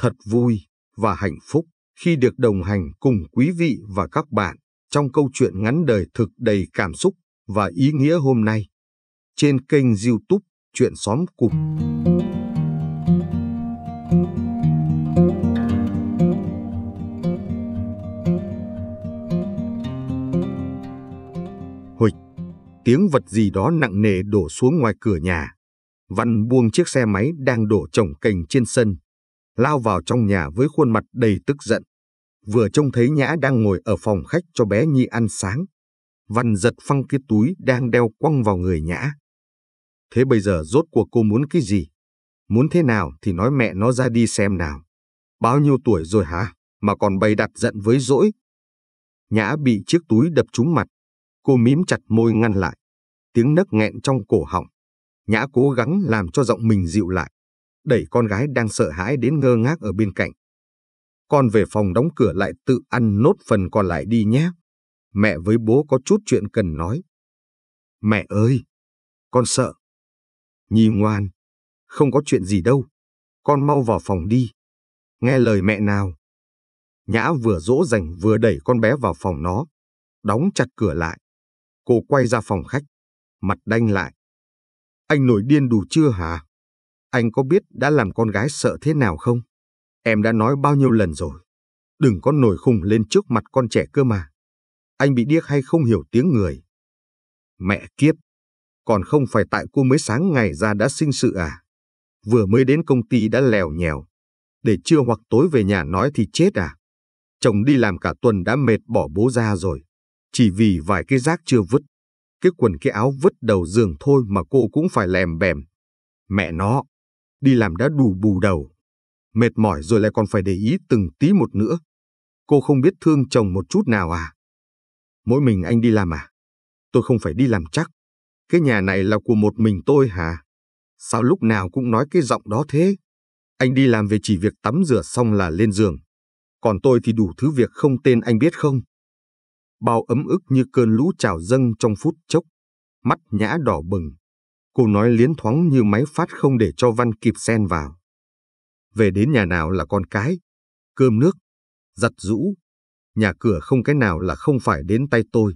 thật vui và hạnh phúc khi được đồng hành cùng quý vị và các bạn trong câu chuyện ngắn đời thực đầy cảm xúc và ý nghĩa hôm nay trên kênh youtube Chuyện Xóm Cùng. Huỵch, tiếng vật gì đó nặng nề đổ xuống ngoài cửa nhà. Văn buông chiếc xe máy đang đổ trồng cành trên sân lao vào trong nhà với khuôn mặt đầy tức giận. Vừa trông thấy Nhã đang ngồi ở phòng khách cho bé Nhi ăn sáng. Văn giật phăng cái túi đang đeo quăng vào người Nhã. Thế bây giờ rốt cuộc cô muốn cái gì? Muốn thế nào thì nói mẹ nó ra đi xem nào. Bao nhiêu tuổi rồi hả? Mà còn bày đặt giận với dỗi. Nhã bị chiếc túi đập trúng mặt. Cô mím chặt môi ngăn lại. Tiếng nấc nghẹn trong cổ họng. Nhã cố gắng làm cho giọng mình dịu lại đẩy con gái đang sợ hãi đến ngơ ngác ở bên cạnh. Con về phòng đóng cửa lại tự ăn nốt phần còn lại đi nhé. Mẹ với bố có chút chuyện cần nói. Mẹ ơi! Con sợ! Nhi ngoan! Không có chuyện gì đâu. Con mau vào phòng đi. Nghe lời mẹ nào. Nhã vừa dỗ dành vừa đẩy con bé vào phòng nó. Đóng chặt cửa lại. Cô quay ra phòng khách. Mặt đanh lại. Anh nổi điên đủ chưa hả? Anh có biết đã làm con gái sợ thế nào không? Em đã nói bao nhiêu lần rồi. Đừng có nổi khùng lên trước mặt con trẻ cơ mà. Anh bị điếc hay không hiểu tiếng người? Mẹ kiếp! Còn không phải tại cô mới sáng ngày ra đã sinh sự à? Vừa mới đến công ty đã lèo nhèo. Để trưa hoặc tối về nhà nói thì chết à? Chồng đi làm cả tuần đã mệt bỏ bố ra rồi. Chỉ vì vài cái rác chưa vứt. Cái quần cái áo vứt đầu giường thôi mà cô cũng phải lèm bèm. Mẹ nó, đi làm đã đủ bù đầu. Mệt mỏi rồi lại còn phải để ý từng tí một nữa. Cô không biết thương chồng một chút nào à? Mỗi mình anh đi làm à? Tôi không phải đi làm chắc. Cái nhà này là của một mình tôi hả? Sao lúc nào cũng nói cái giọng đó thế? Anh đi làm về chỉ việc tắm rửa xong là lên giường. Còn tôi thì đủ thứ việc không tên anh biết không? Bao ấm ức như cơn lũ trào dâng trong phút chốc. Mắt nhã đỏ bừng, Cô nói liến thoáng như máy phát không để cho Văn kịp xen vào. Về đến nhà nào là con cái, cơm nước, giặt rũ, nhà cửa không cái nào là không phải đến tay tôi.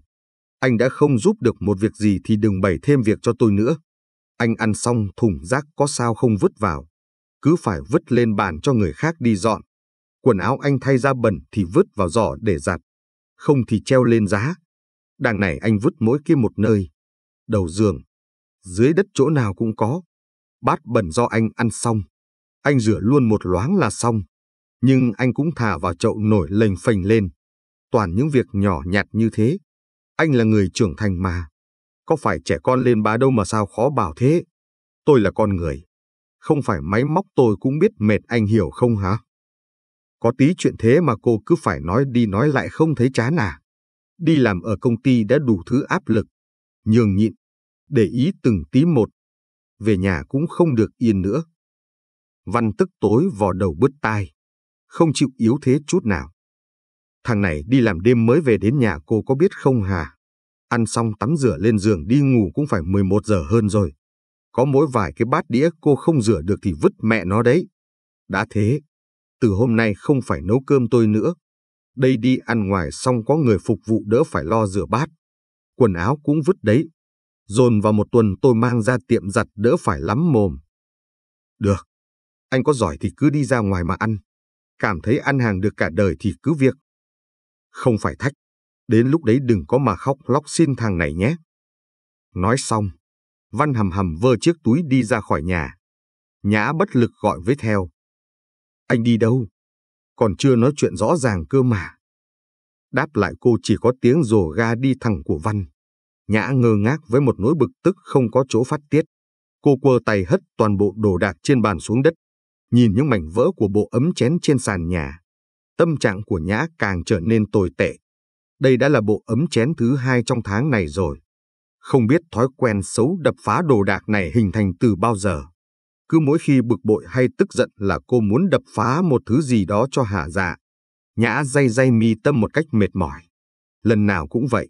Anh đã không giúp được một việc gì thì đừng bày thêm việc cho tôi nữa. Anh ăn xong thùng rác có sao không vứt vào, cứ phải vứt lên bàn cho người khác đi dọn. Quần áo anh thay ra bẩn thì vứt vào giỏ để giặt, không thì treo lên giá. Đằng này anh vứt mỗi kia một nơi, đầu giường, dưới đất chỗ nào cũng có. Bát bẩn do anh ăn xong, anh rửa luôn một loáng là xong, nhưng anh cũng thả vào chậu nổi lềnh phềnh lên. Toàn những việc nhỏ nhặt như thế. Anh là người trưởng thành mà. Có phải trẻ con lên bá đâu mà sao khó bảo thế? Tôi là con người. Không phải máy móc tôi cũng biết mệt anh hiểu không hả? Có tí chuyện thế mà cô cứ phải nói đi nói lại không thấy chán à? Đi làm ở công ty đã đủ thứ áp lực. Nhường nhịn để ý từng tí một. Về nhà cũng không được yên nữa. Văn tức tối vò đầu bứt tai, không chịu yếu thế chút nào. Thằng này đi làm đêm mới về đến nhà cô có biết không hả? Ăn xong tắm rửa lên giường đi ngủ cũng phải 11 giờ hơn rồi. Có mỗi vài cái bát đĩa cô không rửa được thì vứt mẹ nó đấy. Đã thế, từ hôm nay không phải nấu cơm tôi nữa. Đây đi ăn ngoài xong có người phục vụ đỡ phải lo rửa bát. Quần áo cũng vứt đấy, Dồn vào một tuần tôi mang ra tiệm giặt đỡ phải lắm mồm. Được, anh có giỏi thì cứ đi ra ngoài mà ăn. Cảm thấy ăn hàng được cả đời thì cứ việc. Không phải thách, đến lúc đấy đừng có mà khóc lóc xin thằng này nhé. Nói xong, Văn hầm hầm vơ chiếc túi đi ra khỏi nhà. Nhã bất lực gọi với theo. Anh đi đâu? Còn chưa nói chuyện rõ ràng cơ mà. Đáp lại cô chỉ có tiếng rồ ga đi thẳng của Văn. Nhã ngơ ngác với một nỗi bực tức không có chỗ phát tiết. Cô quơ tay hất toàn bộ đồ đạc trên bàn xuống đất, nhìn những mảnh vỡ của bộ ấm chén trên sàn nhà. Tâm trạng của Nhã càng trở nên tồi tệ. Đây đã là bộ ấm chén thứ hai trong tháng này rồi. Không biết thói quen xấu đập phá đồ đạc này hình thành từ bao giờ. Cứ mỗi khi bực bội hay tức giận là cô muốn đập phá một thứ gì đó cho hả dạ. Nhã day day mi tâm một cách mệt mỏi. Lần nào cũng vậy.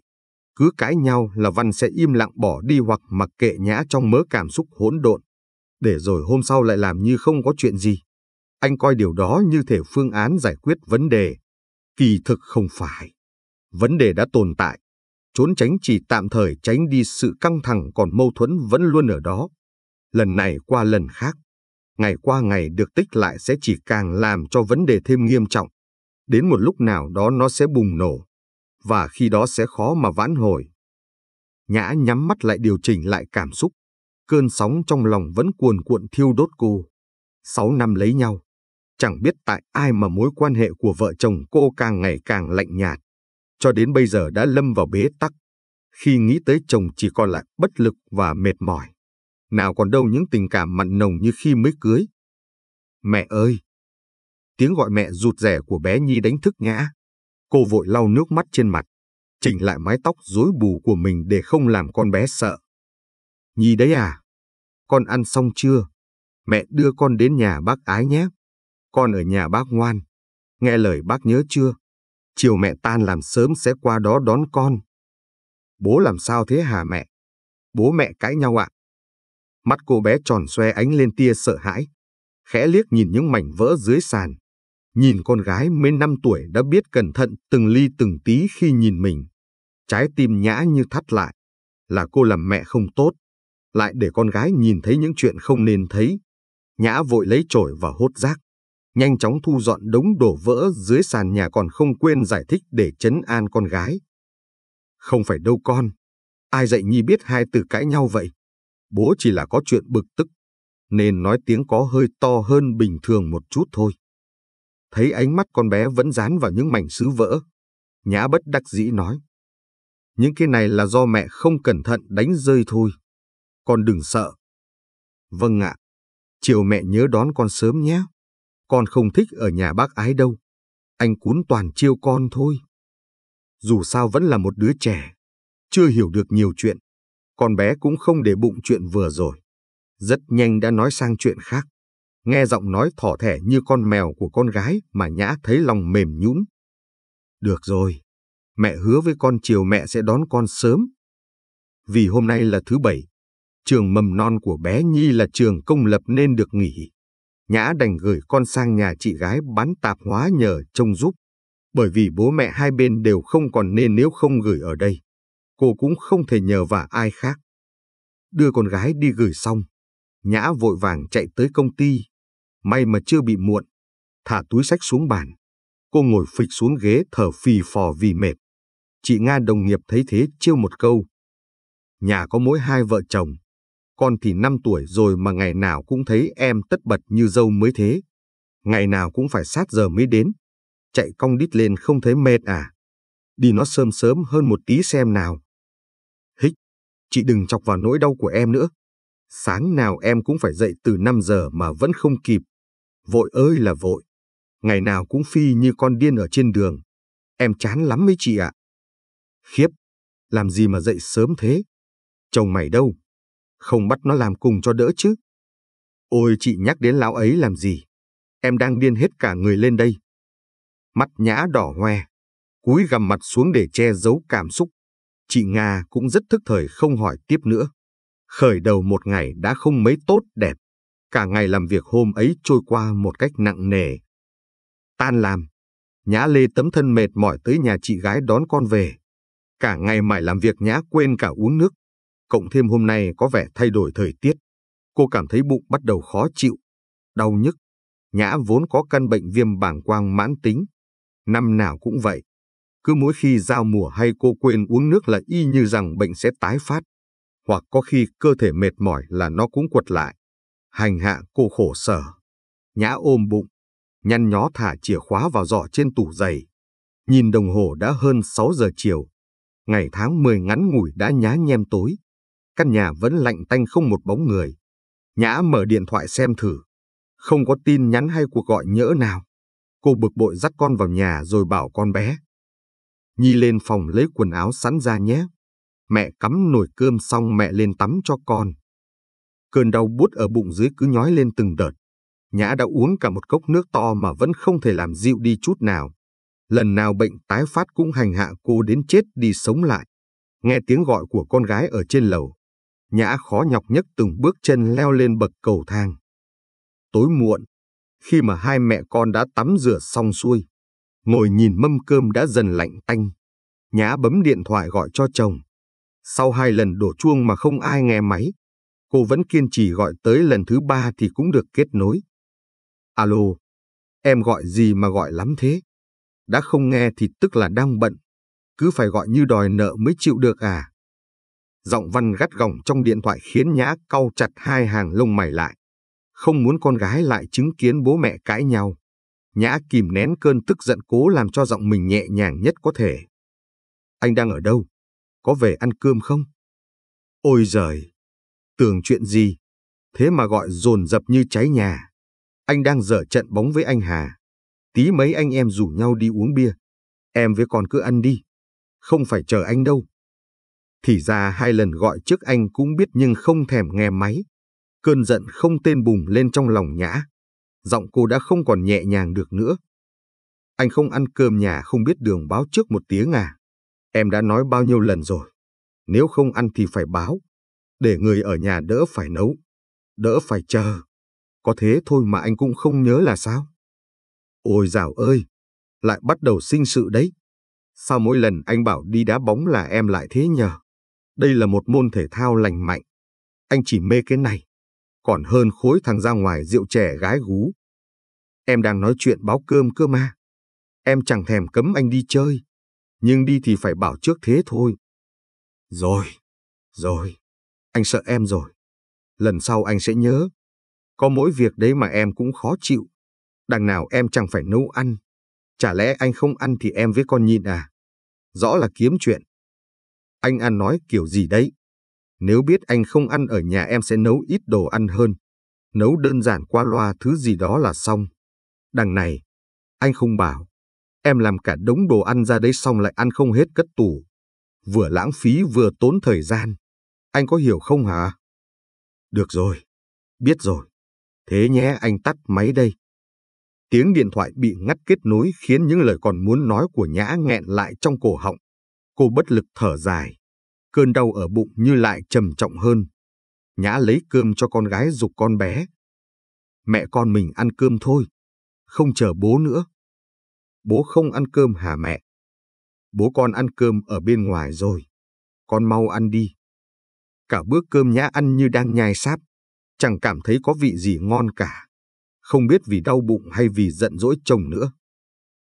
Cứ cãi nhau là Văn sẽ im lặng bỏ đi hoặc mặc kệ nhã trong mớ cảm xúc hỗn độn, để rồi hôm sau lại làm như không có chuyện gì. Anh coi điều đó như thể phương án giải quyết vấn đề. Kỳ thực không phải. Vấn đề đã tồn tại. Trốn tránh chỉ tạm thời tránh đi sự căng thẳng còn mâu thuẫn vẫn luôn ở đó. Lần này qua lần khác. Ngày qua ngày được tích lại sẽ chỉ càng làm cho vấn đề thêm nghiêm trọng. Đến một lúc nào đó nó sẽ bùng nổ và khi đó sẽ khó mà vãn hồi. Nhã nhắm mắt lại điều chỉnh lại cảm xúc, cơn sóng trong lòng vẫn cuồn cuộn thiêu đốt cô. Sáu năm lấy nhau, chẳng biết tại ai mà mối quan hệ của vợ chồng cô càng ngày càng lạnh nhạt, cho đến bây giờ đã lâm vào bế tắc. Khi nghĩ tới chồng chỉ còn lại bất lực và mệt mỏi. Nào còn đâu những tình cảm mặn nồng như khi mới cưới. Mẹ ơi! Tiếng gọi mẹ rụt rẻ của bé Nhi đánh thức Nhã. Cô vội lau nước mắt trên mặt, chỉnh lại mái tóc rối bù của mình để không làm con bé sợ. Nhi đấy à, con ăn xong chưa? Mẹ đưa con đến nhà bác ái nhé. Con ở nhà bác ngoan. Nghe lời bác nhớ chưa? Chiều mẹ tan làm sớm sẽ qua đó đón con. Bố làm sao thế hả mẹ? Bố mẹ cãi nhau ạ. Mắt cô bé tròn xoe ánh lên tia sợ hãi. Khẽ liếc nhìn những mảnh vỡ dưới sàn nhìn con gái mới năm tuổi đã biết cẩn thận từng ly từng tí khi nhìn mình. Trái tim nhã như thắt lại, là cô làm mẹ không tốt, lại để con gái nhìn thấy những chuyện không nên thấy. Nhã vội lấy chổi và hốt rác, nhanh chóng thu dọn đống đổ vỡ dưới sàn nhà còn không quên giải thích để chấn an con gái. Không phải đâu con, ai dạy Nhi biết hai từ cãi nhau vậy? Bố chỉ là có chuyện bực tức, nên nói tiếng có hơi to hơn bình thường một chút thôi thấy ánh mắt con bé vẫn dán vào những mảnh sứ vỡ. Nhã bất đắc dĩ nói. Những cái này là do mẹ không cẩn thận đánh rơi thôi. Con đừng sợ. Vâng ạ. Chiều mẹ nhớ đón con sớm nhé. Con không thích ở nhà bác ái đâu. Anh cuốn toàn chiêu con thôi. Dù sao vẫn là một đứa trẻ. Chưa hiểu được nhiều chuyện. Con bé cũng không để bụng chuyện vừa rồi. Rất nhanh đã nói sang chuyện khác. Nghe giọng nói thỏ thẻ như con mèo của con gái mà Nhã thấy lòng mềm nhũn. Được rồi, mẹ hứa với con chiều mẹ sẽ đón con sớm. Vì hôm nay là thứ bảy, trường mầm non của bé Nhi là trường công lập nên được nghỉ. Nhã đành gửi con sang nhà chị gái bán tạp hóa nhờ trông giúp, bởi vì bố mẹ hai bên đều không còn nên nếu không gửi ở đây. Cô cũng không thể nhờ vả ai khác. Đưa con gái đi gửi xong, Nhã vội vàng chạy tới công ty May mà chưa bị muộn. Thả túi sách xuống bàn. Cô ngồi phịch xuống ghế thở phì phò vì mệt. Chị Nga đồng nghiệp thấy thế chiêu một câu. Nhà có mỗi hai vợ chồng. Con thì năm tuổi rồi mà ngày nào cũng thấy em tất bật như dâu mới thế. Ngày nào cũng phải sát giờ mới đến. Chạy cong đít lên không thấy mệt à. Đi nó sớm sớm hơn một tí xem nào. Hích, chị đừng chọc vào nỗi đau của em nữa. Sáng nào em cũng phải dậy từ 5 giờ mà vẫn không kịp Vội ơi là vội. Ngày nào cũng phi như con điên ở trên đường. Em chán lắm mấy chị ạ. À. Khiếp, làm gì mà dậy sớm thế? Chồng mày đâu? Không bắt nó làm cùng cho đỡ chứ. Ôi chị nhắc đến lão ấy làm gì? Em đang điên hết cả người lên đây. Mắt nhã đỏ hoe, cúi gằm mặt xuống để che giấu cảm xúc. Chị Nga cũng rất thức thời không hỏi tiếp nữa. Khởi đầu một ngày đã không mấy tốt đẹp. Cả ngày làm việc hôm ấy trôi qua một cách nặng nề. Tan làm, Nhã Lê tấm thân mệt mỏi tới nhà chị gái đón con về. Cả ngày mải làm việc Nhã quên cả uống nước. Cộng thêm hôm nay có vẻ thay đổi thời tiết. Cô cảm thấy bụng bắt đầu khó chịu, đau nhức. Nhã vốn có căn bệnh viêm bảng quang mãn tính. Năm nào cũng vậy. Cứ mỗi khi giao mùa hay cô quên uống nước là y như rằng bệnh sẽ tái phát. Hoặc có khi cơ thể mệt mỏi là nó cũng quật lại hành hạ cô khổ sở. Nhã ôm bụng, nhăn nhó thả chìa khóa vào giỏ trên tủ giày. Nhìn đồng hồ đã hơn 6 giờ chiều. Ngày tháng 10 ngắn ngủi đã nhá nhem tối. Căn nhà vẫn lạnh tanh không một bóng người. Nhã mở điện thoại xem thử. Không có tin nhắn hay cuộc gọi nhỡ nào. Cô bực bội dắt con vào nhà rồi bảo con bé. Nhi lên phòng lấy quần áo sẵn ra nhé. Mẹ cắm nồi cơm xong mẹ lên tắm cho con. Cơn đau buốt ở bụng dưới cứ nhói lên từng đợt. Nhã đã uống cả một cốc nước to mà vẫn không thể làm dịu đi chút nào. Lần nào bệnh tái phát cũng hành hạ cô đến chết đi sống lại. Nghe tiếng gọi của con gái ở trên lầu. Nhã khó nhọc nhất từng bước chân leo lên bậc cầu thang. Tối muộn, khi mà hai mẹ con đã tắm rửa xong xuôi, ngồi nhìn mâm cơm đã dần lạnh tanh. Nhã bấm điện thoại gọi cho chồng. Sau hai lần đổ chuông mà không ai nghe máy, cô vẫn kiên trì gọi tới lần thứ ba thì cũng được kết nối. Alo, em gọi gì mà gọi lắm thế? Đã không nghe thì tức là đang bận, cứ phải gọi như đòi nợ mới chịu được à? Giọng văn gắt gỏng trong điện thoại khiến Nhã cau chặt hai hàng lông mày lại. Không muốn con gái lại chứng kiến bố mẹ cãi nhau. Nhã kìm nén cơn tức giận cố làm cho giọng mình nhẹ nhàng nhất có thể. Anh đang ở đâu? Có về ăn cơm không? Ôi giời! tưởng chuyện gì, thế mà gọi dồn dập như cháy nhà. Anh đang dở trận bóng với anh Hà. Tí mấy anh em rủ nhau đi uống bia. Em với con cứ ăn đi. Không phải chờ anh đâu. Thì ra hai lần gọi trước anh cũng biết nhưng không thèm nghe máy. Cơn giận không tên bùng lên trong lòng nhã. Giọng cô đã không còn nhẹ nhàng được nữa. Anh không ăn cơm nhà không biết đường báo trước một tiếng à. Em đã nói bao nhiêu lần rồi. Nếu không ăn thì phải báo để người ở nhà đỡ phải nấu, đỡ phải chờ. Có thế thôi mà anh cũng không nhớ là sao. Ôi dào ơi, lại bắt đầu sinh sự đấy. Sao mỗi lần anh bảo đi đá bóng là em lại thế nhờ? Đây là một môn thể thao lành mạnh. Anh chỉ mê cái này, còn hơn khối thằng ra ngoài rượu trẻ gái gú. Em đang nói chuyện báo cơm cơ mà. Em chẳng thèm cấm anh đi chơi, nhưng đi thì phải bảo trước thế thôi. Rồi, rồi, anh sợ em rồi. Lần sau anh sẽ nhớ. Có mỗi việc đấy mà em cũng khó chịu. Đằng nào em chẳng phải nấu ăn. Chả lẽ anh không ăn thì em với con nhìn à? Rõ là kiếm chuyện. Anh ăn nói kiểu gì đấy? Nếu biết anh không ăn ở nhà em sẽ nấu ít đồ ăn hơn. Nấu đơn giản qua loa thứ gì đó là xong. Đằng này, anh không bảo. Em làm cả đống đồ ăn ra đấy xong lại ăn không hết cất tủ. Vừa lãng phí vừa tốn thời gian. Anh có hiểu không hả? Được rồi, biết rồi. Thế nhé anh tắt máy đây. Tiếng điện thoại bị ngắt kết nối khiến những lời còn muốn nói của Nhã nghẹn lại trong cổ họng. Cô bất lực thở dài. Cơn đau ở bụng như lại trầm trọng hơn. Nhã lấy cơm cho con gái dục con bé. Mẹ con mình ăn cơm thôi. Không chờ bố nữa. Bố không ăn cơm hả mẹ? Bố con ăn cơm ở bên ngoài rồi. Con mau ăn đi. Cả bữa cơm nhã ăn như đang nhai sáp, chẳng cảm thấy có vị gì ngon cả. Không biết vì đau bụng hay vì giận dỗi chồng nữa.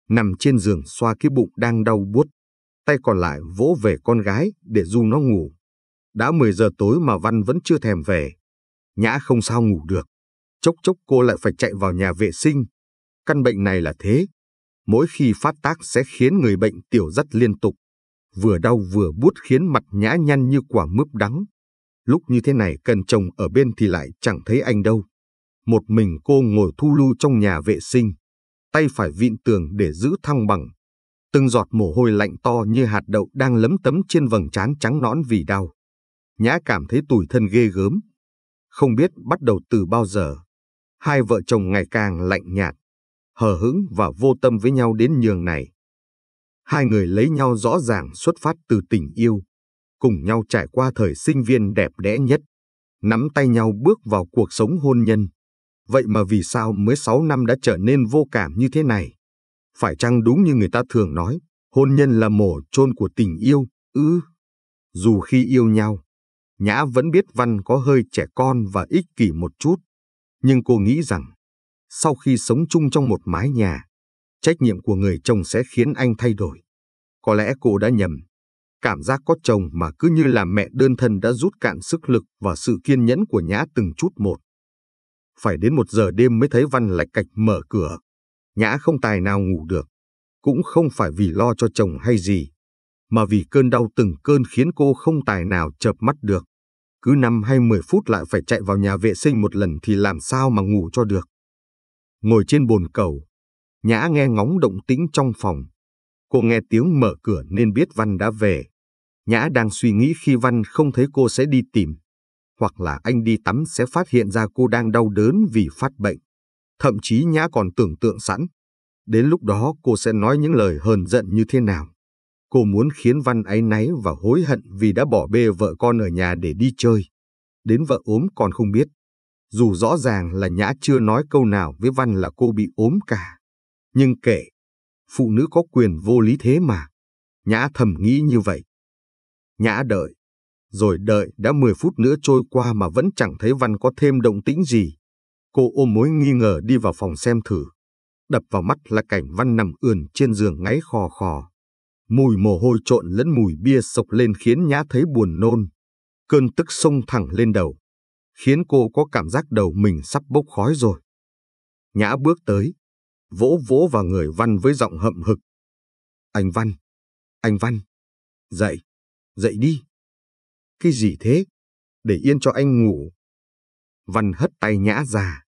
Nằm trên giường xoa cái bụng đang đau buốt, tay còn lại vỗ về con gái để du nó ngủ. Đã 10 giờ tối mà Văn vẫn chưa thèm về. Nhã không sao ngủ được. Chốc chốc cô lại phải chạy vào nhà vệ sinh. Căn bệnh này là thế. Mỗi khi phát tác sẽ khiến người bệnh tiểu rất liên tục. Vừa đau vừa bút khiến mặt nhã nhăn như quả mướp đắng lúc như thế này cần chồng ở bên thì lại chẳng thấy anh đâu. Một mình cô ngồi thu lưu trong nhà vệ sinh, tay phải vịn tường để giữ thăng bằng. Từng giọt mồ hôi lạnh to như hạt đậu đang lấm tấm trên vầng trán trắng nõn vì đau. Nhã cảm thấy tủi thân ghê gớm. Không biết bắt đầu từ bao giờ, hai vợ chồng ngày càng lạnh nhạt, hờ hững và vô tâm với nhau đến nhường này. Hai người lấy nhau rõ ràng xuất phát từ tình yêu, cùng nhau trải qua thời sinh viên đẹp đẽ nhất, nắm tay nhau bước vào cuộc sống hôn nhân. Vậy mà vì sao mới 6 năm đã trở nên vô cảm như thế này? Phải chăng đúng như người ta thường nói, hôn nhân là mổ chôn của tình yêu, ư? Ừ. Dù khi yêu nhau, Nhã vẫn biết Văn có hơi trẻ con và ích kỷ một chút, nhưng cô nghĩ rằng sau khi sống chung trong một mái nhà, trách nhiệm của người chồng sẽ khiến anh thay đổi. Có lẽ cô đã nhầm, Cảm giác có chồng mà cứ như là mẹ đơn thân đã rút cạn sức lực và sự kiên nhẫn của Nhã từng chút một. Phải đến một giờ đêm mới thấy Văn lạch cạch mở cửa. Nhã không tài nào ngủ được. Cũng không phải vì lo cho chồng hay gì, mà vì cơn đau từng cơn khiến cô không tài nào chợp mắt được. Cứ năm hay 10 phút lại phải chạy vào nhà vệ sinh một lần thì làm sao mà ngủ cho được. Ngồi trên bồn cầu, Nhã nghe ngóng động tĩnh trong phòng. Cô nghe tiếng mở cửa nên biết Văn đã về. Nhã đang suy nghĩ khi Văn không thấy cô sẽ đi tìm, hoặc là anh đi tắm sẽ phát hiện ra cô đang đau đớn vì phát bệnh. Thậm chí Nhã còn tưởng tượng sẵn, đến lúc đó cô sẽ nói những lời hờn giận như thế nào. Cô muốn khiến Văn áy náy và hối hận vì đã bỏ bê vợ con ở nhà để đi chơi. Đến vợ ốm còn không biết. Dù rõ ràng là Nhã chưa nói câu nào với Văn là cô bị ốm cả. Nhưng kệ, phụ nữ có quyền vô lý thế mà. Nhã thầm nghĩ như vậy nhã đợi. Rồi đợi đã 10 phút nữa trôi qua mà vẫn chẳng thấy Văn có thêm động tĩnh gì. Cô ôm mối nghi ngờ đi vào phòng xem thử. Đập vào mắt là cảnh Văn nằm ườn trên giường ngáy khò khò. Mùi mồ hôi trộn lẫn mùi bia sộc lên khiến nhã thấy buồn nôn. Cơn tức xông thẳng lên đầu, khiến cô có cảm giác đầu mình sắp bốc khói rồi. Nhã bước tới, vỗ vỗ vào người Văn với giọng hậm hực. Anh Văn, anh Văn, dậy dậy đi. Cái gì thế? Để yên cho anh ngủ. Văn hất tay nhã ra,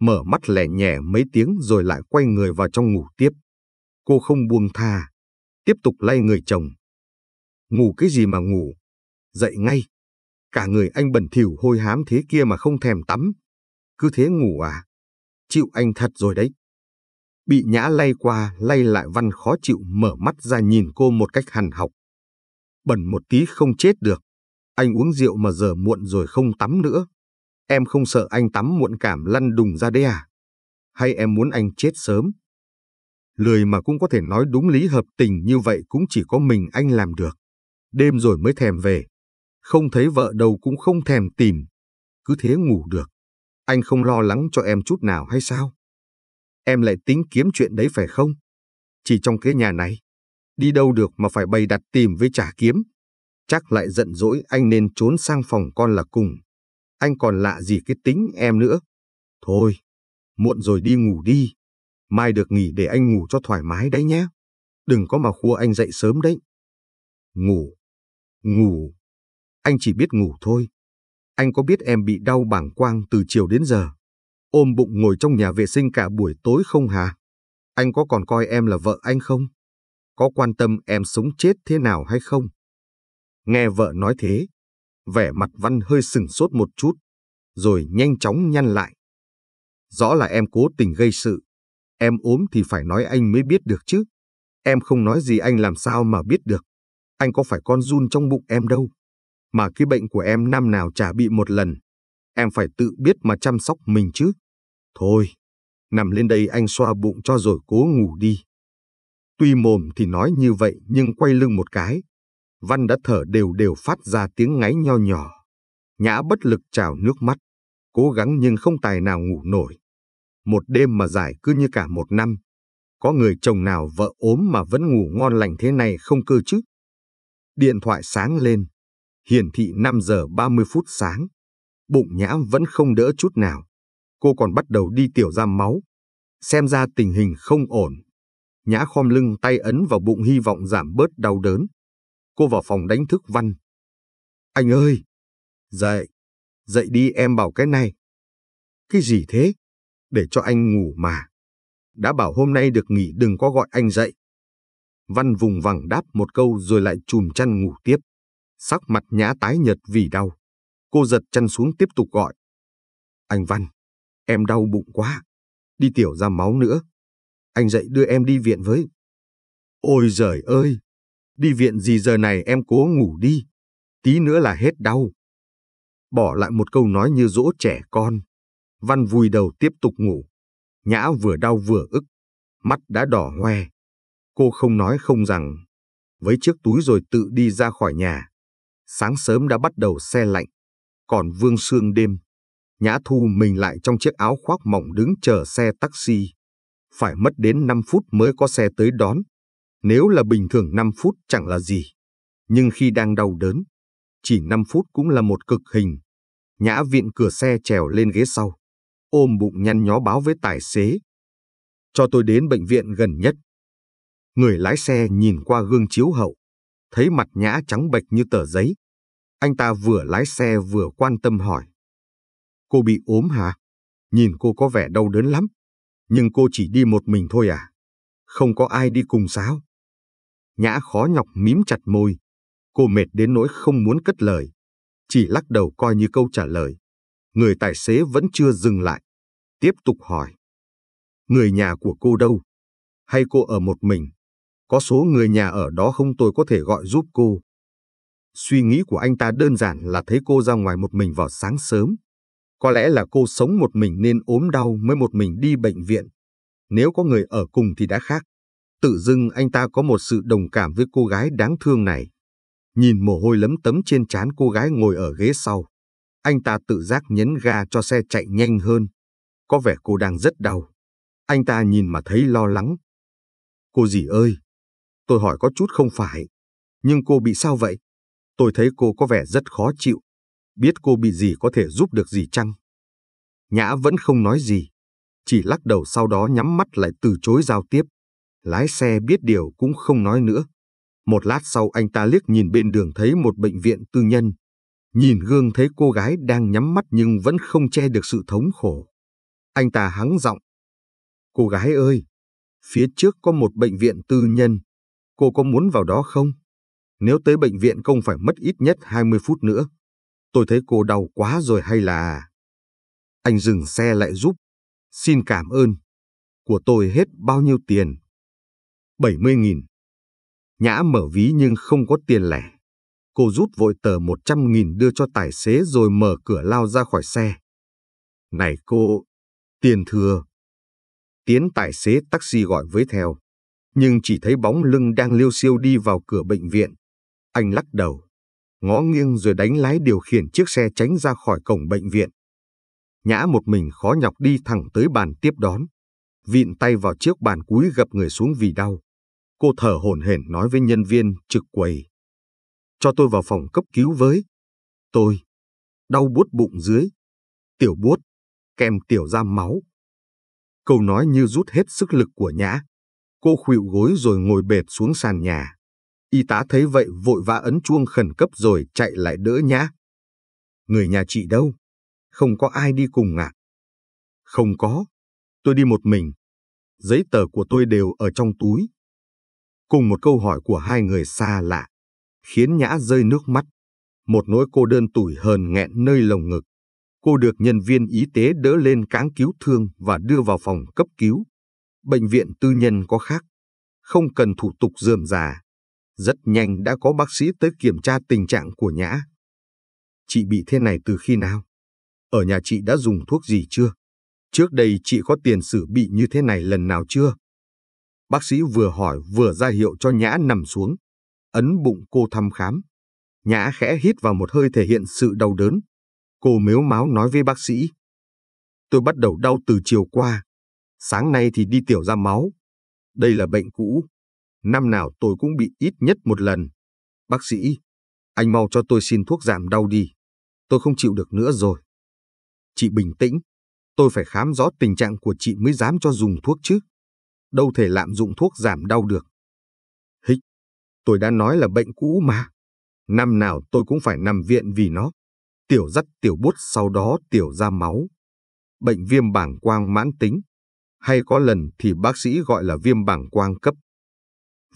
mở mắt lẻ nhẹ mấy tiếng rồi lại quay người vào trong ngủ tiếp. Cô không buông tha, tiếp tục lay người chồng. Ngủ cái gì mà ngủ? Dậy ngay. Cả người anh bẩn thỉu hôi hám thế kia mà không thèm tắm. Cứ thế ngủ à? Chịu anh thật rồi đấy. Bị nhã lay qua, lay lại văn khó chịu mở mắt ra nhìn cô một cách hằn học bẩn một tí không chết được. Anh uống rượu mà giờ muộn rồi không tắm nữa. Em không sợ anh tắm muộn cảm lăn đùng ra đấy à? Hay em muốn anh chết sớm? lời mà cũng có thể nói đúng lý hợp tình như vậy cũng chỉ có mình anh làm được. Đêm rồi mới thèm về. Không thấy vợ đâu cũng không thèm tìm. Cứ thế ngủ được. Anh không lo lắng cho em chút nào hay sao? Em lại tính kiếm chuyện đấy phải không? Chỉ trong cái nhà này đi đâu được mà phải bày đặt tìm với trả kiếm. Chắc lại giận dỗi anh nên trốn sang phòng con là cùng. Anh còn lạ gì cái tính em nữa. Thôi, muộn rồi đi ngủ đi. Mai được nghỉ để anh ngủ cho thoải mái đấy nhé. Đừng có mà khua anh dậy sớm đấy. Ngủ, ngủ. Anh chỉ biết ngủ thôi. Anh có biết em bị đau bảng quang từ chiều đến giờ. Ôm bụng ngồi trong nhà vệ sinh cả buổi tối không hả? Anh có còn coi em là vợ anh không? có quan tâm em sống chết thế nào hay không? Nghe vợ nói thế, vẻ mặt Văn hơi sừng sốt một chút, rồi nhanh chóng nhăn lại. Rõ là em cố tình gây sự, em ốm thì phải nói anh mới biết được chứ. Em không nói gì anh làm sao mà biết được. Anh có phải con run trong bụng em đâu. Mà cái bệnh của em năm nào chả bị một lần. Em phải tự biết mà chăm sóc mình chứ. Thôi, nằm lên đây anh xoa bụng cho rồi cố ngủ đi. Tuy mồm thì nói như vậy nhưng quay lưng một cái. Văn đã thở đều đều phát ra tiếng ngáy nho nhỏ. Nhã bất lực trào nước mắt, cố gắng nhưng không tài nào ngủ nổi. Một đêm mà dài cứ như cả một năm. Có người chồng nào vợ ốm mà vẫn ngủ ngon lành thế này không cơ chứ? Điện thoại sáng lên, hiển thị 5 giờ 30 phút sáng. Bụng nhã vẫn không đỡ chút nào. Cô còn bắt đầu đi tiểu ra máu. Xem ra tình hình không ổn. Nhã khom lưng tay ấn vào bụng hy vọng giảm bớt đau đớn. Cô vào phòng đánh thức Văn. Anh ơi! Dậy! Dậy đi em bảo cái này. Cái gì thế? Để cho anh ngủ mà. Đã bảo hôm nay được nghỉ đừng có gọi anh dậy. Văn vùng vằng đáp một câu rồi lại chùm chăn ngủ tiếp. Sắc mặt nhã tái nhật vì đau. Cô giật chăn xuống tiếp tục gọi. Anh Văn, em đau bụng quá. Đi tiểu ra máu nữa anh dậy đưa em đi viện với. Ôi giời ơi! Đi viện gì giờ này em cố ngủ đi. Tí nữa là hết đau. Bỏ lại một câu nói như dỗ trẻ con. Văn vùi đầu tiếp tục ngủ. Nhã vừa đau vừa ức. Mắt đã đỏ hoe. Cô không nói không rằng. Với chiếc túi rồi tự đi ra khỏi nhà. Sáng sớm đã bắt đầu xe lạnh. Còn vương sương đêm. Nhã thu mình lại trong chiếc áo khoác mỏng đứng chờ xe taxi phải mất đến 5 phút mới có xe tới đón. Nếu là bình thường 5 phút chẳng là gì, nhưng khi đang đau đớn, chỉ 5 phút cũng là một cực hình. Nhã viện cửa xe trèo lên ghế sau, ôm bụng nhăn nhó báo với tài xế. Cho tôi đến bệnh viện gần nhất. Người lái xe nhìn qua gương chiếu hậu, thấy mặt nhã trắng bệch như tờ giấy. Anh ta vừa lái xe vừa quan tâm hỏi. Cô bị ốm hả? Nhìn cô có vẻ đau đớn lắm. Nhưng cô chỉ đi một mình thôi à? Không có ai đi cùng sao? Nhã khó nhọc mím chặt môi. Cô mệt đến nỗi không muốn cất lời. Chỉ lắc đầu coi như câu trả lời. Người tài xế vẫn chưa dừng lại. Tiếp tục hỏi. Người nhà của cô đâu? Hay cô ở một mình? Có số người nhà ở đó không tôi có thể gọi giúp cô? Suy nghĩ của anh ta đơn giản là thấy cô ra ngoài một mình vào sáng sớm. Có lẽ là cô sống một mình nên ốm đau mới một mình đi bệnh viện. Nếu có người ở cùng thì đã khác. Tự dưng anh ta có một sự đồng cảm với cô gái đáng thương này. Nhìn mồ hôi lấm tấm trên trán cô gái ngồi ở ghế sau. Anh ta tự giác nhấn ga cho xe chạy nhanh hơn. Có vẻ cô đang rất đau. Anh ta nhìn mà thấy lo lắng. Cô gì ơi! Tôi hỏi có chút không phải. Nhưng cô bị sao vậy? Tôi thấy cô có vẻ rất khó chịu biết cô bị gì có thể giúp được gì chăng? Nhã vẫn không nói gì, chỉ lắc đầu sau đó nhắm mắt lại từ chối giao tiếp. Lái xe biết điều cũng không nói nữa. Một lát sau anh ta liếc nhìn bên đường thấy một bệnh viện tư nhân. Nhìn gương thấy cô gái đang nhắm mắt nhưng vẫn không che được sự thống khổ. Anh ta hắng giọng. Cô gái ơi, phía trước có một bệnh viện tư nhân. Cô có muốn vào đó không? Nếu tới bệnh viện không phải mất ít nhất 20 phút nữa. Tôi thấy cô đau quá rồi hay là... Anh dừng xe lại giúp. Xin cảm ơn. Của tôi hết bao nhiêu tiền? 70.000. Nhã mở ví nhưng không có tiền lẻ. Cô rút vội tờ 100.000 đưa cho tài xế rồi mở cửa lao ra khỏi xe. Này cô, tiền thừa. Tiến tài xế taxi gọi với theo, nhưng chỉ thấy bóng lưng đang liêu siêu đi vào cửa bệnh viện. Anh lắc đầu ngõ nghiêng rồi đánh lái điều khiển chiếc xe tránh ra khỏi cổng bệnh viện. Nhã một mình khó nhọc đi thẳng tới bàn tiếp đón, vịn tay vào chiếc bàn cúi gập người xuống vì đau. Cô thở hổn hển nói với nhân viên trực quầy. Cho tôi vào phòng cấp cứu với. Tôi. Đau buốt bụng dưới. Tiểu buốt. Kèm tiểu ra máu. Câu nói như rút hết sức lực của Nhã. Cô khuỵu gối rồi ngồi bệt xuống sàn nhà. Y tá thấy vậy vội vã ấn chuông khẩn cấp rồi chạy lại đỡ nhã. Người nhà chị đâu? Không có ai đi cùng à? Không có. Tôi đi một mình. Giấy tờ của tôi đều ở trong túi. Cùng một câu hỏi của hai người xa lạ, khiến nhã rơi nước mắt. Một nỗi cô đơn tủi hờn nghẹn nơi lồng ngực. Cô được nhân viên y tế đỡ lên cáng cứu thương và đưa vào phòng cấp cứu. Bệnh viện tư nhân có khác. Không cần thủ tục dườm già rất nhanh đã có bác sĩ tới kiểm tra tình trạng của Nhã. Chị bị thế này từ khi nào? Ở nhà chị đã dùng thuốc gì chưa? Trước đây chị có tiền sử bị như thế này lần nào chưa? Bác sĩ vừa hỏi vừa ra hiệu cho Nhã nằm xuống, ấn bụng cô thăm khám. Nhã khẽ hít vào một hơi thể hiện sự đau đớn. Cô mếu máo nói với bác sĩ. Tôi bắt đầu đau từ chiều qua. Sáng nay thì đi tiểu ra máu. Đây là bệnh cũ, năm nào tôi cũng bị ít nhất một lần. Bác sĩ, anh mau cho tôi xin thuốc giảm đau đi. Tôi không chịu được nữa rồi. Chị bình tĩnh, tôi phải khám rõ tình trạng của chị mới dám cho dùng thuốc chứ. Đâu thể lạm dụng thuốc giảm đau được. Hích, tôi đã nói là bệnh cũ mà. Năm nào tôi cũng phải nằm viện vì nó. Tiểu dắt tiểu bút sau đó tiểu ra máu. Bệnh viêm bảng quang mãn tính. Hay có lần thì bác sĩ gọi là viêm bảng quang cấp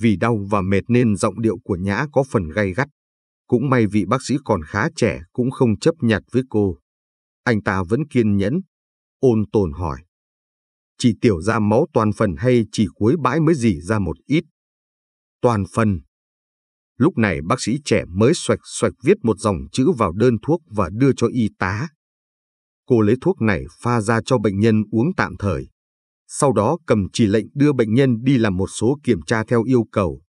vì đau và mệt nên giọng điệu của Nhã có phần gay gắt. Cũng may vị bác sĩ còn khá trẻ cũng không chấp nhặt với cô. Anh ta vẫn kiên nhẫn, ôn tồn hỏi. Chỉ tiểu ra máu toàn phần hay chỉ cuối bãi mới dì ra một ít? Toàn phần. Lúc này bác sĩ trẻ mới xoạch xoạch viết một dòng chữ vào đơn thuốc và đưa cho y tá. Cô lấy thuốc này pha ra cho bệnh nhân uống tạm thời sau đó cầm chỉ lệnh đưa bệnh nhân đi làm một số kiểm tra theo yêu cầu.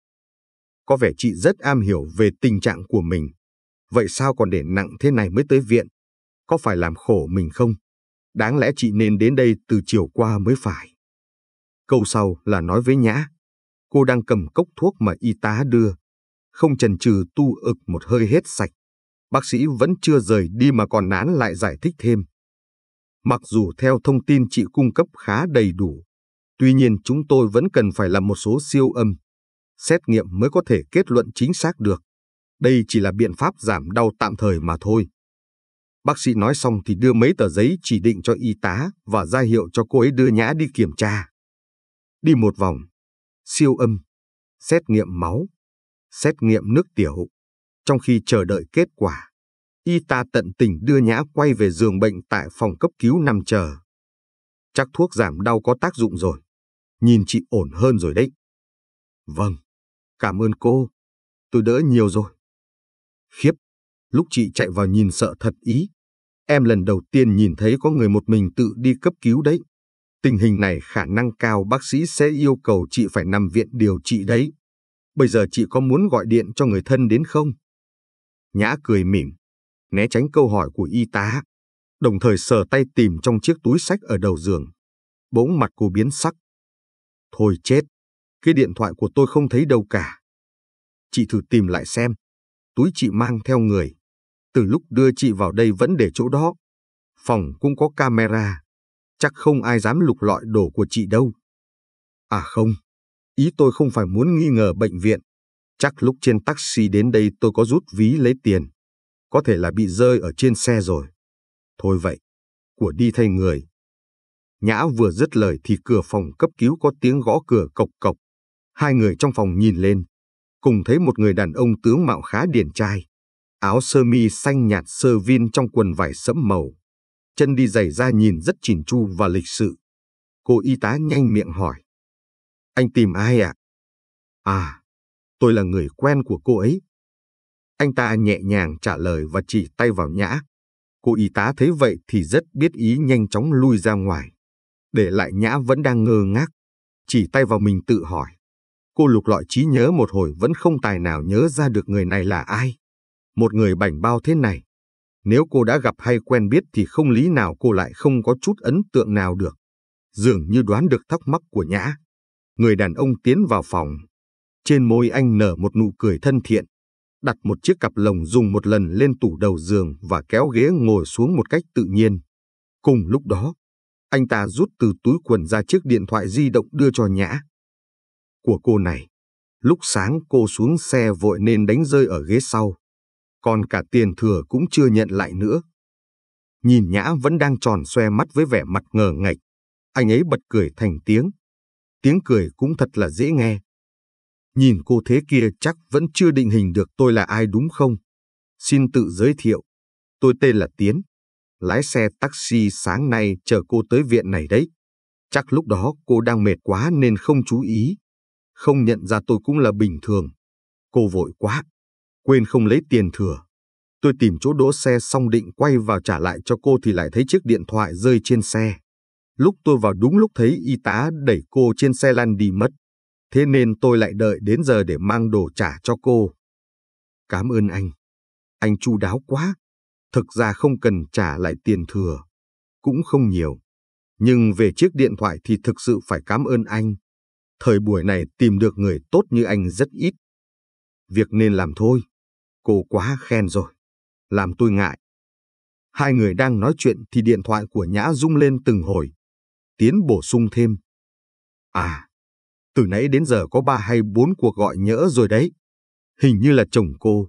Có vẻ chị rất am hiểu về tình trạng của mình. Vậy sao còn để nặng thế này mới tới viện? Có phải làm khổ mình không? Đáng lẽ chị nên đến đây từ chiều qua mới phải. Câu sau là nói với Nhã. Cô đang cầm cốc thuốc mà y tá đưa. Không chần chừ tu ực một hơi hết sạch. Bác sĩ vẫn chưa rời đi mà còn nán lại giải thích thêm. Mặc dù theo thông tin chị cung cấp khá đầy đủ, tuy nhiên chúng tôi vẫn cần phải làm một số siêu âm, xét nghiệm mới có thể kết luận chính xác được. Đây chỉ là biện pháp giảm đau tạm thời mà thôi. Bác sĩ nói xong thì đưa mấy tờ giấy chỉ định cho y tá và ra hiệu cho cô ấy đưa Nhã đi kiểm tra. Đi một vòng, siêu âm, xét nghiệm máu, xét nghiệm nước tiểu, trong khi chờ đợi kết quả y ta tận tình đưa Nhã quay về giường bệnh tại phòng cấp cứu nằm chờ. Chắc thuốc giảm đau có tác dụng rồi. Nhìn chị ổn hơn rồi đấy. Vâng, cảm ơn cô. Tôi đỡ nhiều rồi. Khiếp, lúc chị chạy vào nhìn sợ thật ý. Em lần đầu tiên nhìn thấy có người một mình tự đi cấp cứu đấy. Tình hình này khả năng cao bác sĩ sẽ yêu cầu chị phải nằm viện điều trị đấy. Bây giờ chị có muốn gọi điện cho người thân đến không? Nhã cười mỉm né tránh câu hỏi của y tá, đồng thời sờ tay tìm trong chiếc túi sách ở đầu giường. Bỗng mặt cô biến sắc. Thôi chết, cái điện thoại của tôi không thấy đâu cả. Chị thử tìm lại xem, túi chị mang theo người. Từ lúc đưa chị vào đây vẫn để chỗ đó. Phòng cũng có camera, chắc không ai dám lục lọi đồ của chị đâu. À không, ý tôi không phải muốn nghi ngờ bệnh viện. Chắc lúc trên taxi đến đây tôi có rút ví lấy tiền có thể là bị rơi ở trên xe rồi. Thôi vậy, của đi thay người. Nhã vừa dứt lời thì cửa phòng cấp cứu có tiếng gõ cửa cộc cộc. Hai người trong phòng nhìn lên, cùng thấy một người đàn ông tướng mạo khá điển trai. Áo sơ mi xanh nhạt sơ vin trong quần vải sẫm màu. Chân đi giày ra nhìn rất chỉn chu và lịch sự. Cô y tá nhanh miệng hỏi. Anh tìm ai ạ? À? à, tôi là người quen của cô ấy. Anh ta nhẹ nhàng trả lời và chỉ tay vào nhã. Cô y tá thấy vậy thì rất biết ý nhanh chóng lui ra ngoài. Để lại nhã vẫn đang ngơ ngác, chỉ tay vào mình tự hỏi. Cô lục lọi trí nhớ một hồi vẫn không tài nào nhớ ra được người này là ai. Một người bảnh bao thế này. Nếu cô đã gặp hay quen biết thì không lý nào cô lại không có chút ấn tượng nào được. Dường như đoán được thắc mắc của nhã. Người đàn ông tiến vào phòng. Trên môi anh nở một nụ cười thân thiện đặt một chiếc cặp lồng dùng một lần lên tủ đầu giường và kéo ghế ngồi xuống một cách tự nhiên. Cùng lúc đó, anh ta rút từ túi quần ra chiếc điện thoại di động đưa cho Nhã. Của cô này, lúc sáng cô xuống xe vội nên đánh rơi ở ghế sau. Còn cả tiền thừa cũng chưa nhận lại nữa. Nhìn Nhã vẫn đang tròn xoe mắt với vẻ mặt ngờ ngạch. Anh ấy bật cười thành tiếng. Tiếng cười cũng thật là dễ nghe. Nhìn cô thế kia chắc vẫn chưa định hình được tôi là ai đúng không? Xin tự giới thiệu. Tôi tên là Tiến. Lái xe taxi sáng nay chở cô tới viện này đấy. Chắc lúc đó cô đang mệt quá nên không chú ý. Không nhận ra tôi cũng là bình thường. Cô vội quá. Quên không lấy tiền thừa. Tôi tìm chỗ đỗ xe xong định quay vào trả lại cho cô thì lại thấy chiếc điện thoại rơi trên xe. Lúc tôi vào đúng lúc thấy y tá đẩy cô trên xe lăn đi mất thế nên tôi lại đợi đến giờ để mang đồ trả cho cô. Cảm ơn anh. Anh chu đáo quá. Thực ra không cần trả lại tiền thừa. Cũng không nhiều. Nhưng về chiếc điện thoại thì thực sự phải cảm ơn anh. Thời buổi này tìm được người tốt như anh rất ít. Việc nên làm thôi. Cô quá khen rồi. Làm tôi ngại. Hai người đang nói chuyện thì điện thoại của Nhã rung lên từng hồi. Tiến bổ sung thêm. À, từ nãy đến giờ có ba hay bốn cuộc gọi nhỡ rồi đấy. Hình như là chồng cô.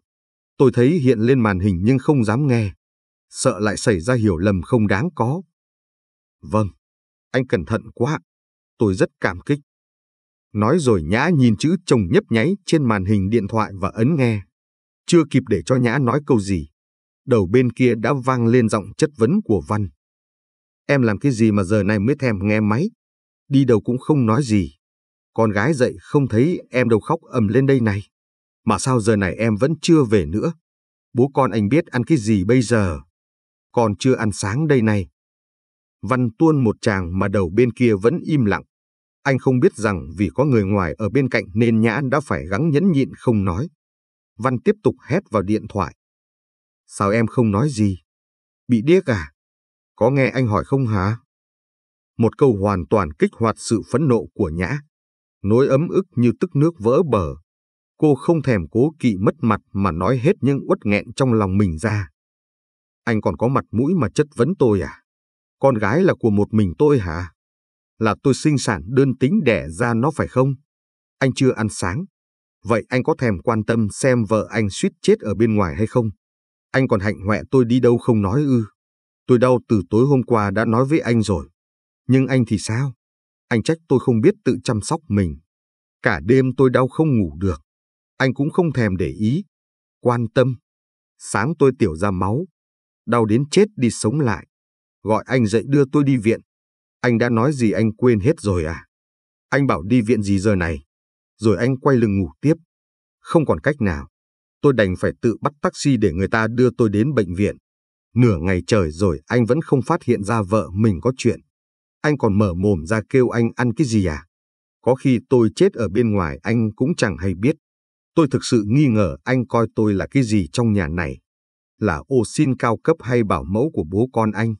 Tôi thấy hiện lên màn hình nhưng không dám nghe. Sợ lại xảy ra hiểu lầm không đáng có. Vâng, anh cẩn thận quá. Tôi rất cảm kích. Nói rồi Nhã nhìn chữ chồng nhấp nháy trên màn hình điện thoại và ấn nghe. Chưa kịp để cho Nhã nói câu gì. Đầu bên kia đã vang lên giọng chất vấn của Văn. Em làm cái gì mà giờ này mới thèm nghe máy? Đi đâu cũng không nói gì con gái dậy không thấy em đâu khóc ầm lên đây này. Mà sao giờ này em vẫn chưa về nữa? Bố con anh biết ăn cái gì bây giờ? Con chưa ăn sáng đây này. Văn tuôn một chàng mà đầu bên kia vẫn im lặng. Anh không biết rằng vì có người ngoài ở bên cạnh nên Nhã đã phải gắng nhẫn nhịn không nói. Văn tiếp tục hét vào điện thoại. Sao em không nói gì? Bị điếc à? Có nghe anh hỏi không hả? Một câu hoàn toàn kích hoạt sự phẫn nộ của Nhã nỗi ấm ức như tức nước vỡ bờ. Cô không thèm cố kỵ mất mặt mà nói hết những uất nghẹn trong lòng mình ra. Anh còn có mặt mũi mà chất vấn tôi à? Con gái là của một mình tôi hả? Là tôi sinh sản đơn tính đẻ ra nó phải không? Anh chưa ăn sáng. Vậy anh có thèm quan tâm xem vợ anh suýt chết ở bên ngoài hay không? Anh còn hạnh hoẹ tôi đi đâu không nói ư? Tôi đau từ tối hôm qua đã nói với anh rồi. Nhưng anh thì sao? Anh trách tôi không biết tự chăm sóc mình. Cả đêm tôi đau không ngủ được. Anh cũng không thèm để ý. Quan tâm. Sáng tôi tiểu ra máu. Đau đến chết đi sống lại. Gọi anh dậy đưa tôi đi viện. Anh đã nói gì anh quên hết rồi à? Anh bảo đi viện gì giờ này? Rồi anh quay lưng ngủ tiếp. Không còn cách nào. Tôi đành phải tự bắt taxi để người ta đưa tôi đến bệnh viện. Nửa ngày trời rồi anh vẫn không phát hiện ra vợ mình có chuyện anh còn mở mồm ra kêu anh ăn cái gì à? Có khi tôi chết ở bên ngoài anh cũng chẳng hay biết. Tôi thực sự nghi ngờ anh coi tôi là cái gì trong nhà này. Là ô xin cao cấp hay bảo mẫu của bố con anh?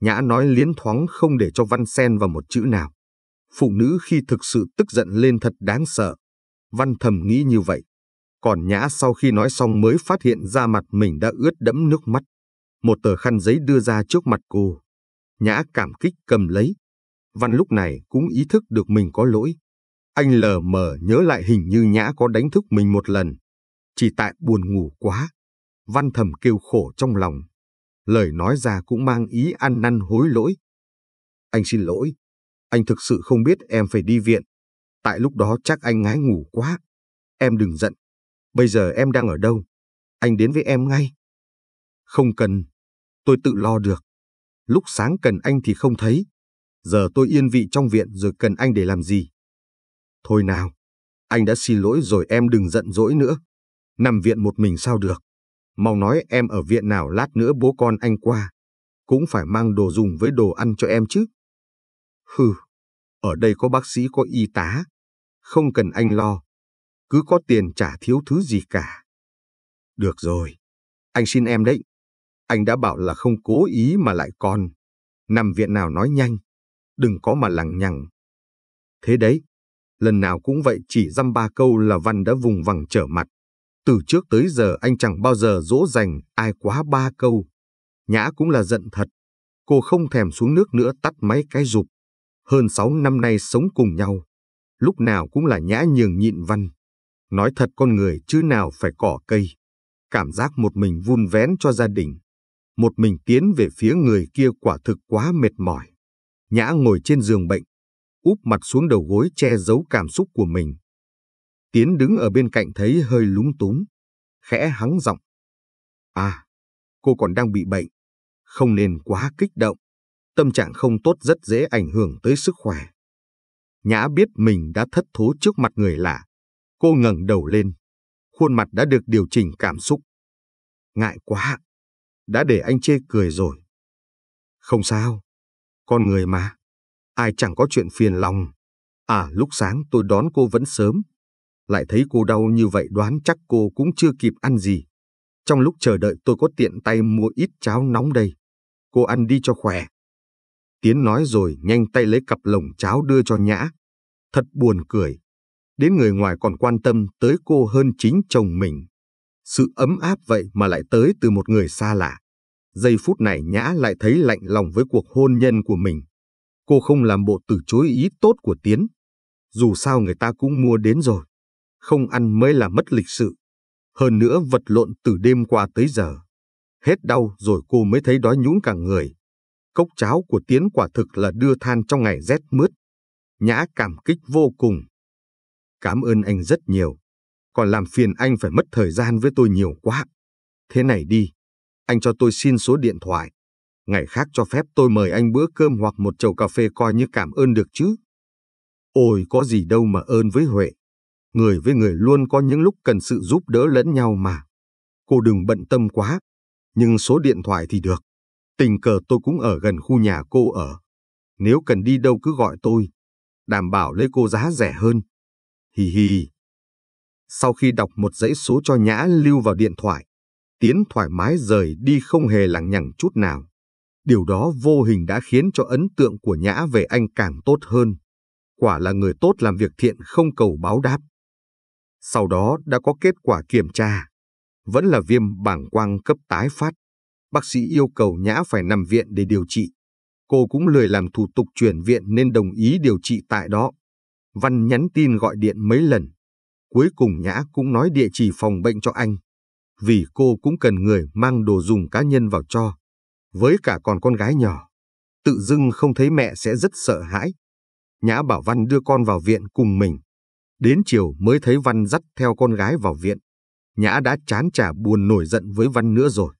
Nhã nói liến thoáng không để cho Văn Sen vào một chữ nào. Phụ nữ khi thực sự tức giận lên thật đáng sợ. Văn thầm nghĩ như vậy. Còn Nhã sau khi nói xong mới phát hiện ra mặt mình đã ướt đẫm nước mắt. Một tờ khăn giấy đưa ra trước mặt cô. Nhã cảm kích cầm lấy. Văn lúc này cũng ý thức được mình có lỗi. Anh lờ mờ nhớ lại hình như Nhã có đánh thức mình một lần. Chỉ tại buồn ngủ quá. Văn thầm kêu khổ trong lòng. Lời nói ra cũng mang ý ăn năn hối lỗi. Anh xin lỗi. Anh thực sự không biết em phải đi viện. Tại lúc đó chắc anh ngái ngủ quá. Em đừng giận. Bây giờ em đang ở đâu? Anh đến với em ngay. Không cần. Tôi tự lo được. Lúc sáng cần anh thì không thấy. Giờ tôi yên vị trong viện rồi cần anh để làm gì? Thôi nào, anh đã xin lỗi rồi em đừng giận dỗi nữa. Nằm viện một mình sao được. Mau nói em ở viện nào lát nữa bố con anh qua. Cũng phải mang đồ dùng với đồ ăn cho em chứ. Hừ, ở đây có bác sĩ có y tá. Không cần anh lo. Cứ có tiền trả thiếu thứ gì cả. Được rồi, anh xin em đấy. Anh đã bảo là không cố ý mà lại còn. Nằm viện nào nói nhanh, đừng có mà lằng nhằng. Thế đấy, lần nào cũng vậy chỉ dăm ba câu là Văn đã vùng vằng trở mặt. Từ trước tới giờ anh chẳng bao giờ dỗ dành ai quá ba câu. Nhã cũng là giận thật. Cô không thèm xuống nước nữa tắt máy cái dục. Hơn sáu năm nay sống cùng nhau. Lúc nào cũng là Nhã nhường nhịn Văn. Nói thật con người chứ nào phải cỏ cây. Cảm giác một mình vun vén cho gia đình một mình tiến về phía người kia quả thực quá mệt mỏi. Nhã ngồi trên giường bệnh, úp mặt xuống đầu gối che giấu cảm xúc của mình. Tiến đứng ở bên cạnh thấy hơi lúng túng, khẽ hắng giọng. À, cô còn đang bị bệnh, không nên quá kích động, tâm trạng không tốt rất dễ ảnh hưởng tới sức khỏe. Nhã biết mình đã thất thố trước mặt người lạ. Cô ngẩng đầu lên, khuôn mặt đã được điều chỉnh cảm xúc. Ngại quá, đã để anh chê cười rồi. Không sao, con người mà, ai chẳng có chuyện phiền lòng. À lúc sáng tôi đón cô vẫn sớm, lại thấy cô đau như vậy đoán chắc cô cũng chưa kịp ăn gì. Trong lúc chờ đợi tôi có tiện tay mua ít cháo nóng đây, cô ăn đi cho khỏe. Tiến nói rồi nhanh tay lấy cặp lồng cháo đưa cho Nhã. Thật buồn cười, đến người ngoài còn quan tâm tới cô hơn chính chồng mình. Sự ấm áp vậy mà lại tới từ một người xa lạ. Giây phút này Nhã lại thấy lạnh lòng với cuộc hôn nhân của mình. Cô không làm bộ từ chối ý tốt của Tiến. Dù sao người ta cũng mua đến rồi. Không ăn mới là mất lịch sự. Hơn nữa vật lộn từ đêm qua tới giờ. Hết đau rồi cô mới thấy đói nhũn cả người. Cốc cháo của Tiến quả thực là đưa than trong ngày rét mướt. Nhã cảm kích vô cùng. Cảm ơn anh rất nhiều còn làm phiền anh phải mất thời gian với tôi nhiều quá. Thế này đi, anh cho tôi xin số điện thoại. Ngày khác cho phép tôi mời anh bữa cơm hoặc một chầu cà phê coi như cảm ơn được chứ. Ôi có gì đâu mà ơn với Huệ. Người với người luôn có những lúc cần sự giúp đỡ lẫn nhau mà. Cô đừng bận tâm quá, nhưng số điện thoại thì được. Tình cờ tôi cũng ở gần khu nhà cô ở. Nếu cần đi đâu cứ gọi tôi. Đảm bảo lấy cô giá rẻ hơn. Hì hì. Sau khi đọc một dãy số cho Nhã lưu vào điện thoại, Tiến thoải mái rời đi không hề lằng nhằng chút nào. Điều đó vô hình đã khiến cho ấn tượng của Nhã về anh càng tốt hơn. Quả là người tốt làm việc thiện không cầu báo đáp. Sau đó đã có kết quả kiểm tra. Vẫn là viêm bảng quang cấp tái phát. Bác sĩ yêu cầu Nhã phải nằm viện để điều trị. Cô cũng lười làm thủ tục chuyển viện nên đồng ý điều trị tại đó. Văn nhắn tin gọi điện mấy lần, Cuối cùng Nhã cũng nói địa chỉ phòng bệnh cho anh, vì cô cũng cần người mang đồ dùng cá nhân vào cho. Với cả còn con gái nhỏ, tự dưng không thấy mẹ sẽ rất sợ hãi. Nhã bảo Văn đưa con vào viện cùng mình. Đến chiều mới thấy Văn dắt theo con gái vào viện. Nhã đã chán chả buồn nổi giận với Văn nữa rồi.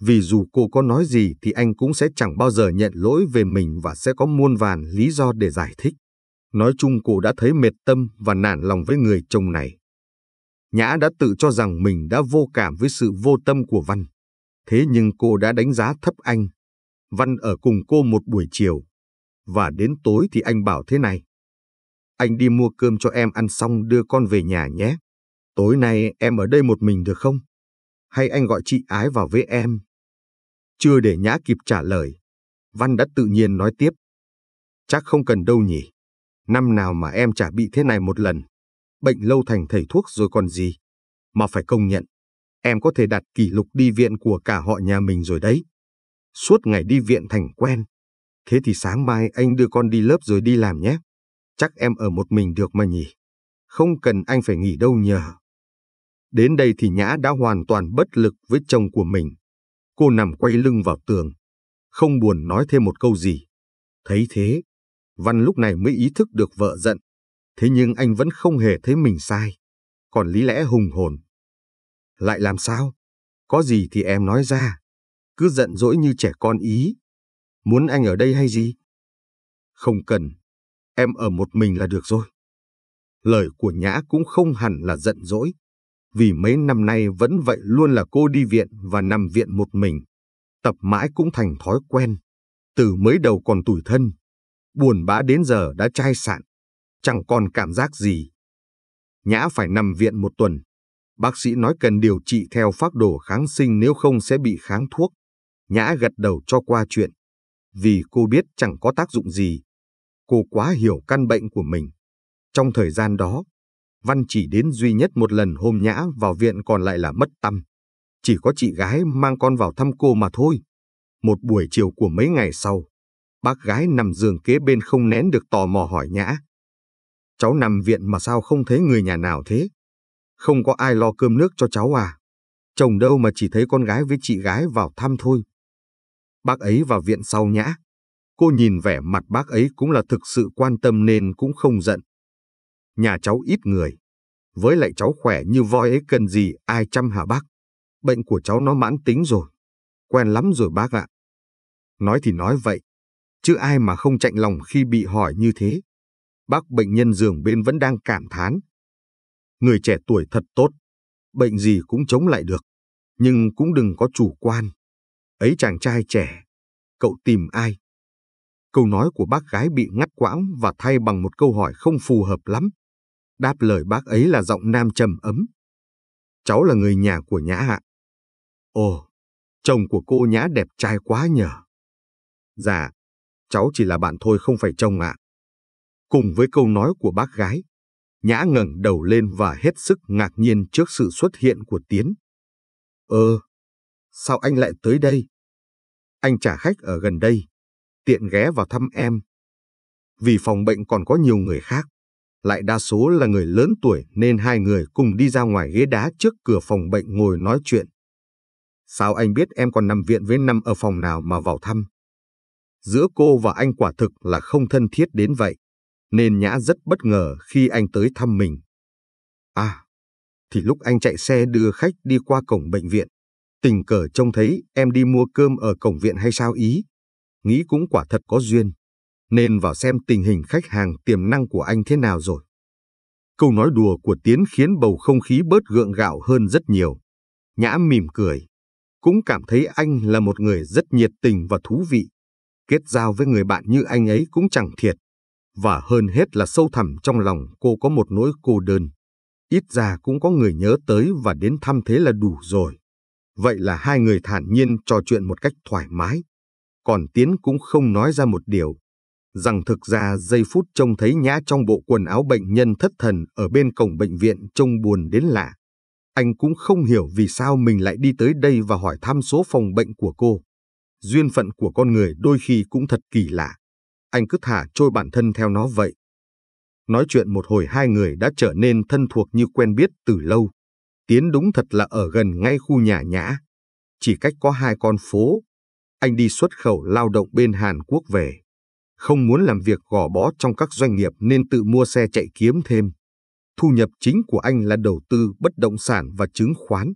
Vì dù cô có nói gì thì anh cũng sẽ chẳng bao giờ nhận lỗi về mình và sẽ có muôn vàn lý do để giải thích. Nói chung cô đã thấy mệt tâm và nản lòng với người chồng này. Nhã đã tự cho rằng mình đã vô cảm với sự vô tâm của Văn. Thế nhưng cô đã đánh giá thấp anh. Văn ở cùng cô một buổi chiều. Và đến tối thì anh bảo thế này. Anh đi mua cơm cho em ăn xong đưa con về nhà nhé. Tối nay em ở đây một mình được không? Hay anh gọi chị Ái vào với em? Chưa để Nhã kịp trả lời. Văn đã tự nhiên nói tiếp. Chắc không cần đâu nhỉ. Năm nào mà em chả bị thế này một lần. Bệnh lâu thành thầy thuốc rồi còn gì. Mà phải công nhận, em có thể đặt kỷ lục đi viện của cả họ nhà mình rồi đấy. Suốt ngày đi viện thành quen. Thế thì sáng mai anh đưa con đi lớp rồi đi làm nhé. Chắc em ở một mình được mà nhỉ. Không cần anh phải nghỉ đâu nhờ. Đến đây thì Nhã đã hoàn toàn bất lực với chồng của mình. Cô nằm quay lưng vào tường, không buồn nói thêm một câu gì. Thấy thế, Văn lúc này mới ý thức được vợ giận, thế nhưng anh vẫn không hề thấy mình sai, còn lý lẽ hùng hồn. Lại làm sao? Có gì thì em nói ra, cứ giận dỗi như trẻ con ý. Muốn anh ở đây hay gì? Không cần, em ở một mình là được rồi. Lời của Nhã cũng không hẳn là giận dỗi, vì mấy năm nay vẫn vậy luôn là cô đi viện và nằm viện một mình. Tập mãi cũng thành thói quen, từ mới đầu còn tủi thân, buồn bã đến giờ đã chai sạn, chẳng còn cảm giác gì. Nhã phải nằm viện một tuần. Bác sĩ nói cần điều trị theo phác đồ kháng sinh nếu không sẽ bị kháng thuốc. Nhã gật đầu cho qua chuyện, vì cô biết chẳng có tác dụng gì. Cô quá hiểu căn bệnh của mình. Trong thời gian đó, Văn chỉ đến duy nhất một lần hôm Nhã vào viện còn lại là mất tâm. Chỉ có chị gái mang con vào thăm cô mà thôi. Một buổi chiều của mấy ngày sau, Bác gái nằm giường kế bên không nén được tò mò hỏi nhã. Cháu nằm viện mà sao không thấy người nhà nào thế? Không có ai lo cơm nước cho cháu à? Chồng đâu mà chỉ thấy con gái với chị gái vào thăm thôi. Bác ấy vào viện sau nhã. Cô nhìn vẻ mặt bác ấy cũng là thực sự quan tâm nên cũng không giận. Nhà cháu ít người. Với lại cháu khỏe như voi ấy cần gì ai chăm hả bác? Bệnh của cháu nó mãn tính rồi. Quen lắm rồi bác ạ. Nói thì nói vậy, chứ ai mà không chạnh lòng khi bị hỏi như thế. Bác bệnh nhân giường bên vẫn đang cảm thán. Người trẻ tuổi thật tốt, bệnh gì cũng chống lại được, nhưng cũng đừng có chủ quan. Ấy chàng trai trẻ, cậu tìm ai? Câu nói của bác gái bị ngắt quãng và thay bằng một câu hỏi không phù hợp lắm. Đáp lời bác ấy là giọng nam trầm ấm. Cháu là người nhà của Nhã ạ. Ồ, chồng của cô Nhã đẹp trai quá nhờ. Dạ, cháu chỉ là bạn thôi không phải chồng ạ. Cùng với câu nói của bác gái, Nhã ngẩng đầu lên và hết sức ngạc nhiên trước sự xuất hiện của Tiến. Ơ, ờ, sao anh lại tới đây? Anh trả khách ở gần đây, tiện ghé vào thăm em. Vì phòng bệnh còn có nhiều người khác, lại đa số là người lớn tuổi nên hai người cùng đi ra ngoài ghế đá trước cửa phòng bệnh ngồi nói chuyện. Sao anh biết em còn nằm viện với năm ở phòng nào mà vào thăm? giữa cô và anh quả thực là không thân thiết đến vậy, nên Nhã rất bất ngờ khi anh tới thăm mình. À, thì lúc anh chạy xe đưa khách đi qua cổng bệnh viện, tình cờ trông thấy em đi mua cơm ở cổng viện hay sao ý. Nghĩ cũng quả thật có duyên, nên vào xem tình hình khách hàng tiềm năng của anh thế nào rồi. Câu nói đùa của Tiến khiến bầu không khí bớt gượng gạo hơn rất nhiều. Nhã mỉm cười, cũng cảm thấy anh là một người rất nhiệt tình và thú vị. Kết giao với người bạn như anh ấy cũng chẳng thiệt. Và hơn hết là sâu thẳm trong lòng cô có một nỗi cô đơn. Ít ra cũng có người nhớ tới và đến thăm thế là đủ rồi. Vậy là hai người thản nhiên trò chuyện một cách thoải mái. Còn Tiến cũng không nói ra một điều. Rằng thực ra giây phút trông thấy Nhã trong bộ quần áo bệnh nhân thất thần ở bên cổng bệnh viện trông buồn đến lạ. Anh cũng không hiểu vì sao mình lại đi tới đây và hỏi thăm số phòng bệnh của cô duyên phận của con người đôi khi cũng thật kỳ lạ. Anh cứ thả trôi bản thân theo nó vậy. Nói chuyện một hồi hai người đã trở nên thân thuộc như quen biết từ lâu. Tiến đúng thật là ở gần ngay khu nhà nhã. Chỉ cách có hai con phố. Anh đi xuất khẩu lao động bên Hàn Quốc về. Không muốn làm việc gò bó trong các doanh nghiệp nên tự mua xe chạy kiếm thêm. Thu nhập chính của anh là đầu tư bất động sản và chứng khoán.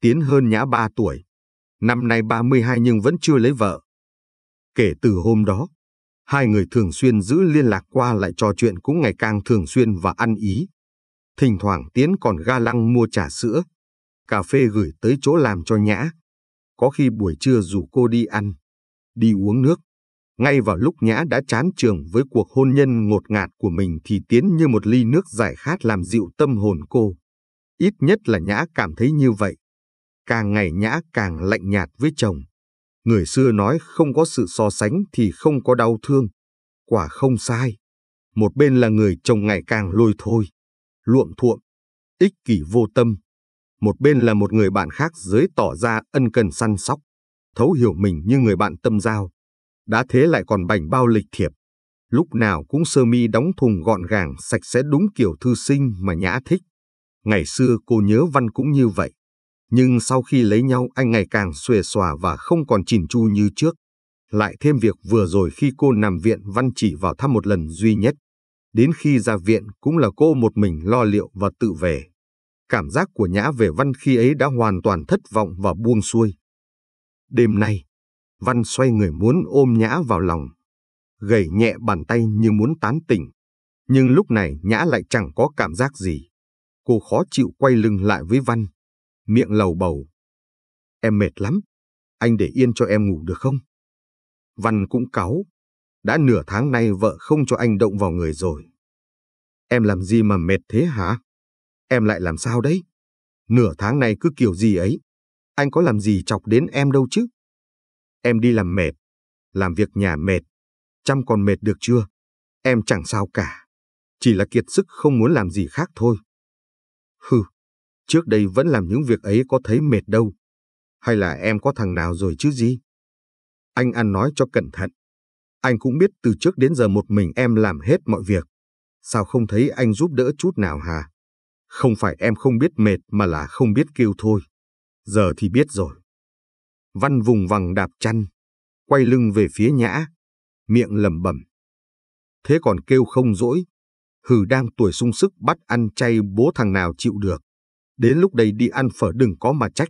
Tiến hơn nhã 3 tuổi, năm nay 32 nhưng vẫn chưa lấy vợ. Kể từ hôm đó, hai người thường xuyên giữ liên lạc qua lại trò chuyện cũng ngày càng thường xuyên và ăn ý. Thỉnh thoảng Tiến còn ga lăng mua trà sữa, cà phê gửi tới chỗ làm cho nhã. Có khi buổi trưa rủ cô đi ăn, đi uống nước. Ngay vào lúc Nhã đã chán trường với cuộc hôn nhân ngột ngạt của mình thì Tiến như một ly nước giải khát làm dịu tâm hồn cô. Ít nhất là Nhã cảm thấy như vậy càng ngày nhã càng lạnh nhạt với chồng. Người xưa nói không có sự so sánh thì không có đau thương. Quả không sai. Một bên là người chồng ngày càng lôi thôi, luộm thuộm, ích kỷ vô tâm. Một bên là một người bạn khác giới tỏ ra ân cần săn sóc, thấu hiểu mình như người bạn tâm giao. Đã thế lại còn bảnh bao lịch thiệp. Lúc nào cũng sơ mi đóng thùng gọn gàng sạch sẽ đúng kiểu thư sinh mà nhã thích. Ngày xưa cô nhớ văn cũng như vậy. Nhưng sau khi lấy nhau anh ngày càng xuề xòa và không còn chỉn chu như trước. Lại thêm việc vừa rồi khi cô nằm viện Văn chỉ vào thăm một lần duy nhất. Đến khi ra viện cũng là cô một mình lo liệu và tự về. Cảm giác của Nhã về Văn khi ấy đã hoàn toàn thất vọng và buông xuôi. Đêm nay, Văn xoay người muốn ôm Nhã vào lòng. Gầy nhẹ bàn tay như muốn tán tỉnh. Nhưng lúc này Nhã lại chẳng có cảm giác gì. Cô khó chịu quay lưng lại với Văn miệng lầu bầu. Em mệt lắm, anh để yên cho em ngủ được không? Văn cũng cáu, đã nửa tháng nay vợ không cho anh động vào người rồi. Em làm gì mà mệt thế hả? Em lại làm sao đấy? Nửa tháng nay cứ kiểu gì ấy, anh có làm gì chọc đến em đâu chứ? Em đi làm mệt, làm việc nhà mệt, chăm còn mệt được chưa? Em chẳng sao cả, chỉ là kiệt sức không muốn làm gì khác thôi. Hừ, Trước đây vẫn làm những việc ấy có thấy mệt đâu. Hay là em có thằng nào rồi chứ gì? Anh ăn nói cho cẩn thận. Anh cũng biết từ trước đến giờ một mình em làm hết mọi việc. Sao không thấy anh giúp đỡ chút nào hả? Không phải em không biết mệt mà là không biết kêu thôi. Giờ thì biết rồi. Văn vùng vằng đạp chăn, quay lưng về phía nhã, miệng lẩm bẩm. Thế còn kêu không dỗi, hừ đang tuổi sung sức bắt ăn chay bố thằng nào chịu được. Đến lúc đây đi ăn phở đừng có mà trách.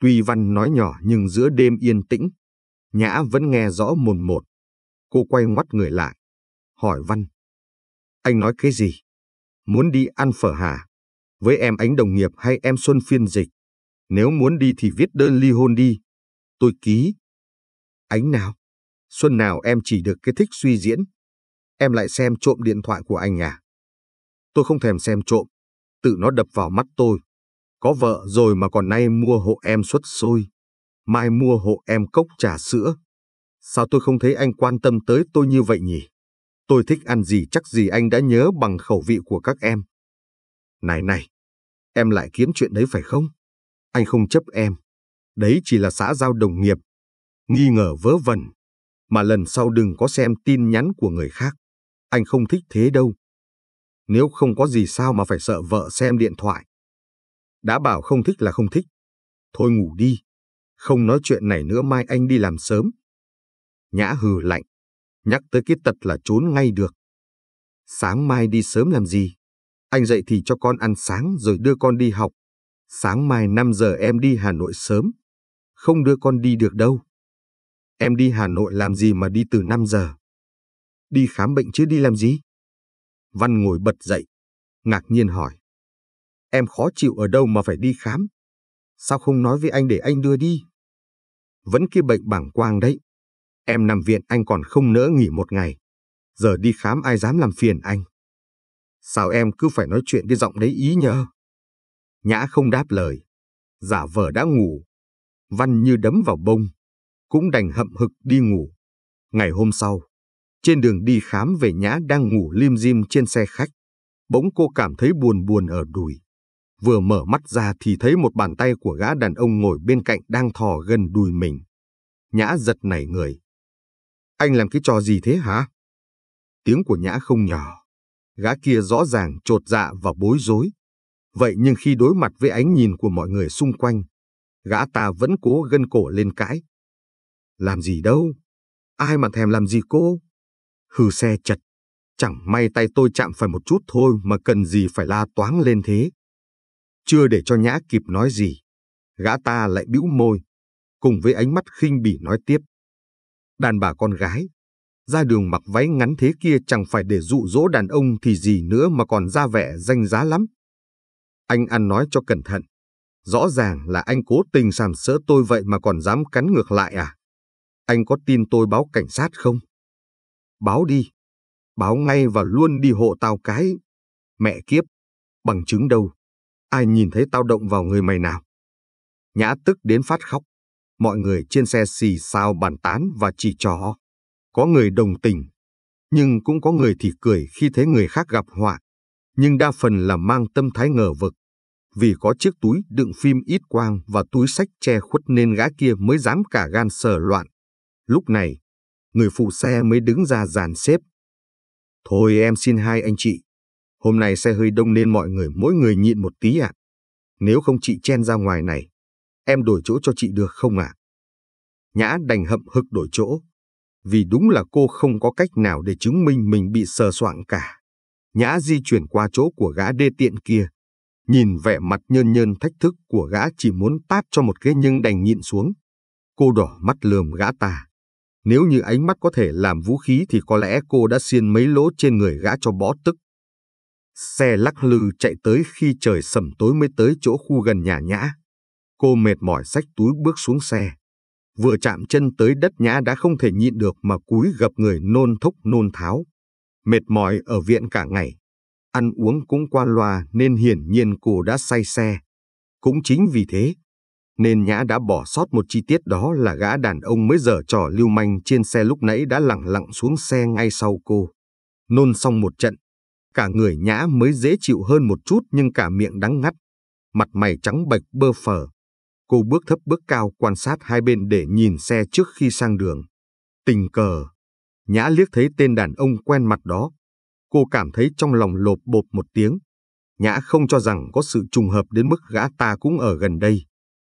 Tuy Văn nói nhỏ nhưng giữa đêm yên tĩnh, Nhã vẫn nghe rõ mồn một. Cô quay ngoắt người lại, hỏi Văn. Anh nói cái gì? Muốn đi ăn phở hả? Với em ánh đồng nghiệp hay em Xuân phiên dịch? Nếu muốn đi thì viết đơn ly hôn đi. Tôi ký. Ánh nào? Xuân nào em chỉ được cái thích suy diễn. Em lại xem trộm điện thoại của anh à? Tôi không thèm xem trộm tự nó đập vào mắt tôi. Có vợ rồi mà còn nay mua hộ em suất sôi, mai mua hộ em cốc trà sữa. Sao tôi không thấy anh quan tâm tới tôi như vậy nhỉ? Tôi thích ăn gì chắc gì anh đã nhớ bằng khẩu vị của các em. Này này, em lại kiếm chuyện đấy phải không? Anh không chấp em. Đấy chỉ là xã giao đồng nghiệp. Nghi ngờ vớ vẩn. Mà lần sau đừng có xem tin nhắn của người khác. Anh không thích thế đâu nếu không có gì sao mà phải sợ vợ xem điện thoại. Đã bảo không thích là không thích. Thôi ngủ đi, không nói chuyện này nữa mai anh đi làm sớm. Nhã hừ lạnh, nhắc tới cái tật là trốn ngay được. Sáng mai đi sớm làm gì? Anh dậy thì cho con ăn sáng rồi đưa con đi học. Sáng mai 5 giờ em đi Hà Nội sớm. Không đưa con đi được đâu. Em đi Hà Nội làm gì mà đi từ 5 giờ? Đi khám bệnh chứ đi làm gì? Văn ngồi bật dậy, ngạc nhiên hỏi. Em khó chịu ở đâu mà phải đi khám? Sao không nói với anh để anh đưa đi? Vẫn kia bệnh bảng quang đấy. Em nằm viện anh còn không nỡ nghỉ một ngày. Giờ đi khám ai dám làm phiền anh. Sao em cứ phải nói chuyện cái giọng đấy ý nhờ? Nhã không đáp lời. Giả vờ đã ngủ. Văn như đấm vào bông. Cũng đành hậm hực đi ngủ. Ngày hôm sau, trên đường đi khám về nhã đang ngủ lim dim trên xe khách. Bỗng cô cảm thấy buồn buồn ở đùi. Vừa mở mắt ra thì thấy một bàn tay của gã đàn ông ngồi bên cạnh đang thò gần đùi mình. Nhã giật nảy người. Anh làm cái trò gì thế hả? Tiếng của Nhã không nhỏ. Gã kia rõ ràng trột dạ và bối rối. Vậy nhưng khi đối mặt với ánh nhìn của mọi người xung quanh, gã ta vẫn cố gân cổ lên cãi. Làm gì đâu? Ai mà thèm làm gì cô? hư xe chật. Chẳng may tay tôi chạm phải một chút thôi mà cần gì phải la toáng lên thế. Chưa để cho nhã kịp nói gì, gã ta lại bĩu môi, cùng với ánh mắt khinh bỉ nói tiếp. Đàn bà con gái, ra đường mặc váy ngắn thế kia chẳng phải để dụ dỗ đàn ông thì gì nữa mà còn ra vẻ danh giá lắm. Anh ăn nói cho cẩn thận, rõ ràng là anh cố tình sàm sỡ tôi vậy mà còn dám cắn ngược lại à? Anh có tin tôi báo cảnh sát không? báo đi. Báo ngay và luôn đi hộ tao cái. Mẹ kiếp, bằng chứng đâu? Ai nhìn thấy tao động vào người mày nào? Nhã tức đến phát khóc. Mọi người trên xe xì xào bàn tán và chỉ trỏ. Có người đồng tình, nhưng cũng có người thì cười khi thấy người khác gặp họa. Nhưng đa phần là mang tâm thái ngờ vực. Vì có chiếc túi đựng phim ít quang và túi sách che khuất nên gã kia mới dám cả gan sờ loạn. Lúc này, người phụ xe mới đứng ra dàn xếp. Thôi em xin hai anh chị, hôm nay xe hơi đông nên mọi người mỗi người nhịn một tí ạ. À. Nếu không chị chen ra ngoài này, em đổi chỗ cho chị được không ạ? À? Nhã đành hậm hực đổi chỗ, vì đúng là cô không có cách nào để chứng minh mình bị sờ soạng cả. Nhã di chuyển qua chỗ của gã đê tiện kia, nhìn vẻ mặt nhơn nhơn thách thức của gã chỉ muốn tát cho một cái nhưng đành nhịn xuống. Cô đỏ mắt lườm gã ta. Nếu như ánh mắt có thể làm vũ khí thì có lẽ cô đã xiên mấy lỗ trên người gã cho bó tức. Xe lắc lư chạy tới khi trời sầm tối mới tới chỗ khu gần nhà nhã. Cô mệt mỏi xách túi bước xuống xe. Vừa chạm chân tới đất nhã đã không thể nhịn được mà cúi gập người nôn thốc nôn tháo. Mệt mỏi ở viện cả ngày. Ăn uống cũng qua loa nên hiển nhiên cô đã say xe. Cũng chính vì thế, nên Nhã đã bỏ sót một chi tiết đó là gã đàn ông mới giờ trò lưu manh trên xe lúc nãy đã lẳng lặng xuống xe ngay sau cô. Nôn xong một trận, cả người Nhã mới dễ chịu hơn một chút nhưng cả miệng đắng ngắt, mặt mày trắng bệch bơ phờ. Cô bước thấp bước cao quan sát hai bên để nhìn xe trước khi sang đường. Tình cờ, Nhã liếc thấy tên đàn ông quen mặt đó. Cô cảm thấy trong lòng lột bột một tiếng. Nhã không cho rằng có sự trùng hợp đến mức gã ta cũng ở gần đây.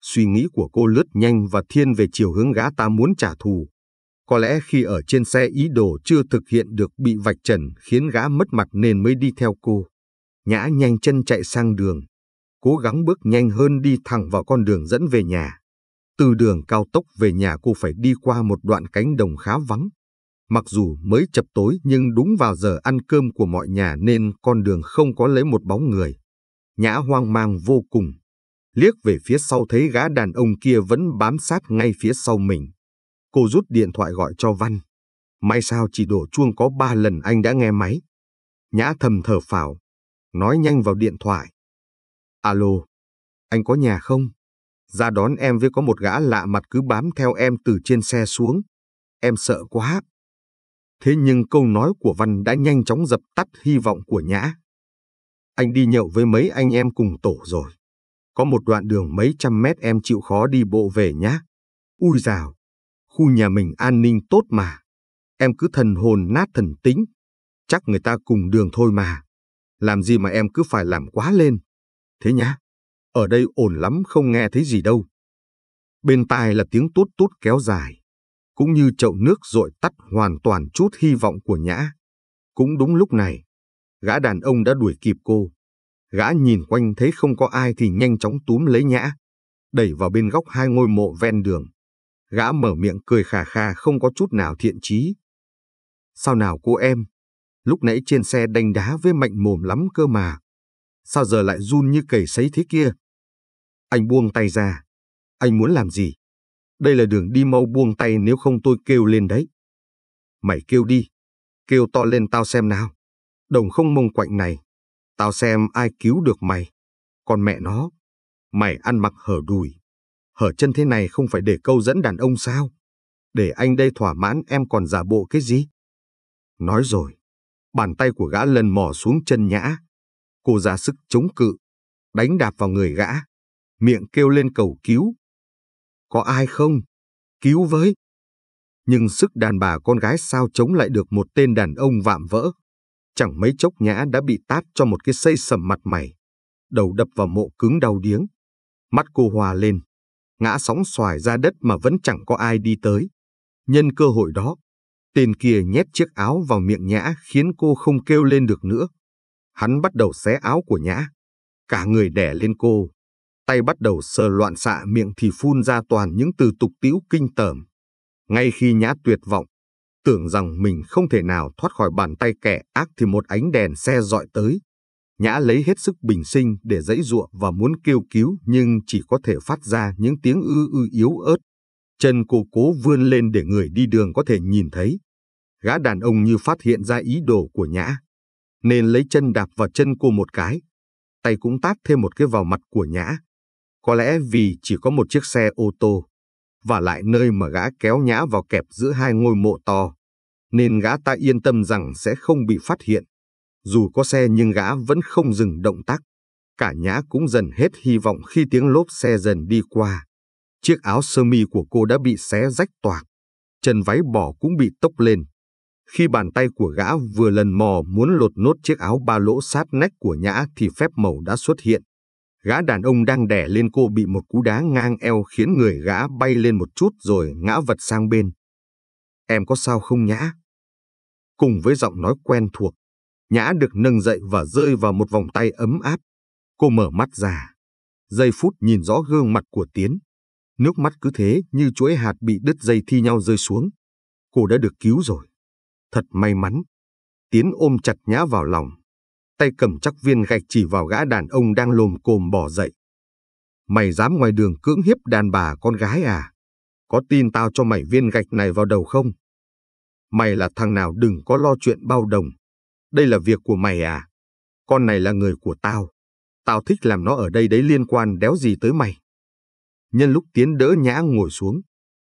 Suy nghĩ của cô lướt nhanh và thiên về chiều hướng gã ta muốn trả thù. Có lẽ khi ở trên xe ý đồ chưa thực hiện được bị vạch trần khiến gã mất mặt nên mới đi theo cô. Nhã nhanh chân chạy sang đường, cố gắng bước nhanh hơn đi thẳng vào con đường dẫn về nhà. Từ đường cao tốc về nhà cô phải đi qua một đoạn cánh đồng khá vắng. Mặc dù mới chập tối nhưng đúng vào giờ ăn cơm của mọi nhà nên con đường không có lấy một bóng người. Nhã hoang mang vô cùng, liếc về phía sau thấy gã đàn ông kia vẫn bám sát ngay phía sau mình. Cô rút điện thoại gọi cho Văn. May sao chỉ đổ chuông có ba lần anh đã nghe máy. Nhã thầm thở phào, nói nhanh vào điện thoại. Alo, anh có nhà không? Ra đón em với có một gã lạ mặt cứ bám theo em từ trên xe xuống. Em sợ quá. Thế nhưng câu nói của Văn đã nhanh chóng dập tắt hy vọng của Nhã. Anh đi nhậu với mấy anh em cùng tổ rồi. Có một đoạn đường mấy trăm mét em chịu khó đi bộ về nhé. Ui rào. khu nhà mình an ninh tốt mà. Em cứ thần hồn nát thần tính. Chắc người ta cùng đường thôi mà. Làm gì mà em cứ phải làm quá lên. Thế nhá, ở đây ổn lắm không nghe thấy gì đâu. Bên tai là tiếng tốt tốt kéo dài. Cũng như chậu nước rội tắt hoàn toàn chút hy vọng của Nhã. Cũng đúng lúc này, gã đàn ông đã đuổi kịp cô. Gã nhìn quanh thấy không có ai thì nhanh chóng túm lấy nhã, đẩy vào bên góc hai ngôi mộ ven đường. Gã mở miệng cười khà khà không có chút nào thiện trí. Sao nào cô em? Lúc nãy trên xe đánh đá với mạnh mồm lắm cơ mà. Sao giờ lại run như cầy sấy thế kia? Anh buông tay ra. Anh muốn làm gì? Đây là đường đi mau buông tay nếu không tôi kêu lên đấy. Mày kêu đi. Kêu to lên tao xem nào. Đồng không mông quạnh này. Tao xem ai cứu được mày. Còn mẹ nó, mày ăn mặc hở đùi. Hở chân thế này không phải để câu dẫn đàn ông sao? Để anh đây thỏa mãn em còn giả bộ cái gì? Nói rồi, bàn tay của gã lần mò xuống chân nhã. Cô ra sức chống cự, đánh đạp vào người gã, miệng kêu lên cầu cứu. Có ai không? Cứu với! Nhưng sức đàn bà con gái sao chống lại được một tên đàn ông vạm vỡ. Chẳng mấy chốc nhã đã bị tát cho một cái xây sầm mặt mày. Đầu đập vào mộ cứng đau điếng. Mắt cô hòa lên. Ngã sóng xoài ra đất mà vẫn chẳng có ai đi tới. Nhân cơ hội đó, tên kia nhét chiếc áo vào miệng nhã khiến cô không kêu lên được nữa. Hắn bắt đầu xé áo của nhã. Cả người đẻ lên cô. Tay bắt đầu sờ loạn xạ miệng thì phun ra toàn những từ tục tiễu kinh tởm. Ngay khi nhã tuyệt vọng, Tưởng rằng mình không thể nào thoát khỏi bàn tay kẻ ác thì một ánh đèn xe dọi tới. Nhã lấy hết sức bình sinh để dãy ruộng và muốn kêu cứu nhưng chỉ có thể phát ra những tiếng ư ư yếu ớt. Chân cô cố vươn lên để người đi đường có thể nhìn thấy. Gã đàn ông như phát hiện ra ý đồ của Nhã, nên lấy chân đạp vào chân cô một cái. Tay cũng tát thêm một cái vào mặt của Nhã. Có lẽ vì chỉ có một chiếc xe ô tô và lại nơi mà gã kéo nhã vào kẹp giữa hai ngôi mộ to, nên gã ta yên tâm rằng sẽ không bị phát hiện. Dù có xe nhưng gã vẫn không dừng động tác. Cả nhã cũng dần hết hy vọng khi tiếng lốp xe dần đi qua. Chiếc áo sơ mi của cô đã bị xé rách toạc, chân váy bỏ cũng bị tốc lên. Khi bàn tay của gã vừa lần mò muốn lột nốt chiếc áo ba lỗ sát nách của nhã thì phép màu đã xuất hiện. Gã đàn ông đang đè lên cô bị một cú đá ngang eo khiến người gã bay lên một chút rồi ngã vật sang bên. Em có sao không nhã? Cùng với giọng nói quen thuộc, nhã được nâng dậy và rơi vào một vòng tay ấm áp. Cô mở mắt ra. Giây phút nhìn rõ gương mặt của Tiến. Nước mắt cứ thế như chuỗi hạt bị đứt dây thi nhau rơi xuống. Cô đã được cứu rồi. Thật may mắn. Tiến ôm chặt nhã vào lòng tay cầm chắc viên gạch chỉ vào gã đàn ông đang lồm cồm bỏ dậy. Mày dám ngoài đường cưỡng hiếp đàn bà con gái à? Có tin tao cho mày viên gạch này vào đầu không? Mày là thằng nào đừng có lo chuyện bao đồng. Đây là việc của mày à? Con này là người của tao. Tao thích làm nó ở đây đấy liên quan đéo gì tới mày. Nhân lúc Tiến đỡ nhã ngồi xuống,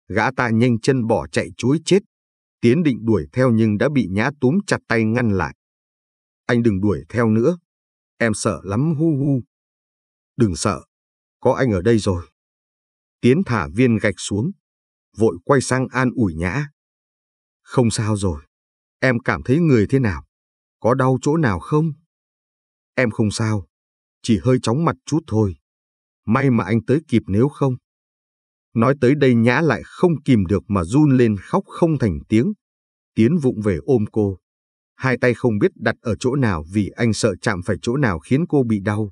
gã ta nhanh chân bỏ chạy chối chết. Tiến định đuổi theo nhưng đã bị nhã túm chặt tay ngăn lại. Anh đừng đuổi theo nữa. Em sợ lắm hu hu. Đừng sợ. Có anh ở đây rồi. Tiến thả viên gạch xuống. Vội quay sang an ủi nhã. Không sao rồi. Em cảm thấy người thế nào? Có đau chỗ nào không? Em không sao. Chỉ hơi chóng mặt chút thôi. May mà anh tới kịp nếu không. Nói tới đây nhã lại không kìm được mà run lên khóc không thành tiếng. Tiến vụng về ôm cô hai tay không biết đặt ở chỗ nào vì anh sợ chạm phải chỗ nào khiến cô bị đau.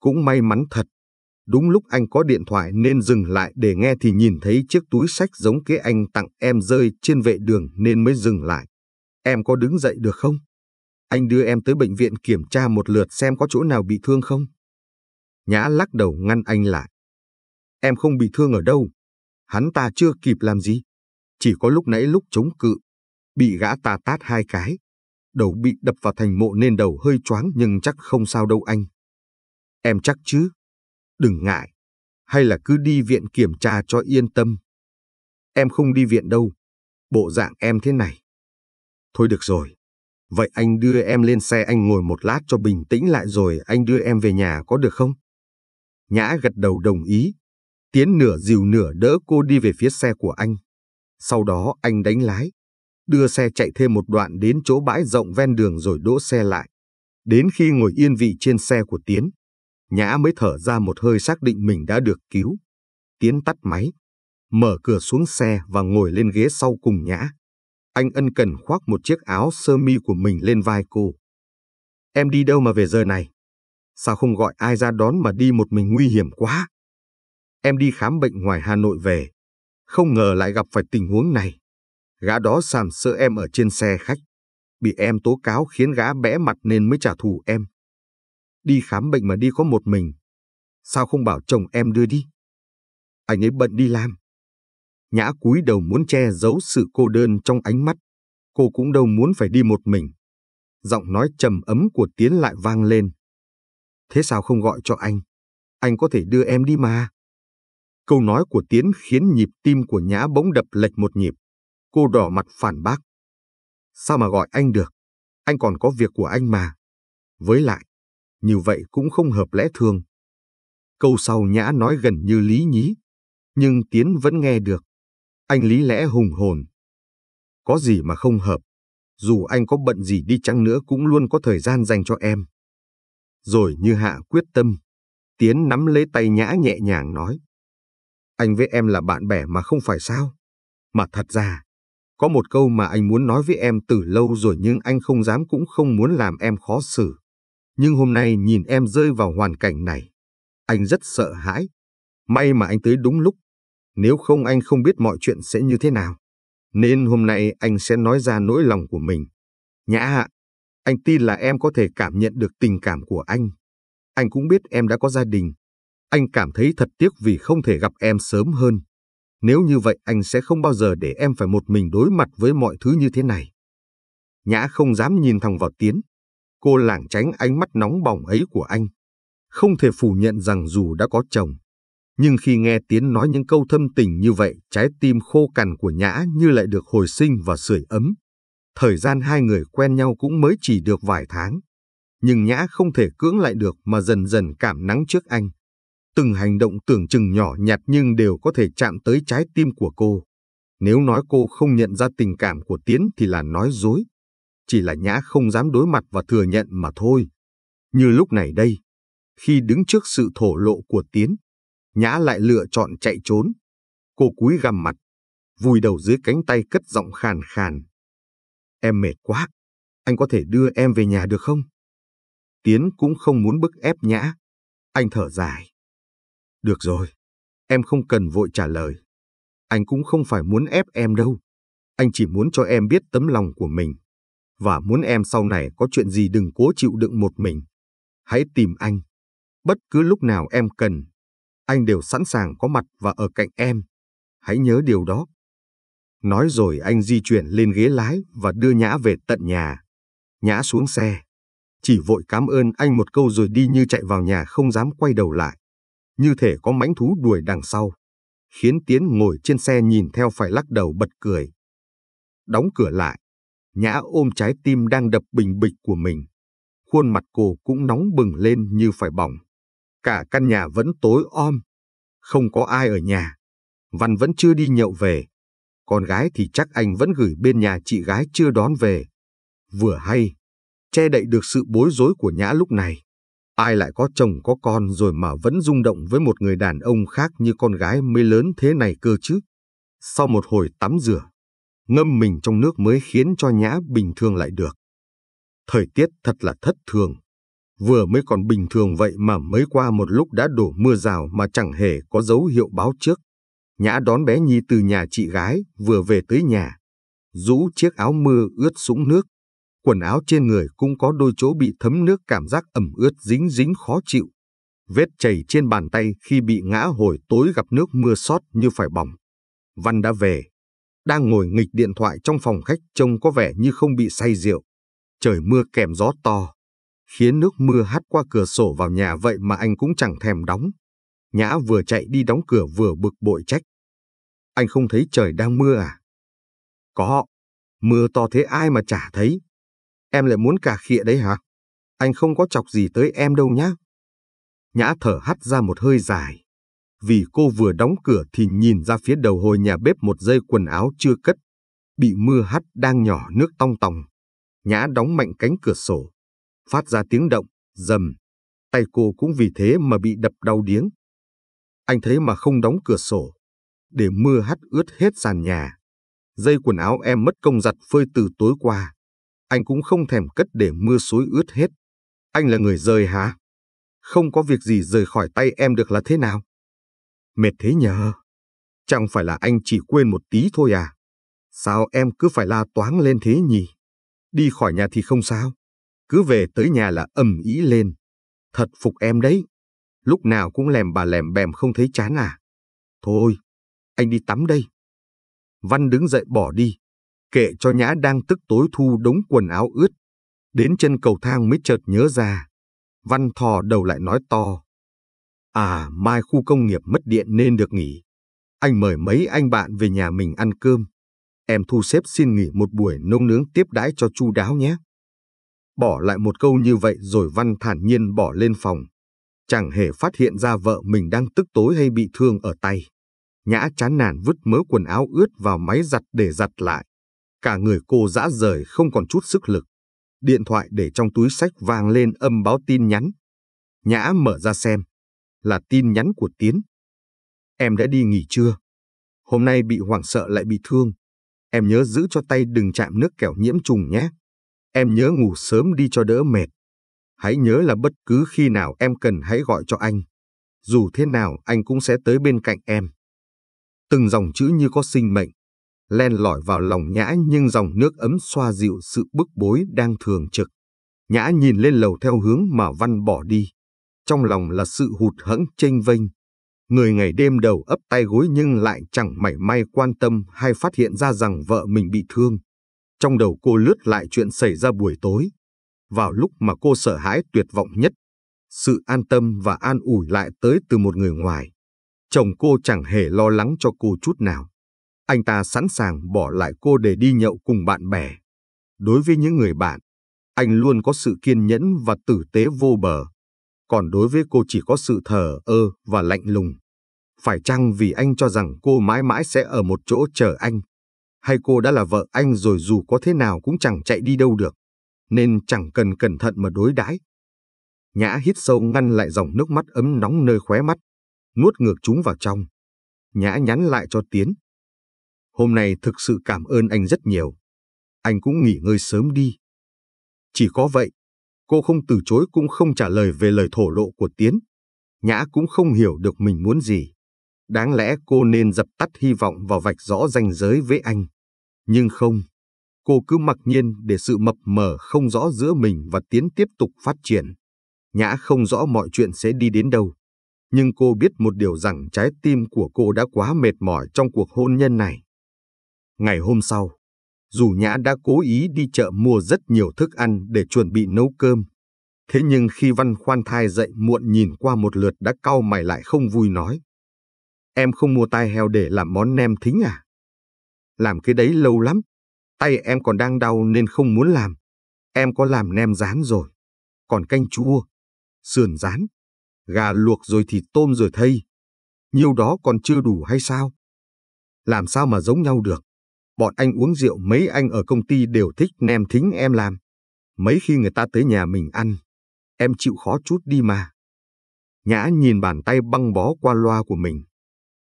Cũng may mắn thật, đúng lúc anh có điện thoại nên dừng lại để nghe thì nhìn thấy chiếc túi sách giống kế anh tặng em rơi trên vệ đường nên mới dừng lại. Em có đứng dậy được không? Anh đưa em tới bệnh viện kiểm tra một lượt xem có chỗ nào bị thương không? Nhã lắc đầu ngăn anh lại. Em không bị thương ở đâu. Hắn ta chưa kịp làm gì. Chỉ có lúc nãy lúc chống cự. Bị gã ta tát hai cái đầu bị đập vào thành mộ nên đầu hơi choáng nhưng chắc không sao đâu anh. Em chắc chứ? Đừng ngại. Hay là cứ đi viện kiểm tra cho yên tâm. Em không đi viện đâu. Bộ dạng em thế này. Thôi được rồi. Vậy anh đưa em lên xe anh ngồi một lát cho bình tĩnh lại rồi anh đưa em về nhà có được không? Nhã gật đầu đồng ý. Tiến nửa dìu nửa đỡ cô đi về phía xe của anh. Sau đó anh đánh lái, đưa xe chạy thêm một đoạn đến chỗ bãi rộng ven đường rồi đỗ xe lại. Đến khi ngồi yên vị trên xe của Tiến, Nhã mới thở ra một hơi xác định mình đã được cứu. Tiến tắt máy, mở cửa xuống xe và ngồi lên ghế sau cùng Nhã. Anh ân cần khoác một chiếc áo sơ mi của mình lên vai cô. Em đi đâu mà về giờ này? Sao không gọi ai ra đón mà đi một mình nguy hiểm quá? Em đi khám bệnh ngoài Hà Nội về. Không ngờ lại gặp phải tình huống này. Gã đó sàm sỡ em ở trên xe khách. Bị em tố cáo khiến gã bẽ mặt nên mới trả thù em. Đi khám bệnh mà đi có một mình. Sao không bảo chồng em đưa đi? Anh ấy bận đi làm. Nhã cúi đầu muốn che giấu sự cô đơn trong ánh mắt. Cô cũng đâu muốn phải đi một mình. Giọng nói trầm ấm của Tiến lại vang lên. Thế sao không gọi cho anh? Anh có thể đưa em đi mà. Câu nói của Tiến khiến nhịp tim của Nhã bỗng đập lệch một nhịp. Cô đỏ mặt phản bác. Sao mà gọi anh được? Anh còn có việc của anh mà. Với lại, như vậy cũng không hợp lẽ thường. Câu sau Nhã nói gần như lý nhí, nhưng Tiến vẫn nghe được. Anh lý lẽ hùng hồn. Có gì mà không hợp, dù anh có bận gì đi chăng nữa cũng luôn có thời gian dành cho em. Rồi như hạ quyết tâm, Tiến nắm lấy tay Nhã nhẹ nhàng nói. Anh với em là bạn bè mà không phải sao? Mà thật ra, có một câu mà anh muốn nói với em từ lâu rồi nhưng anh không dám cũng không muốn làm em khó xử. Nhưng hôm nay nhìn em rơi vào hoàn cảnh này, anh rất sợ hãi. May mà anh tới đúng lúc, nếu không anh không biết mọi chuyện sẽ như thế nào. Nên hôm nay anh sẽ nói ra nỗi lòng của mình. Nhã hạ anh tin là em có thể cảm nhận được tình cảm của anh. Anh cũng biết em đã có gia đình. Anh cảm thấy thật tiếc vì không thể gặp em sớm hơn. Nếu như vậy anh sẽ không bao giờ để em phải một mình đối mặt với mọi thứ như thế này. Nhã không dám nhìn thẳng vào Tiến. Cô lảng tránh ánh mắt nóng bỏng ấy của anh. Không thể phủ nhận rằng dù đã có chồng, nhưng khi nghe Tiến nói những câu thâm tình như vậy, trái tim khô cằn của Nhã như lại được hồi sinh và sưởi ấm. Thời gian hai người quen nhau cũng mới chỉ được vài tháng. Nhưng Nhã không thể cưỡng lại được mà dần dần cảm nắng trước anh. Từng hành động tưởng chừng nhỏ nhặt nhưng đều có thể chạm tới trái tim của cô. Nếu nói cô không nhận ra tình cảm của Tiến thì là nói dối. Chỉ là Nhã không dám đối mặt và thừa nhận mà thôi. Như lúc này đây, khi đứng trước sự thổ lộ của Tiến, Nhã lại lựa chọn chạy trốn. Cô cúi gằm mặt, vùi đầu dưới cánh tay cất giọng khàn khàn. Em mệt quá, anh có thể đưa em về nhà được không? Tiến cũng không muốn bức ép Nhã. Anh thở dài. Được rồi, em không cần vội trả lời. Anh cũng không phải muốn ép em đâu. Anh chỉ muốn cho em biết tấm lòng của mình. Và muốn em sau này có chuyện gì đừng cố chịu đựng một mình. Hãy tìm anh. Bất cứ lúc nào em cần, anh đều sẵn sàng có mặt và ở cạnh em. Hãy nhớ điều đó. Nói rồi anh di chuyển lên ghế lái và đưa Nhã về tận nhà. Nhã xuống xe. Chỉ vội cảm ơn anh một câu rồi đi như chạy vào nhà không dám quay đầu lại như thể có mãnh thú đuổi đằng sau, khiến Tiến ngồi trên xe nhìn theo phải lắc đầu bật cười. Đóng cửa lại, Nhã ôm trái tim đang đập bình bịch của mình. Khuôn mặt cô cũng nóng bừng lên như phải bỏng. Cả căn nhà vẫn tối om, không có ai ở nhà. Văn vẫn chưa đi nhậu về. Con gái thì chắc anh vẫn gửi bên nhà chị gái chưa đón về. Vừa hay, che đậy được sự bối rối của Nhã lúc này. Ai lại có chồng có con rồi mà vẫn rung động với một người đàn ông khác như con gái mới lớn thế này cơ chứ? Sau một hồi tắm rửa, ngâm mình trong nước mới khiến cho nhã bình thường lại được. Thời tiết thật là thất thường. Vừa mới còn bình thường vậy mà mới qua một lúc đã đổ mưa rào mà chẳng hề có dấu hiệu báo trước. Nhã đón bé Nhi từ nhà chị gái vừa về tới nhà. Rũ chiếc áo mưa ướt sũng nước Quần áo trên người cũng có đôi chỗ bị thấm nước cảm giác ẩm ướt dính dính khó chịu. Vết chảy trên bàn tay khi bị ngã hồi tối gặp nước mưa sót như phải bỏng. Văn đã về. Đang ngồi nghịch điện thoại trong phòng khách trông có vẻ như không bị say rượu. Trời mưa kèm gió to. Khiến nước mưa hắt qua cửa sổ vào nhà vậy mà anh cũng chẳng thèm đóng. Nhã vừa chạy đi đóng cửa vừa bực bội trách. Anh không thấy trời đang mưa à? Có, mưa to thế ai mà chả thấy. Em lại muốn cả khịa đấy hả? Anh không có chọc gì tới em đâu nhá. Nhã thở hắt ra một hơi dài. Vì cô vừa đóng cửa thì nhìn ra phía đầu hồi nhà bếp một dây quần áo chưa cất. Bị mưa hắt đang nhỏ nước tong tòng. Nhã đóng mạnh cánh cửa sổ. Phát ra tiếng động, dầm. Tay cô cũng vì thế mà bị đập đau điếng. Anh thấy mà không đóng cửa sổ. Để mưa hắt ướt hết sàn nhà. Dây quần áo em mất công giặt phơi từ tối qua anh cũng không thèm cất để mưa xối ướt hết. Anh là người rời hả? Không có việc gì rời khỏi tay em được là thế nào? Mệt thế nhờ. Chẳng phải là anh chỉ quên một tí thôi à? Sao em cứ phải la toáng lên thế nhỉ? Đi khỏi nhà thì không sao. Cứ về tới nhà là ầm ý lên. Thật phục em đấy. Lúc nào cũng lèm bà lèm bèm không thấy chán à? Thôi, anh đi tắm đây. Văn đứng dậy bỏ đi kệ cho nhã đang tức tối thu đống quần áo ướt. Đến chân cầu thang mới chợt nhớ ra. Văn thò đầu lại nói to. À, mai khu công nghiệp mất điện nên được nghỉ. Anh mời mấy anh bạn về nhà mình ăn cơm. Em thu xếp xin nghỉ một buổi nông nướng tiếp đãi cho chu đáo nhé. Bỏ lại một câu như vậy rồi Văn thản nhiên bỏ lên phòng. Chẳng hề phát hiện ra vợ mình đang tức tối hay bị thương ở tay. Nhã chán nản vứt mớ quần áo ướt vào máy giặt để giặt lại. Cả người cô dã rời không còn chút sức lực. Điện thoại để trong túi sách vang lên âm báo tin nhắn. Nhã mở ra xem. Là tin nhắn của Tiến. Em đã đi nghỉ chưa? Hôm nay bị hoảng sợ lại bị thương. Em nhớ giữ cho tay đừng chạm nước kẻo nhiễm trùng nhé. Em nhớ ngủ sớm đi cho đỡ mệt. Hãy nhớ là bất cứ khi nào em cần hãy gọi cho anh. Dù thế nào anh cũng sẽ tới bên cạnh em. Từng dòng chữ như có sinh mệnh, len lỏi vào lòng nhã nhưng dòng nước ấm xoa dịu sự bức bối đang thường trực. Nhã nhìn lên lầu theo hướng mà văn bỏ đi. Trong lòng là sự hụt hẫng chênh vênh. Người ngày đêm đầu ấp tay gối nhưng lại chẳng mảy may quan tâm hay phát hiện ra rằng vợ mình bị thương. Trong đầu cô lướt lại chuyện xảy ra buổi tối. Vào lúc mà cô sợ hãi tuyệt vọng nhất, sự an tâm và an ủi lại tới từ một người ngoài. Chồng cô chẳng hề lo lắng cho cô chút nào anh ta sẵn sàng bỏ lại cô để đi nhậu cùng bạn bè. Đối với những người bạn, anh luôn có sự kiên nhẫn và tử tế vô bờ. Còn đối với cô chỉ có sự thờ ơ và lạnh lùng. Phải chăng vì anh cho rằng cô mãi mãi sẽ ở một chỗ chờ anh? Hay cô đã là vợ anh rồi dù có thế nào cũng chẳng chạy đi đâu được, nên chẳng cần cẩn thận mà đối đãi. Nhã hít sâu ngăn lại dòng nước mắt ấm nóng nơi khóe mắt, nuốt ngược chúng vào trong. Nhã nhắn lại cho Tiến. Hôm nay thực sự cảm ơn anh rất nhiều. Anh cũng nghỉ ngơi sớm đi. Chỉ có vậy, cô không từ chối cũng không trả lời về lời thổ lộ của Tiến. Nhã cũng không hiểu được mình muốn gì. Đáng lẽ cô nên dập tắt hy vọng và vạch rõ ranh giới với anh. Nhưng không, cô cứ mặc nhiên để sự mập mờ không rõ giữa mình và Tiến tiếp tục phát triển. Nhã không rõ mọi chuyện sẽ đi đến đâu. Nhưng cô biết một điều rằng trái tim của cô đã quá mệt mỏi trong cuộc hôn nhân này. Ngày hôm sau, dù Nhã đã cố ý đi chợ mua rất nhiều thức ăn để chuẩn bị nấu cơm, thế nhưng khi Văn Khoan Thai dậy muộn nhìn qua một lượt đã cau mày lại không vui nói. Em không mua tai heo để làm món nem thính à? Làm cái đấy lâu lắm, tay em còn đang đau nên không muốn làm. Em có làm nem rán rồi, còn canh chua, sườn rán, gà luộc rồi thì tôm rồi thây. Nhiều đó còn chưa đủ hay sao? Làm sao mà giống nhau được? Bọn anh uống rượu mấy anh ở công ty đều thích nem thính em làm. Mấy khi người ta tới nhà mình ăn, em chịu khó chút đi mà. Nhã nhìn bàn tay băng bó qua loa của mình,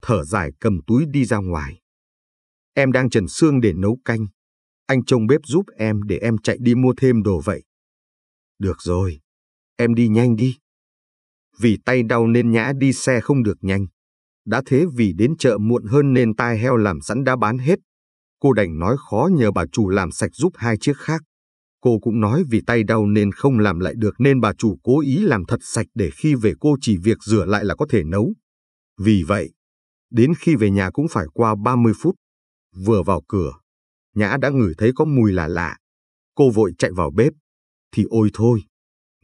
thở dài cầm túi đi ra ngoài. Em đang trần xương để nấu canh. Anh trông bếp giúp em để em chạy đi mua thêm đồ vậy. Được rồi, em đi nhanh đi. Vì tay đau nên Nhã đi xe không được nhanh. Đã thế vì đến chợ muộn hơn nên tai heo làm sẵn đã bán hết. Cô đành nói khó nhờ bà chủ làm sạch giúp hai chiếc khác. Cô cũng nói vì tay đau nên không làm lại được nên bà chủ cố ý làm thật sạch để khi về cô chỉ việc rửa lại là có thể nấu. Vì vậy, đến khi về nhà cũng phải qua 30 phút. Vừa vào cửa, Nhã đã ngửi thấy có mùi lạ lạ. Cô vội chạy vào bếp. Thì ôi thôi,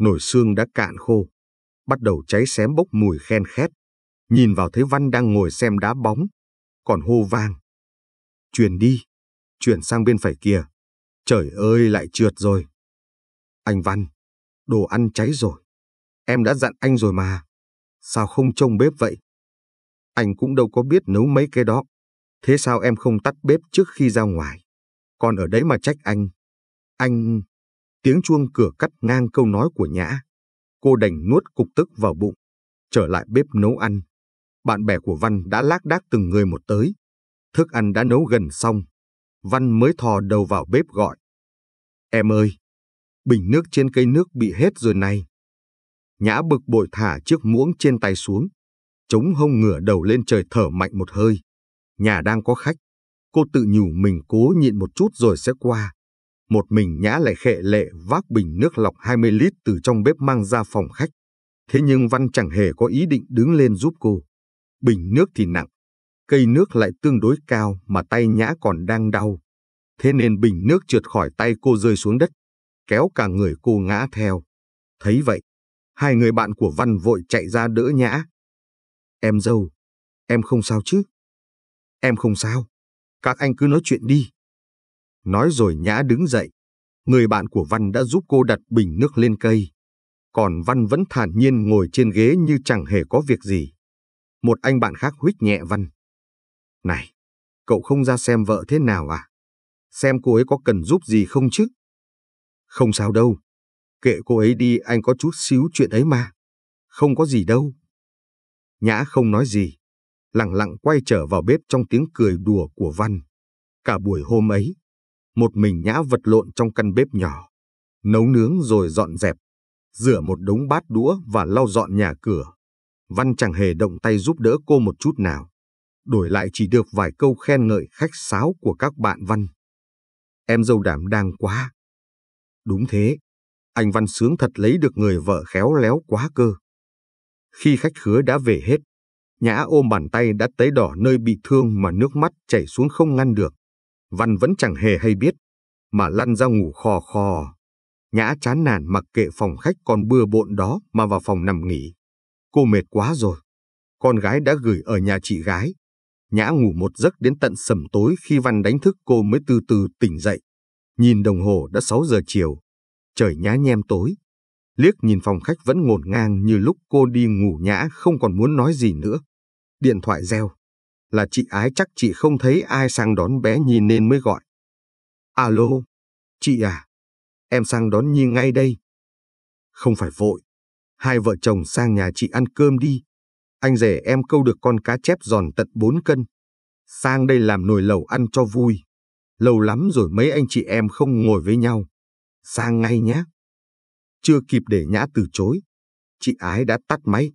nồi xương đã cạn khô. Bắt đầu cháy xém bốc mùi khen khét. Nhìn vào thấy Văn đang ngồi xem đá bóng. Còn hô vang. Chuyển đi, chuyển sang bên phải kia. Trời ơi lại trượt rồi. Anh Văn, đồ ăn cháy rồi. Em đã dặn anh rồi mà. Sao không trông bếp vậy? Anh cũng đâu có biết nấu mấy cái đó. Thế sao em không tắt bếp trước khi ra ngoài? Còn ở đấy mà trách anh. Anh... Tiếng chuông cửa cắt ngang câu nói của Nhã. Cô đành nuốt cục tức vào bụng. Trở lại bếp nấu ăn. Bạn bè của Văn đã lác đác từng người một tới. Thức ăn đã nấu gần xong, Văn mới thò đầu vào bếp gọi. Em ơi, bình nước trên cây nước bị hết rồi này. Nhã bực bội thả chiếc muỗng trên tay xuống, chống hông ngửa đầu lên trời thở mạnh một hơi. Nhà đang có khách, cô tự nhủ mình cố nhịn một chút rồi sẽ qua. Một mình Nhã lại khệ lệ vác bình nước lọc 20 lít từ trong bếp mang ra phòng khách. Thế nhưng Văn chẳng hề có ý định đứng lên giúp cô. Bình nước thì nặng, cây nước lại tương đối cao mà tay nhã còn đang đau. Thế nên bình nước trượt khỏi tay cô rơi xuống đất, kéo cả người cô ngã theo. Thấy vậy, hai người bạn của Văn vội chạy ra đỡ nhã. Em dâu, em không sao chứ? Em không sao, các anh cứ nói chuyện đi. Nói rồi nhã đứng dậy, người bạn của Văn đã giúp cô đặt bình nước lên cây. Còn Văn vẫn thản nhiên ngồi trên ghế như chẳng hề có việc gì. Một anh bạn khác huýt nhẹ Văn. Này, cậu không ra xem vợ thế nào à? Xem cô ấy có cần giúp gì không chứ? Không sao đâu. Kệ cô ấy đi anh có chút xíu chuyện ấy mà. Không có gì đâu. Nhã không nói gì. Lặng lặng quay trở vào bếp trong tiếng cười đùa của Văn. Cả buổi hôm ấy, một mình Nhã vật lộn trong căn bếp nhỏ. Nấu nướng rồi dọn dẹp. Rửa một đống bát đũa và lau dọn nhà cửa. Văn chẳng hề động tay giúp đỡ cô một chút nào đổi lại chỉ được vài câu khen ngợi khách sáo của các bạn văn. Em dâu đảm đang quá. Đúng thế, anh Văn Sướng thật lấy được người vợ khéo léo quá cơ. Khi khách khứa đã về hết, Nhã ôm bàn tay đã tấy đỏ nơi bị thương mà nước mắt chảy xuống không ngăn được. Văn vẫn chẳng hề hay biết, mà lăn ra ngủ khò khò. Nhã chán nản mặc kệ phòng khách còn bừa bộn đó mà vào phòng nằm nghỉ. Cô mệt quá rồi. Con gái đã gửi ở nhà chị gái, Nhã ngủ một giấc đến tận sầm tối khi Văn đánh thức cô mới từ từ tỉnh dậy. Nhìn đồng hồ đã 6 giờ chiều. Trời nhá nhem tối. Liếc nhìn phòng khách vẫn ngổn ngang như lúc cô đi ngủ Nhã không còn muốn nói gì nữa. Điện thoại reo. Là chị ái chắc chị không thấy ai sang đón bé Nhi nên mới gọi. Alo, chị à, em sang đón Nhi ngay đây. Không phải vội, hai vợ chồng sang nhà chị ăn cơm đi, anh rể em câu được con cá chép giòn tận 4 cân. Sang đây làm nồi lẩu ăn cho vui. Lâu lắm rồi mấy anh chị em không ngồi với nhau. Sang ngay nhé. Chưa kịp để Nhã từ chối. Chị ái đã tắt máy.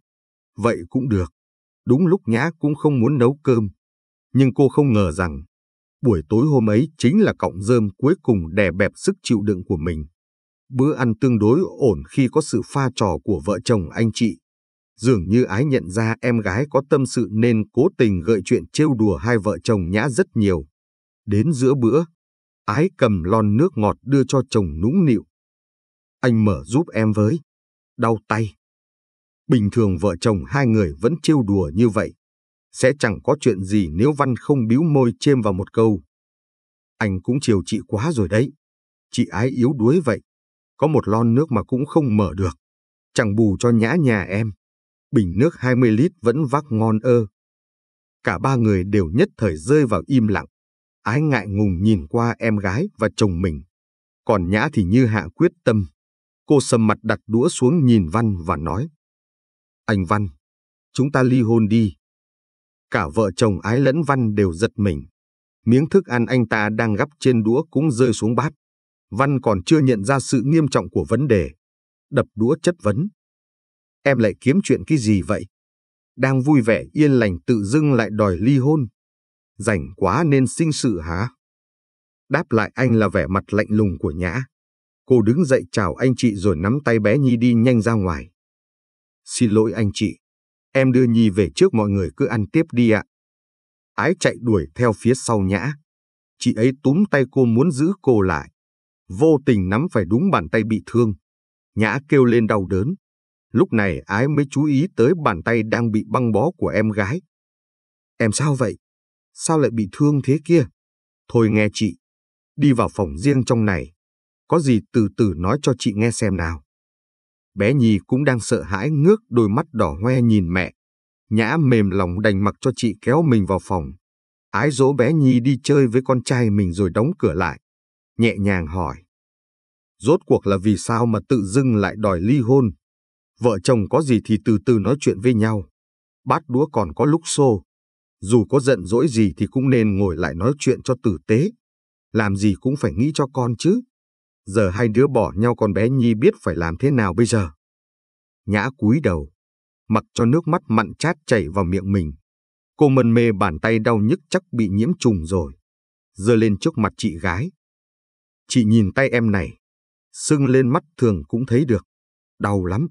Vậy cũng được. Đúng lúc Nhã cũng không muốn nấu cơm. Nhưng cô không ngờ rằng buổi tối hôm ấy chính là cọng rơm cuối cùng đè bẹp sức chịu đựng của mình. Bữa ăn tương đối ổn khi có sự pha trò của vợ chồng anh chị. Dường như ái nhận ra em gái có tâm sự nên cố tình gợi chuyện trêu đùa hai vợ chồng nhã rất nhiều. Đến giữa bữa, ái cầm lon nước ngọt đưa cho chồng nũng nịu. Anh mở giúp em với. Đau tay. Bình thường vợ chồng hai người vẫn trêu đùa như vậy. Sẽ chẳng có chuyện gì nếu Văn không biếu môi chêm vào một câu. Anh cũng chiều chị quá rồi đấy. Chị ái yếu đuối vậy. Có một lon nước mà cũng không mở được. Chẳng bù cho nhã nhà em bình nước 20 lít vẫn vác ngon ơ. Cả ba người đều nhất thời rơi vào im lặng, ái ngại ngùng nhìn qua em gái và chồng mình. Còn Nhã thì như hạ quyết tâm. Cô sầm mặt đặt đũa xuống nhìn Văn và nói. Anh Văn, chúng ta ly hôn đi. Cả vợ chồng ái lẫn Văn đều giật mình. Miếng thức ăn anh ta đang gắp trên đũa cũng rơi xuống bát. Văn còn chưa nhận ra sự nghiêm trọng của vấn đề. Đập đũa chất vấn em lại kiếm chuyện cái gì vậy? Đang vui vẻ yên lành tự dưng lại đòi ly hôn. Rảnh quá nên sinh sự hả? Đáp lại anh là vẻ mặt lạnh lùng của Nhã. Cô đứng dậy chào anh chị rồi nắm tay bé Nhi đi nhanh ra ngoài. Xin lỗi anh chị, em đưa Nhi về trước mọi người cứ ăn tiếp đi ạ. Ái chạy đuổi theo phía sau Nhã. Chị ấy túm tay cô muốn giữ cô lại. Vô tình nắm phải đúng bàn tay bị thương. Nhã kêu lên đau đớn. Lúc này ái mới chú ý tới bàn tay đang bị băng bó của em gái. Em sao vậy? Sao lại bị thương thế kia? Thôi nghe chị, đi vào phòng riêng trong này. Có gì từ từ nói cho chị nghe xem nào. Bé Nhi cũng đang sợ hãi ngước đôi mắt đỏ hoe nhìn mẹ. Nhã mềm lòng đành mặc cho chị kéo mình vào phòng. Ái dỗ bé Nhi đi chơi với con trai mình rồi đóng cửa lại. Nhẹ nhàng hỏi. Rốt cuộc là vì sao mà tự dưng lại đòi ly hôn? Vợ chồng có gì thì từ từ nói chuyện với nhau. Bát đũa còn có lúc xô. Dù có giận dỗi gì thì cũng nên ngồi lại nói chuyện cho tử tế. Làm gì cũng phải nghĩ cho con chứ. Giờ hai đứa bỏ nhau con bé Nhi biết phải làm thế nào bây giờ. Nhã cúi đầu, mặc cho nước mắt mặn chát chảy vào miệng mình. Cô mân mê bàn tay đau nhức chắc bị nhiễm trùng rồi. giờ lên trước mặt chị gái. Chị nhìn tay em này, sưng lên mắt thường cũng thấy được. Đau lắm.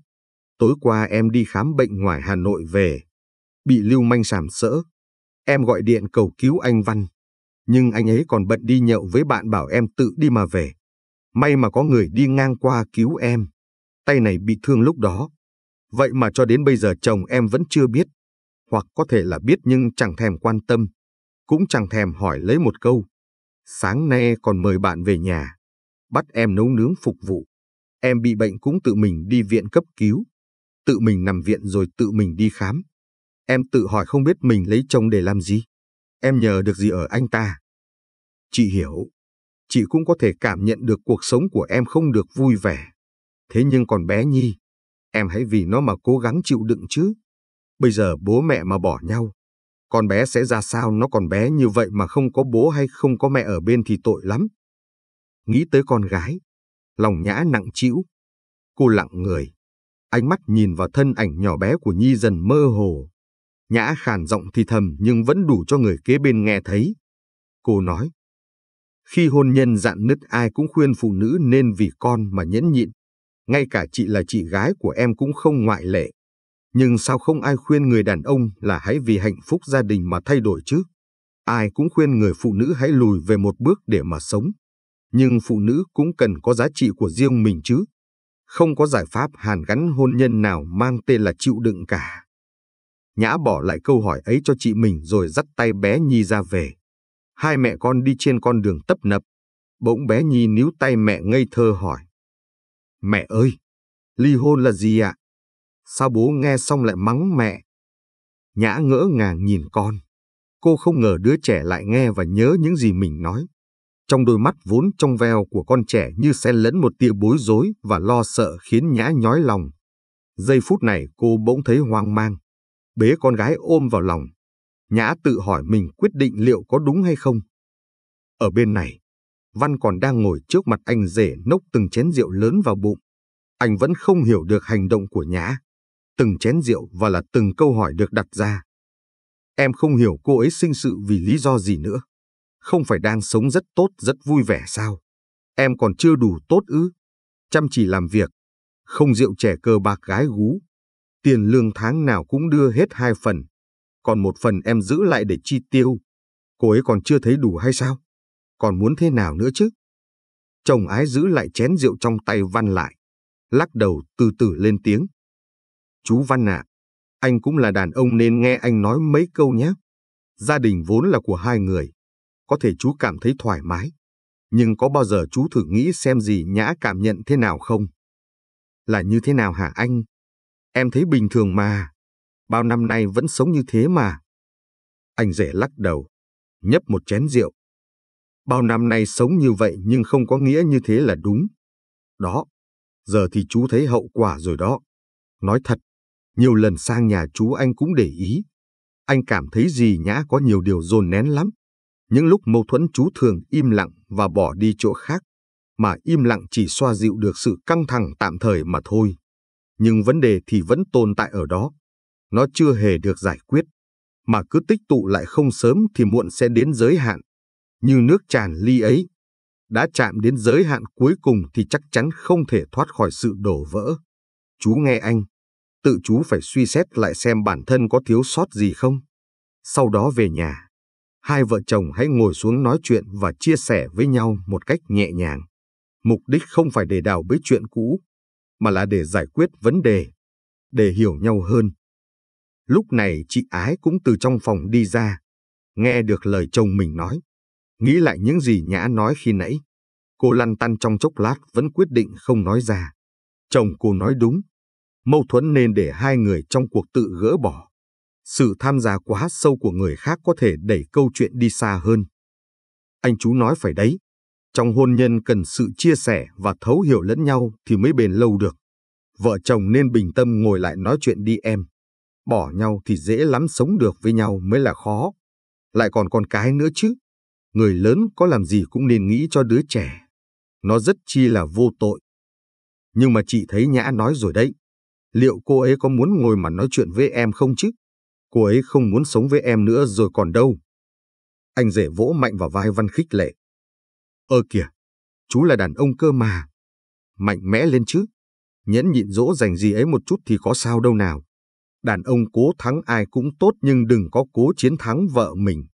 Tối qua em đi khám bệnh ngoài Hà Nội về, bị lưu manh sàm sỡ. Em gọi điện cầu cứu anh Văn, nhưng anh ấy còn bận đi nhậu với bạn bảo em tự đi mà về. May mà có người đi ngang qua cứu em. Tay này bị thương lúc đó. Vậy mà cho đến bây giờ chồng em vẫn chưa biết. Hoặc có thể là biết nhưng chẳng thèm quan tâm. Cũng chẳng thèm hỏi lấy một câu. Sáng nay còn mời bạn về nhà. Bắt em nấu nướng phục vụ. Em bị bệnh cũng tự mình đi viện cấp cứu tự mình nằm viện rồi tự mình đi khám. Em tự hỏi không biết mình lấy chồng để làm gì. Em nhờ được gì ở anh ta. Chị hiểu. Chị cũng có thể cảm nhận được cuộc sống của em không được vui vẻ. Thế nhưng còn bé Nhi, em hãy vì nó mà cố gắng chịu đựng chứ. Bây giờ bố mẹ mà bỏ nhau, con bé sẽ ra sao nó còn bé như vậy mà không có bố hay không có mẹ ở bên thì tội lắm. Nghĩ tới con gái, lòng nhã nặng chịu, cô lặng người, ánh mắt nhìn vào thân ảnh nhỏ bé của Nhi dần mơ hồ. Nhã khàn giọng thì thầm nhưng vẫn đủ cho người kế bên nghe thấy. Cô nói, khi hôn nhân dạn nứt ai cũng khuyên phụ nữ nên vì con mà nhẫn nhịn. Ngay cả chị là chị gái của em cũng không ngoại lệ. Nhưng sao không ai khuyên người đàn ông là hãy vì hạnh phúc gia đình mà thay đổi chứ? Ai cũng khuyên người phụ nữ hãy lùi về một bước để mà sống. Nhưng phụ nữ cũng cần có giá trị của riêng mình chứ không có giải pháp hàn gắn hôn nhân nào mang tên là chịu đựng cả. Nhã bỏ lại câu hỏi ấy cho chị mình rồi dắt tay bé Nhi ra về. Hai mẹ con đi trên con đường tấp nập. Bỗng bé Nhi níu tay mẹ ngây thơ hỏi. Mẹ ơi, ly hôn là gì ạ? Sao bố nghe xong lại mắng mẹ? Nhã ngỡ ngàng nhìn con. Cô không ngờ đứa trẻ lại nghe và nhớ những gì mình nói. Trong đôi mắt vốn trong veo của con trẻ như xen lẫn một tia bối rối và lo sợ khiến nhã nhói lòng. Giây phút này cô bỗng thấy hoang mang. Bế con gái ôm vào lòng. Nhã tự hỏi mình quyết định liệu có đúng hay không. Ở bên này, Văn còn đang ngồi trước mặt anh rể nốc từng chén rượu lớn vào bụng. Anh vẫn không hiểu được hành động của Nhã. Từng chén rượu và là từng câu hỏi được đặt ra. Em không hiểu cô ấy sinh sự vì lý do gì nữa không phải đang sống rất tốt rất vui vẻ sao? Em còn chưa đủ tốt ư? Chăm chỉ làm việc, không rượu trẻ cờ bạc gái gú. Tiền lương tháng nào cũng đưa hết hai phần, còn một phần em giữ lại để chi tiêu. Cô ấy còn chưa thấy đủ hay sao? Còn muốn thế nào nữa chứ? Chồng ái giữ lại chén rượu trong tay Văn lại, lắc đầu từ từ lên tiếng. Chú Văn ạ, à, anh cũng là đàn ông nên nghe anh nói mấy câu nhé. Gia đình vốn là của hai người có thể chú cảm thấy thoải mái. Nhưng có bao giờ chú thử nghĩ xem gì Nhã cảm nhận thế nào không? Là như thế nào hả anh? Em thấy bình thường mà. Bao năm nay vẫn sống như thế mà. Anh rể lắc đầu, nhấp một chén rượu. Bao năm nay sống như vậy nhưng không có nghĩa như thế là đúng. Đó, giờ thì chú thấy hậu quả rồi đó. Nói thật, nhiều lần sang nhà chú anh cũng để ý. Anh cảm thấy gì nhã có nhiều điều dồn nén lắm. Những lúc mâu thuẫn chú thường im lặng và bỏ đi chỗ khác, mà im lặng chỉ xoa dịu được sự căng thẳng tạm thời mà thôi. Nhưng vấn đề thì vẫn tồn tại ở đó. Nó chưa hề được giải quyết, mà cứ tích tụ lại không sớm thì muộn sẽ đến giới hạn. Như nước tràn ly ấy, đã chạm đến giới hạn cuối cùng thì chắc chắn không thể thoát khỏi sự đổ vỡ. Chú nghe anh, tự chú phải suy xét lại xem bản thân có thiếu sót gì không. Sau đó về nhà hai vợ chồng hãy ngồi xuống nói chuyện và chia sẻ với nhau một cách nhẹ nhàng. Mục đích không phải để đào bới chuyện cũ, mà là để giải quyết vấn đề, để hiểu nhau hơn. Lúc này chị Ái cũng từ trong phòng đi ra, nghe được lời chồng mình nói. Nghĩ lại những gì Nhã nói khi nãy, cô lăn tăn trong chốc lát vẫn quyết định không nói ra. Chồng cô nói đúng, mâu thuẫn nên để hai người trong cuộc tự gỡ bỏ. Sự tham gia quá sâu của người khác có thể đẩy câu chuyện đi xa hơn. Anh chú nói phải đấy, trong hôn nhân cần sự chia sẻ và thấu hiểu lẫn nhau thì mới bền lâu được. Vợ chồng nên bình tâm ngồi lại nói chuyện đi em. Bỏ nhau thì dễ lắm sống được với nhau mới là khó. Lại còn con cái nữa chứ. Người lớn có làm gì cũng nên nghĩ cho đứa trẻ. Nó rất chi là vô tội. Nhưng mà chị thấy Nhã nói rồi đấy. Liệu cô ấy có muốn ngồi mà nói chuyện với em không chứ? cô ấy không muốn sống với em nữa rồi còn đâu. Anh rể vỗ mạnh vào vai Văn khích lệ. Ơ kìa, chú là đàn ông cơ mà. Mạnh mẽ lên chứ. Nhẫn nhịn dỗ dành gì ấy một chút thì có sao đâu nào. Đàn ông cố thắng ai cũng tốt nhưng đừng có cố chiến thắng vợ mình.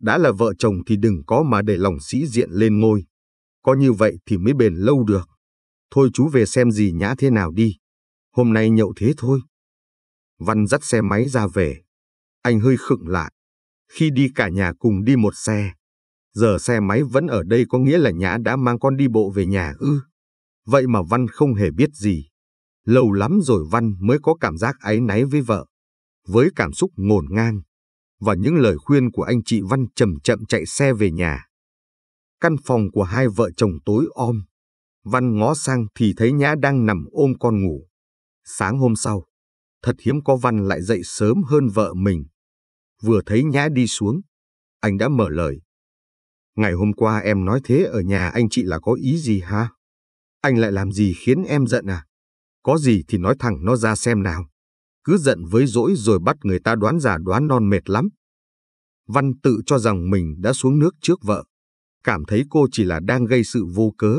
Đã là vợ chồng thì đừng có mà để lòng sĩ diện lên ngôi. Có như vậy thì mới bền lâu được. Thôi chú về xem gì nhã thế nào đi. Hôm nay nhậu thế thôi. Văn dắt xe máy ra về. Anh hơi khựng lại. Khi đi cả nhà cùng đi một xe, giờ xe máy vẫn ở đây có nghĩa là Nhã đã mang con đi bộ về nhà ư. Vậy mà Văn không hề biết gì. Lâu lắm rồi Văn mới có cảm giác áy náy với vợ. Với cảm xúc ngổn ngang và những lời khuyên của anh chị Văn chậm chậm chạy xe về nhà. Căn phòng của hai vợ chồng tối om. Văn ngó sang thì thấy Nhã đang nằm ôm con ngủ. Sáng hôm sau, thật hiếm có Văn lại dậy sớm hơn vợ mình vừa thấy Nhã đi xuống, anh đã mở lời. Ngày hôm qua em nói thế ở nhà anh chị là có ý gì ha? Anh lại làm gì khiến em giận à? Có gì thì nói thẳng nó ra xem nào. Cứ giận với dỗi rồi bắt người ta đoán giả đoán non mệt lắm. Văn tự cho rằng mình đã xuống nước trước vợ, cảm thấy cô chỉ là đang gây sự vô cớ.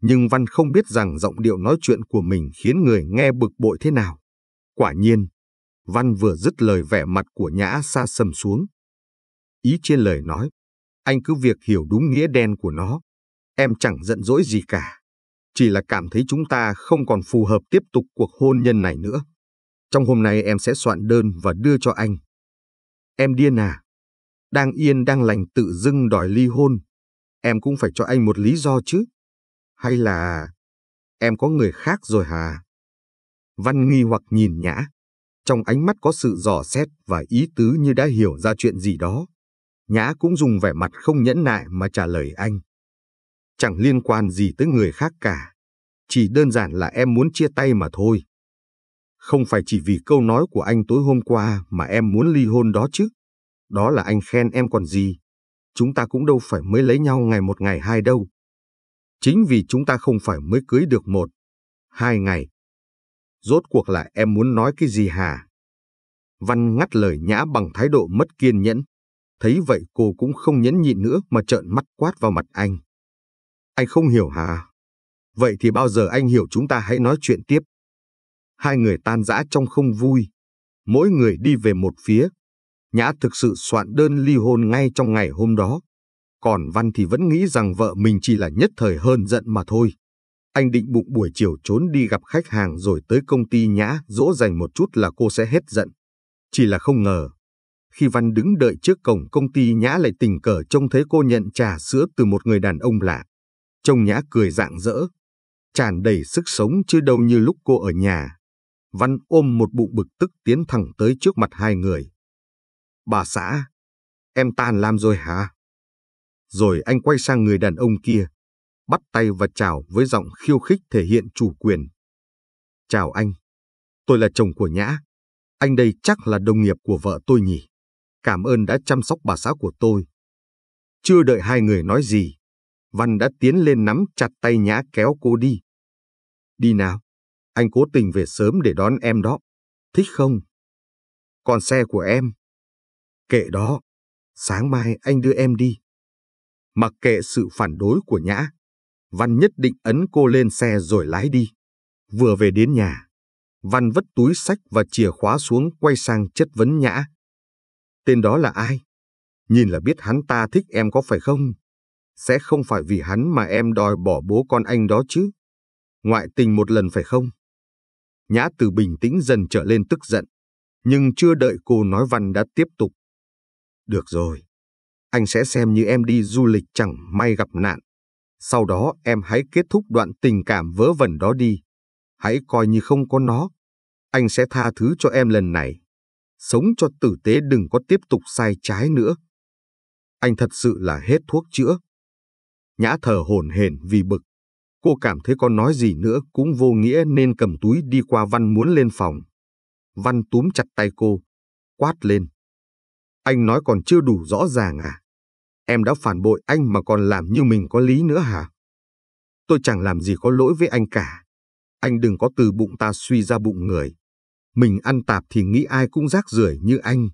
Nhưng Văn không biết rằng giọng điệu nói chuyện của mình khiến người nghe bực bội thế nào. Quả nhiên, Văn vừa dứt lời vẻ mặt của nhã xa sầm xuống. Ý trên lời nói, anh cứ việc hiểu đúng nghĩa đen của nó. Em chẳng giận dỗi gì cả. Chỉ là cảm thấy chúng ta không còn phù hợp tiếp tục cuộc hôn nhân này nữa. Trong hôm nay em sẽ soạn đơn và đưa cho anh. Em điên à? Đang yên đang lành tự dưng đòi ly hôn. Em cũng phải cho anh một lý do chứ. Hay là... Em có người khác rồi hả? Văn nghi hoặc nhìn nhã trong ánh mắt có sự dò xét và ý tứ như đã hiểu ra chuyện gì đó. Nhã cũng dùng vẻ mặt không nhẫn nại mà trả lời anh. Chẳng liên quan gì tới người khác cả. Chỉ đơn giản là em muốn chia tay mà thôi. Không phải chỉ vì câu nói của anh tối hôm qua mà em muốn ly hôn đó chứ. Đó là anh khen em còn gì. Chúng ta cũng đâu phải mới lấy nhau ngày một ngày hai đâu. Chính vì chúng ta không phải mới cưới được một, hai ngày rốt cuộc là em muốn nói cái gì hả? Văn ngắt lời nhã bằng thái độ mất kiên nhẫn. Thấy vậy cô cũng không nhẫn nhịn nữa mà trợn mắt quát vào mặt anh. Anh không hiểu hả? Vậy thì bao giờ anh hiểu chúng ta hãy nói chuyện tiếp. Hai người tan rã trong không vui. Mỗi người đi về một phía. Nhã thực sự soạn đơn ly hôn ngay trong ngày hôm đó. Còn Văn thì vẫn nghĩ rằng vợ mình chỉ là nhất thời hơn giận mà thôi. Anh định bụng buổi chiều trốn đi gặp khách hàng rồi tới công ty nhã dỗ dành một chút là cô sẽ hết giận. Chỉ là không ngờ. Khi Văn đứng đợi trước cổng công ty nhã lại tình cờ trông thấy cô nhận trà sữa từ một người đàn ông lạ. Trông nhã cười rạng rỡ. tràn đầy sức sống chứ đâu như lúc cô ở nhà. Văn ôm một bụng bực tức tiến thẳng tới trước mặt hai người. Bà xã, em tan làm rồi hả? Rồi anh quay sang người đàn ông kia bắt tay và chào với giọng khiêu khích thể hiện chủ quyền. Chào anh, tôi là chồng của Nhã. Anh đây chắc là đồng nghiệp của vợ tôi nhỉ. Cảm ơn đã chăm sóc bà xã của tôi. Chưa đợi hai người nói gì, Văn đã tiến lên nắm chặt tay Nhã kéo cô đi. Đi nào, anh cố tình về sớm để đón em đó. Thích không? Còn xe của em? Kệ đó, sáng mai anh đưa em đi. Mặc kệ sự phản đối của Nhã, Văn nhất định ấn cô lên xe rồi lái đi. Vừa về đến nhà, Văn vứt túi sách và chìa khóa xuống quay sang chất vấn Nhã. Tên đó là ai? Nhìn là biết hắn ta thích em có phải không? Sẽ không phải vì hắn mà em đòi bỏ bố con anh đó chứ? Ngoại tình một lần phải không? Nhã từ bình tĩnh dần trở lên tức giận, nhưng chưa đợi cô nói Văn đã tiếp tục. Được rồi, anh sẽ xem như em đi du lịch chẳng may gặp nạn, sau đó em hãy kết thúc đoạn tình cảm vớ vẩn đó đi. Hãy coi như không có nó. Anh sẽ tha thứ cho em lần này. Sống cho tử tế đừng có tiếp tục sai trái nữa. Anh thật sự là hết thuốc chữa. Nhã thở hổn hển vì bực. Cô cảm thấy con nói gì nữa cũng vô nghĩa nên cầm túi đi qua Văn muốn lên phòng. Văn túm chặt tay cô, quát lên. Anh nói còn chưa đủ rõ ràng à? Em đã phản bội anh mà còn làm như mình có lý nữa hả? Tôi chẳng làm gì có lỗi với anh cả. Anh đừng có từ bụng ta suy ra bụng người. Mình ăn tạp thì nghĩ ai cũng rác rưởi như anh.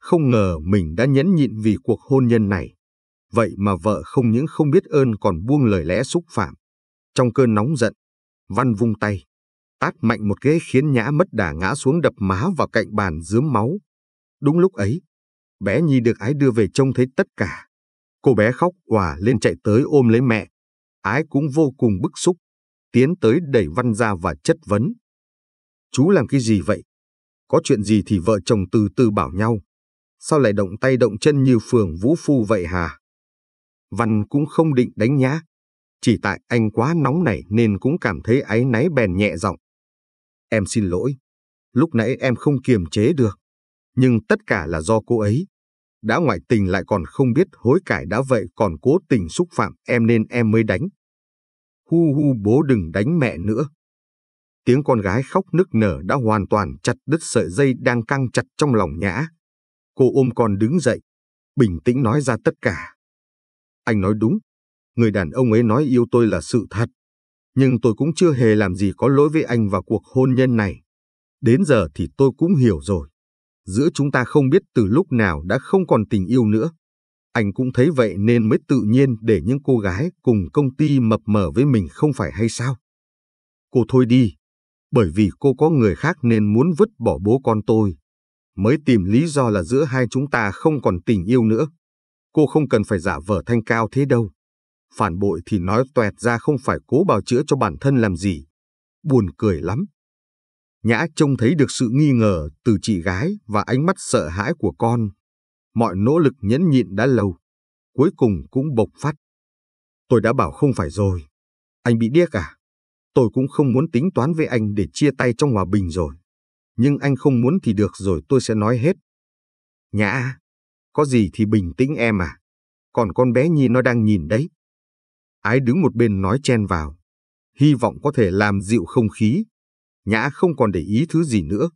Không ngờ mình đã nhẫn nhịn vì cuộc hôn nhân này. Vậy mà vợ không những không biết ơn còn buông lời lẽ xúc phạm. Trong cơn nóng giận, Văn vung tay, tát mạnh một ghế khiến Nhã mất đà ngã xuống đập má vào cạnh bàn dướm máu. Đúng lúc ấy, bé Nhi được Ái đưa về trông thấy tất cả. Cô bé khóc quả lên chạy tới ôm lấy mẹ. Ái cũng vô cùng bức xúc, tiến tới đẩy Văn ra và chất vấn. Chú làm cái gì vậy? Có chuyện gì thì vợ chồng từ từ bảo nhau. Sao lại động tay động chân như phường vũ phu vậy hà? Văn cũng không định đánh nhá. Chỉ tại anh quá nóng nảy nên cũng cảm thấy áy náy bèn nhẹ giọng. Em xin lỗi, lúc nãy em không kiềm chế được. Nhưng tất cả là do cô ấy đã ngoại tình lại còn không biết hối cải đã vậy còn cố tình xúc phạm em nên em mới đánh. Hu hu bố đừng đánh mẹ nữa. Tiếng con gái khóc nức nở đã hoàn toàn chặt đứt sợi dây đang căng chặt trong lòng nhã. Cô ôm con đứng dậy, bình tĩnh nói ra tất cả. Anh nói đúng, người đàn ông ấy nói yêu tôi là sự thật. Nhưng tôi cũng chưa hề làm gì có lỗi với anh và cuộc hôn nhân này. Đến giờ thì tôi cũng hiểu rồi giữa chúng ta không biết từ lúc nào đã không còn tình yêu nữa. Anh cũng thấy vậy nên mới tự nhiên để những cô gái cùng công ty mập mờ với mình không phải hay sao? Cô thôi đi, bởi vì cô có người khác nên muốn vứt bỏ bố con tôi. Mới tìm lý do là giữa hai chúng ta không còn tình yêu nữa. Cô không cần phải giả vờ thanh cao thế đâu. Phản bội thì nói toẹt ra không phải cố bào chữa cho bản thân làm gì. Buồn cười lắm. Nhã trông thấy được sự nghi ngờ từ chị gái và ánh mắt sợ hãi của con. Mọi nỗ lực nhẫn nhịn đã lâu, cuối cùng cũng bộc phát. Tôi đã bảo không phải rồi. Anh bị điếc à? Tôi cũng không muốn tính toán với anh để chia tay trong hòa bình rồi. Nhưng anh không muốn thì được rồi tôi sẽ nói hết. Nhã, có gì thì bình tĩnh em à. Còn con bé Nhi nó đang nhìn đấy. Ái đứng một bên nói chen vào. Hy vọng có thể làm dịu không khí Nhã không còn để ý thứ gì nữa.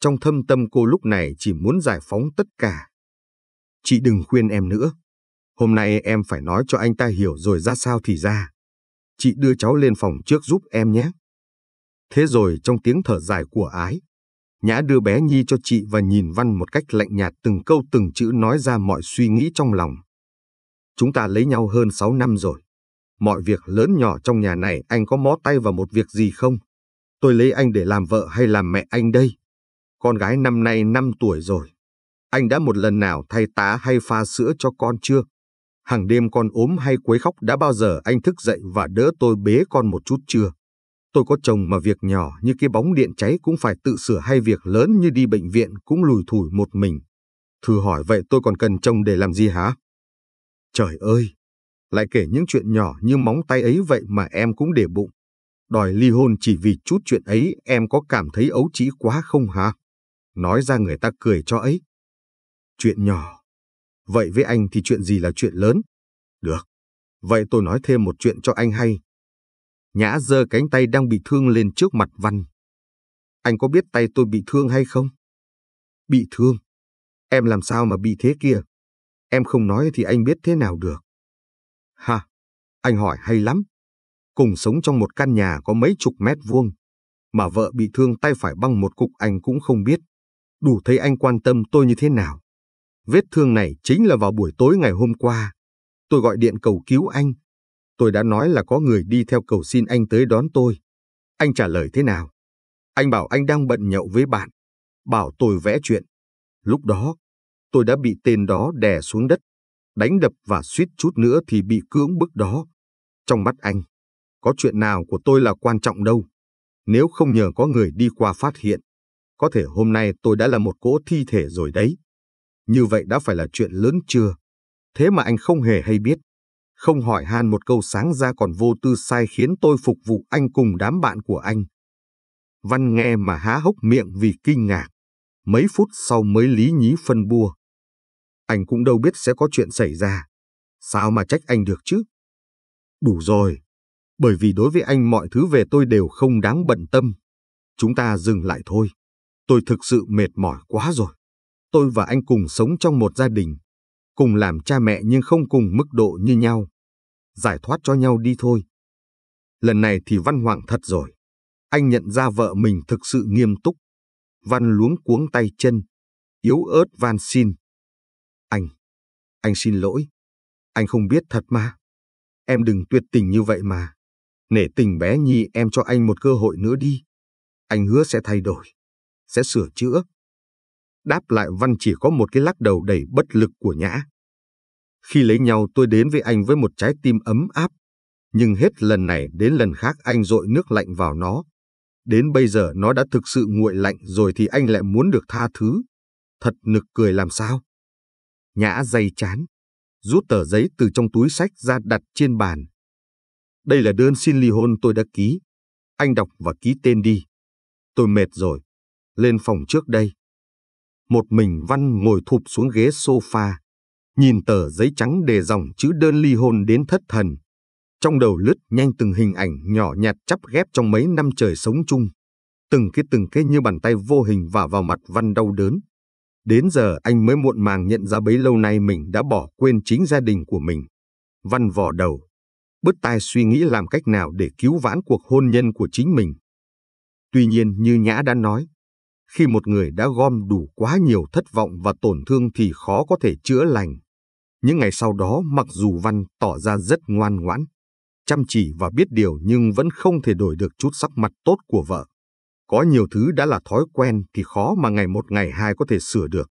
Trong thâm tâm cô lúc này chỉ muốn giải phóng tất cả. Chị đừng khuyên em nữa. Hôm nay em phải nói cho anh ta hiểu rồi ra sao thì ra. Chị đưa cháu lên phòng trước giúp em nhé. Thế rồi trong tiếng thở dài của ái, Nhã đưa bé Nhi cho chị và nhìn Văn một cách lạnh nhạt từng câu từng chữ nói ra mọi suy nghĩ trong lòng. Chúng ta lấy nhau hơn 6 năm rồi. Mọi việc lớn nhỏ trong nhà này anh có mó tay vào một việc gì không? tôi lấy anh để làm vợ hay làm mẹ anh đây? Con gái năm nay 5 tuổi rồi. Anh đã một lần nào thay tá hay pha sữa cho con chưa? Hàng đêm con ốm hay quấy khóc đã bao giờ anh thức dậy và đỡ tôi bế con một chút chưa? Tôi có chồng mà việc nhỏ như cái bóng điện cháy cũng phải tự sửa hay việc lớn như đi bệnh viện cũng lùi thủi một mình. Thử hỏi vậy tôi còn cần chồng để làm gì hả? Trời ơi! Lại kể những chuyện nhỏ như móng tay ấy vậy mà em cũng để bụng đòi ly hôn chỉ vì chút chuyện ấy em có cảm thấy ấu trĩ quá không hả? Nói ra người ta cười cho ấy. Chuyện nhỏ. Vậy với anh thì chuyện gì là chuyện lớn? Được. Vậy tôi nói thêm một chuyện cho anh hay. Nhã giơ cánh tay đang bị thương lên trước mặt Văn. Anh có biết tay tôi bị thương hay không? Bị thương? Em làm sao mà bị thế kia? Em không nói thì anh biết thế nào được. Ha, anh hỏi hay lắm cùng sống trong một căn nhà có mấy chục mét vuông, mà vợ bị thương tay phải băng một cục anh cũng không biết. Đủ thấy anh quan tâm tôi như thế nào. Vết thương này chính là vào buổi tối ngày hôm qua. Tôi gọi điện cầu cứu anh. Tôi đã nói là có người đi theo cầu xin anh tới đón tôi. Anh trả lời thế nào? Anh bảo anh đang bận nhậu với bạn. Bảo tôi vẽ chuyện. Lúc đó, tôi đã bị tên đó đè xuống đất đánh đập và suýt chút nữa thì bị cưỡng bức đó. Trong mắt anh, có chuyện nào của tôi là quan trọng đâu. Nếu không nhờ có người đi qua phát hiện, có thể hôm nay tôi đã là một cỗ thi thể rồi đấy. Như vậy đã phải là chuyện lớn chưa? Thế mà anh không hề hay biết. Không hỏi han một câu sáng ra còn vô tư sai khiến tôi phục vụ anh cùng đám bạn của anh. Văn nghe mà há hốc miệng vì kinh ngạc. Mấy phút sau mới lý nhí phân bua. Anh cũng đâu biết sẽ có chuyện xảy ra. Sao mà trách anh được chứ? Đủ rồi, bởi vì đối với anh mọi thứ về tôi đều không đáng bận tâm. Chúng ta dừng lại thôi. Tôi thực sự mệt mỏi quá rồi. Tôi và anh cùng sống trong một gia đình, cùng làm cha mẹ nhưng không cùng mức độ như nhau. Giải thoát cho nhau đi thôi. Lần này thì văn hoàng thật rồi. Anh nhận ra vợ mình thực sự nghiêm túc. Văn luống cuống tay chân, yếu ớt van xin. Anh, anh xin lỗi. Anh không biết thật mà. Em đừng tuyệt tình như vậy mà. Nể tình bé Nhi em cho anh một cơ hội nữa đi. Anh hứa sẽ thay đổi, sẽ sửa chữa. Đáp lại Văn chỉ có một cái lắc đầu đầy bất lực của Nhã. Khi lấy nhau tôi đến với anh với một trái tim ấm áp. Nhưng hết lần này đến lần khác anh dội nước lạnh vào nó. Đến bây giờ nó đã thực sự nguội lạnh rồi thì anh lại muốn được tha thứ. Thật nực cười làm sao. Nhã dày chán, rút tờ giấy từ trong túi sách ra đặt trên bàn. Đây là đơn xin ly hôn tôi đã ký. Anh đọc và ký tên đi. Tôi mệt rồi. Lên phòng trước đây. Một mình Văn ngồi thụp xuống ghế sofa. Nhìn tờ giấy trắng đề dòng chữ đơn ly hôn đến thất thần. Trong đầu lướt nhanh từng hình ảnh nhỏ nhạt chắp ghép trong mấy năm trời sống chung. Từng cái từng cái như bàn tay vô hình vả vào mặt Văn đau đớn. Đến giờ anh mới muộn màng nhận ra bấy lâu nay mình đã bỏ quên chính gia đình của mình. Văn vỏ đầu, bứt tai suy nghĩ làm cách nào để cứu vãn cuộc hôn nhân của chính mình. Tuy nhiên như Nhã đã nói, khi một người đã gom đủ quá nhiều thất vọng và tổn thương thì khó có thể chữa lành. Những ngày sau đó mặc dù Văn tỏ ra rất ngoan ngoãn, chăm chỉ và biết điều nhưng vẫn không thể đổi được chút sắc mặt tốt của vợ. Có nhiều thứ đã là thói quen thì khó mà ngày một ngày hai có thể sửa được.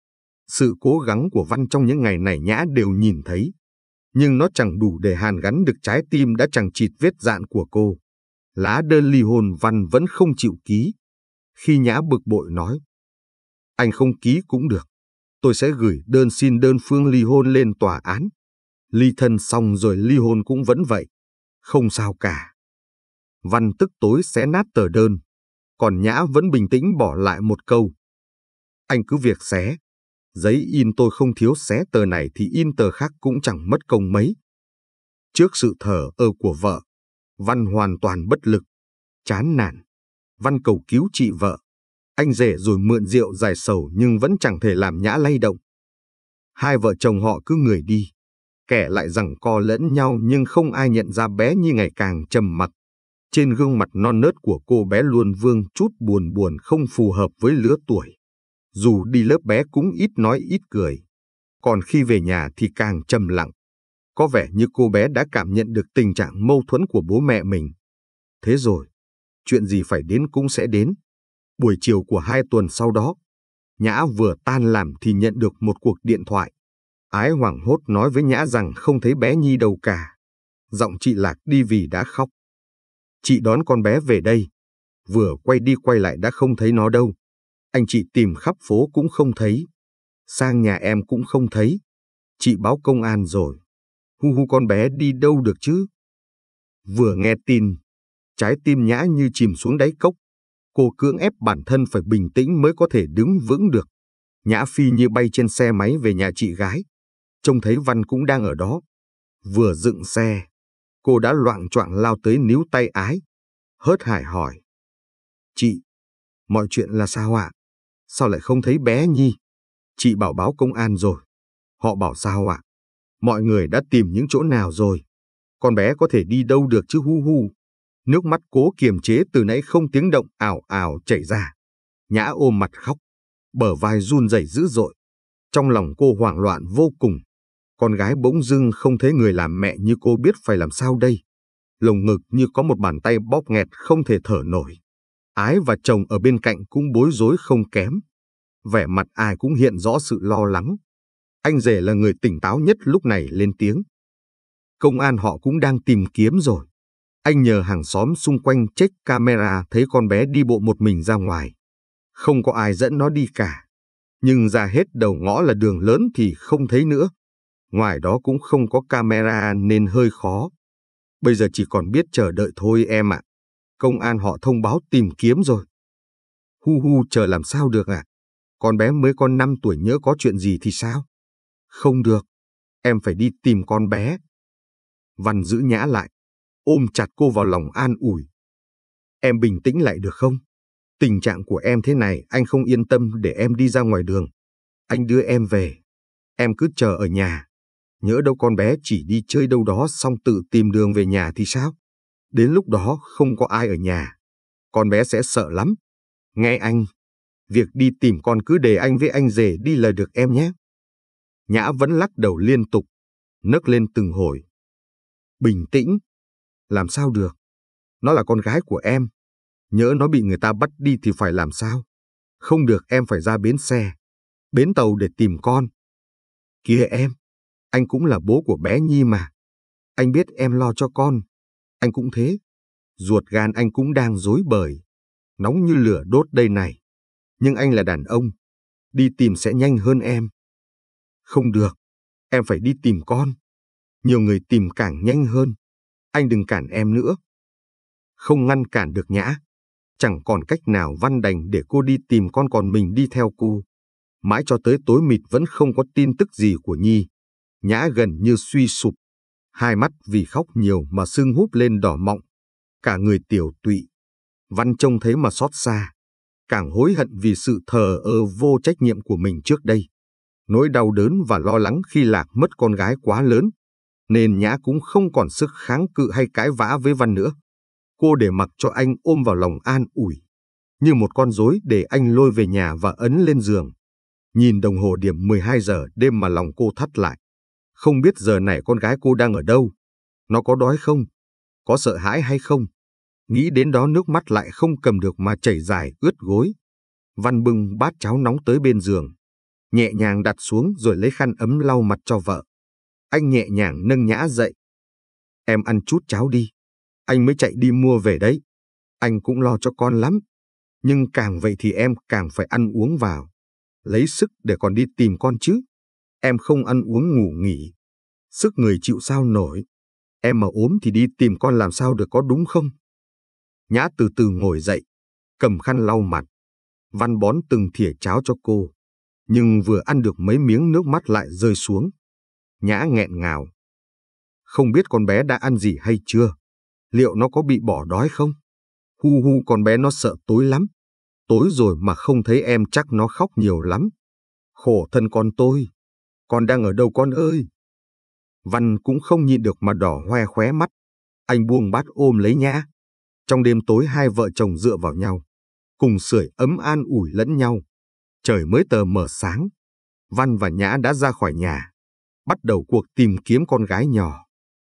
Sự cố gắng của Văn trong những ngày này Nhã đều nhìn thấy nhưng nó chẳng đủ để hàn gắn được trái tim đã chẳng chịt vết dạn của cô. Lá đơn ly hôn Văn vẫn không chịu ký. Khi Nhã bực bội nói, anh không ký cũng được, tôi sẽ gửi đơn xin đơn phương ly hôn lên tòa án. Ly thân xong rồi ly hôn cũng vẫn vậy, không sao cả. Văn tức tối sẽ nát tờ đơn, còn Nhã vẫn bình tĩnh bỏ lại một câu. Anh cứ việc xé, Giấy in tôi không thiếu xé tờ này thì in tờ khác cũng chẳng mất công mấy. Trước sự thờ ơ của vợ, Văn hoàn toàn bất lực, chán nản. Văn cầu cứu chị vợ. Anh rể rồi mượn rượu dài sầu nhưng vẫn chẳng thể làm nhã lay động. Hai vợ chồng họ cứ người đi, kẻ lại rằng co lẫn nhau nhưng không ai nhận ra bé như ngày càng trầm mặc. Trên gương mặt non nớt của cô bé luôn vương chút buồn buồn không phù hợp với lứa tuổi dù đi lớp bé cũng ít nói ít cười. Còn khi về nhà thì càng trầm lặng. Có vẻ như cô bé đã cảm nhận được tình trạng mâu thuẫn của bố mẹ mình. Thế rồi, chuyện gì phải đến cũng sẽ đến. Buổi chiều của hai tuần sau đó, Nhã vừa tan làm thì nhận được một cuộc điện thoại. Ái hoảng hốt nói với Nhã rằng không thấy bé Nhi đâu cả. Giọng chị lạc đi vì đã khóc. Chị đón con bé về đây. Vừa quay đi quay lại đã không thấy nó đâu. Anh chị tìm khắp phố cũng không thấy. Sang nhà em cũng không thấy. Chị báo công an rồi. Hu hu con bé đi đâu được chứ? Vừa nghe tin, trái tim nhã như chìm xuống đáy cốc. Cô cưỡng ép bản thân phải bình tĩnh mới có thể đứng vững được. Nhã phi như bay trên xe máy về nhà chị gái. Trông thấy Văn cũng đang ở đó. Vừa dựng xe, cô đã loạn choạng lao tới níu tay ái. Hớt hải hỏi. Chị, mọi chuyện là sao ạ? À? Sao lại không thấy bé Nhi? Chị bảo báo công an rồi. Họ bảo sao ạ? Mọi người đã tìm những chỗ nào rồi? Con bé có thể đi đâu được chứ hu hu. Nước mắt cố kiềm chế từ nãy không tiếng động ảo ảo chảy ra. Nhã ôm mặt khóc. Bờ vai run rẩy dữ dội. Trong lòng cô hoảng loạn vô cùng. Con gái bỗng dưng không thấy người làm mẹ như cô biết phải làm sao đây. Lồng ngực như có một bàn tay bóp nghẹt không thể thở nổi. Ái và chồng ở bên cạnh cũng bối rối không kém. Vẻ mặt ai cũng hiện rõ sự lo lắng. Anh rể là người tỉnh táo nhất lúc này lên tiếng. Công an họ cũng đang tìm kiếm rồi. Anh nhờ hàng xóm xung quanh check camera thấy con bé đi bộ một mình ra ngoài. Không có ai dẫn nó đi cả. Nhưng ra hết đầu ngõ là đường lớn thì không thấy nữa. Ngoài đó cũng không có camera nên hơi khó. Bây giờ chỉ còn biết chờ đợi thôi em ạ. À công an họ thông báo tìm kiếm rồi. Hu hu chờ làm sao được à? Con bé mới con 5 tuổi nhớ có chuyện gì thì sao? Không được, em phải đi tìm con bé. Văn giữ nhã lại, ôm chặt cô vào lòng an ủi. Em bình tĩnh lại được không? Tình trạng của em thế này anh không yên tâm để em đi ra ngoài đường. Anh đưa em về. Em cứ chờ ở nhà. Nhớ đâu con bé chỉ đi chơi đâu đó xong tự tìm đường về nhà thì sao? Đến lúc đó không có ai ở nhà, con bé sẽ sợ lắm. Nghe anh, việc đi tìm con cứ để anh với anh rể đi là được em nhé. Nhã vẫn lắc đầu liên tục, nấc lên từng hồi. Bình tĩnh, làm sao được? Nó là con gái của em, nhớ nó bị người ta bắt đi thì phải làm sao? Không được em phải ra bến xe, bến tàu để tìm con. Kìa em, anh cũng là bố của bé Nhi mà. Anh biết em lo cho con, anh cũng thế. Ruột gan anh cũng đang dối bời, nóng như lửa đốt đây này. Nhưng anh là đàn ông, đi tìm sẽ nhanh hơn em. Không được, em phải đi tìm con. Nhiều người tìm càng nhanh hơn. Anh đừng cản em nữa. Không ngăn cản được nhã. Chẳng còn cách nào văn đành để cô đi tìm con còn mình đi theo cô. Mãi cho tới tối mịt vẫn không có tin tức gì của Nhi. Nhã gần như suy sụp hai mắt vì khóc nhiều mà sưng húp lên đỏ mọng, cả người tiểu tụy. Văn trông thấy mà xót xa, càng hối hận vì sự thờ ơ vô trách nhiệm của mình trước đây. Nỗi đau đớn và lo lắng khi lạc mất con gái quá lớn, nên Nhã cũng không còn sức kháng cự hay cãi vã với Văn nữa. Cô để mặc cho anh ôm vào lòng an ủi, như một con rối để anh lôi về nhà và ấn lên giường. Nhìn đồng hồ điểm 12 giờ đêm mà lòng cô thắt lại. Không biết giờ này con gái cô đang ở đâu? Nó có đói không? Có sợ hãi hay không? Nghĩ đến đó nước mắt lại không cầm được mà chảy dài ướt gối. Văn bưng bát cháo nóng tới bên giường. Nhẹ nhàng đặt xuống rồi lấy khăn ấm lau mặt cho vợ. Anh nhẹ nhàng nâng nhã dậy. Em ăn chút cháo đi. Anh mới chạy đi mua về đấy. Anh cũng lo cho con lắm. Nhưng càng vậy thì em càng phải ăn uống vào. Lấy sức để còn đi tìm con chứ. Em không ăn uống ngủ nghỉ. Sức người chịu sao nổi. Em mà ốm thì đi tìm con làm sao được có đúng không? Nhã từ từ ngồi dậy, cầm khăn lau mặt. Văn bón từng thìa cháo cho cô. Nhưng vừa ăn được mấy miếng nước mắt lại rơi xuống. Nhã nghẹn ngào. Không biết con bé đã ăn gì hay chưa? Liệu nó có bị bỏ đói không? Hu hu con bé nó sợ tối lắm. Tối rồi mà không thấy em chắc nó khóc nhiều lắm. Khổ thân con tôi. Con đang ở đâu con ơi? Văn cũng không nhìn được mà đỏ hoe khóe mắt. Anh buông bát ôm lấy nhã. Trong đêm tối hai vợ chồng dựa vào nhau. Cùng sưởi ấm an ủi lẫn nhau. Trời mới tờ mở sáng. Văn và Nhã đã ra khỏi nhà. Bắt đầu cuộc tìm kiếm con gái nhỏ.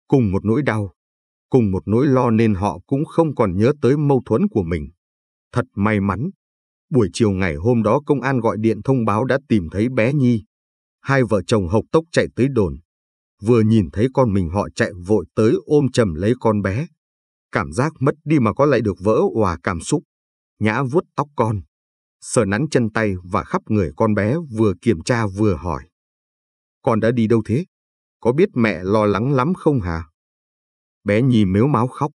Cùng một nỗi đau. Cùng một nỗi lo nên họ cũng không còn nhớ tới mâu thuẫn của mình. Thật may mắn. Buổi chiều ngày hôm đó công an gọi điện thông báo đã tìm thấy bé Nhi hai vợ chồng hộc tốc chạy tới đồn. Vừa nhìn thấy con mình họ chạy vội tới ôm chầm lấy con bé. Cảm giác mất đi mà có lại được vỡ hòa cảm xúc. Nhã vuốt tóc con, sờ nắn chân tay và khắp người con bé vừa kiểm tra vừa hỏi. Con đã đi đâu thế? Có biết mẹ lo lắng lắm không hả? Bé nhì mếu máu khóc,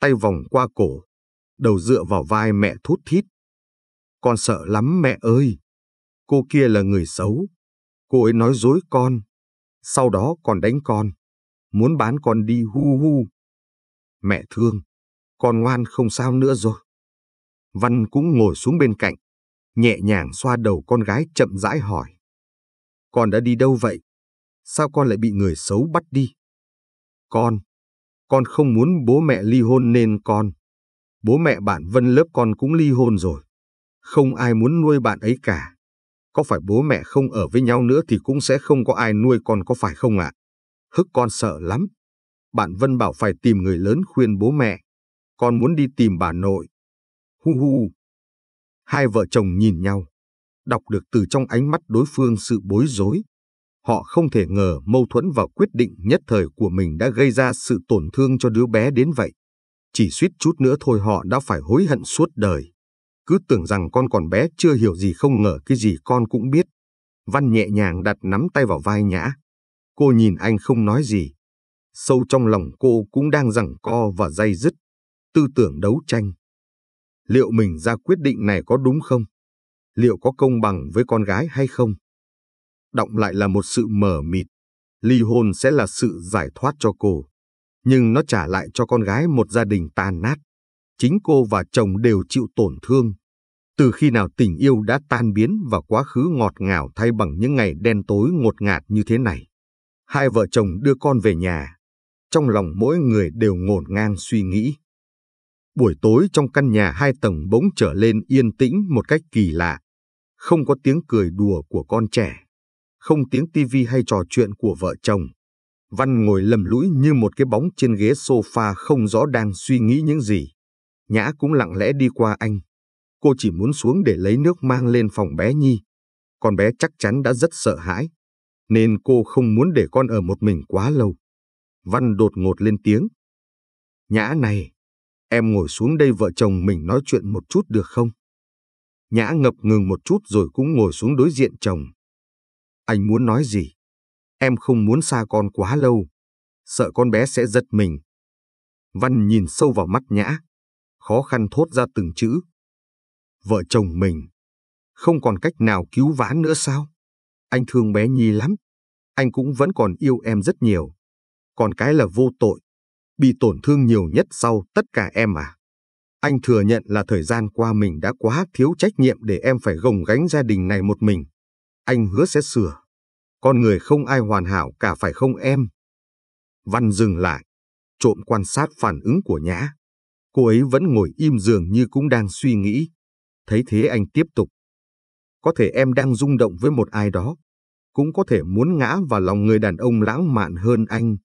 tay vòng qua cổ, đầu dựa vào vai mẹ thút thít. Con sợ lắm mẹ ơi! Cô kia là người xấu, Cô ấy nói dối con, sau đó còn đánh con, muốn bán con đi hu hu. Mẹ thương, con ngoan không sao nữa rồi. Văn cũng ngồi xuống bên cạnh, nhẹ nhàng xoa đầu con gái chậm rãi hỏi. Con đã đi đâu vậy? Sao con lại bị người xấu bắt đi? Con, con không muốn bố mẹ ly hôn nên con. Bố mẹ bạn Vân lớp con cũng ly hôn rồi. Không ai muốn nuôi bạn ấy cả có phải bố mẹ không ở với nhau nữa thì cũng sẽ không có ai nuôi con có phải không ạ? À? Hức con sợ lắm. Bạn Vân bảo phải tìm người lớn khuyên bố mẹ. Con muốn đi tìm bà nội. Hu hu. Hai vợ chồng nhìn nhau. Đọc được từ trong ánh mắt đối phương sự bối rối. Họ không thể ngờ mâu thuẫn và quyết định nhất thời của mình đã gây ra sự tổn thương cho đứa bé đến vậy. Chỉ suýt chút nữa thôi họ đã phải hối hận suốt đời cứ tưởng rằng con còn bé chưa hiểu gì không ngờ cái gì con cũng biết. Văn nhẹ nhàng đặt nắm tay vào vai Nhã. Cô nhìn anh không nói gì. Sâu trong lòng cô cũng đang rằng co và dây dứt. Tư tưởng đấu tranh. Liệu mình ra quyết định này có đúng không? Liệu có công bằng với con gái hay không? Động lại là một sự mở mịt. Ly hôn sẽ là sự giải thoát cho cô. Nhưng nó trả lại cho con gái một gia đình tan nát. Chính cô và chồng đều chịu tổn thương. Từ khi nào tình yêu đã tan biến và quá khứ ngọt ngào thay bằng những ngày đen tối ngột ngạt như thế này? Hai vợ chồng đưa con về nhà. Trong lòng mỗi người đều ngổn ngang suy nghĩ. Buổi tối trong căn nhà hai tầng bỗng trở lên yên tĩnh một cách kỳ lạ. Không có tiếng cười đùa của con trẻ. Không tiếng tivi hay trò chuyện của vợ chồng. Văn ngồi lầm lũi như một cái bóng trên ghế sofa không rõ đang suy nghĩ những gì. Nhã cũng lặng lẽ đi qua anh, Cô chỉ muốn xuống để lấy nước mang lên phòng bé Nhi. Con bé chắc chắn đã rất sợ hãi, nên cô không muốn để con ở một mình quá lâu. Văn đột ngột lên tiếng. Nhã này, em ngồi xuống đây vợ chồng mình nói chuyện một chút được không? Nhã ngập ngừng một chút rồi cũng ngồi xuống đối diện chồng. Anh muốn nói gì? Em không muốn xa con quá lâu. Sợ con bé sẽ giật mình. Văn nhìn sâu vào mắt Nhã. Khó khăn thốt ra từng chữ vợ chồng mình. Không còn cách nào cứu vãn nữa sao? Anh thương bé Nhi lắm. Anh cũng vẫn còn yêu em rất nhiều. Còn cái là vô tội. Bị tổn thương nhiều nhất sau tất cả em à. Anh thừa nhận là thời gian qua mình đã quá thiếu trách nhiệm để em phải gồng gánh gia đình này một mình. Anh hứa sẽ sửa. Con người không ai hoàn hảo cả phải không em? Văn dừng lại, trộm quan sát phản ứng của Nhã. Cô ấy vẫn ngồi im dường như cũng đang suy nghĩ. Thấy thế anh tiếp tục. Có thể em đang rung động với một ai đó, cũng có thể muốn ngã vào lòng người đàn ông lãng mạn hơn anh.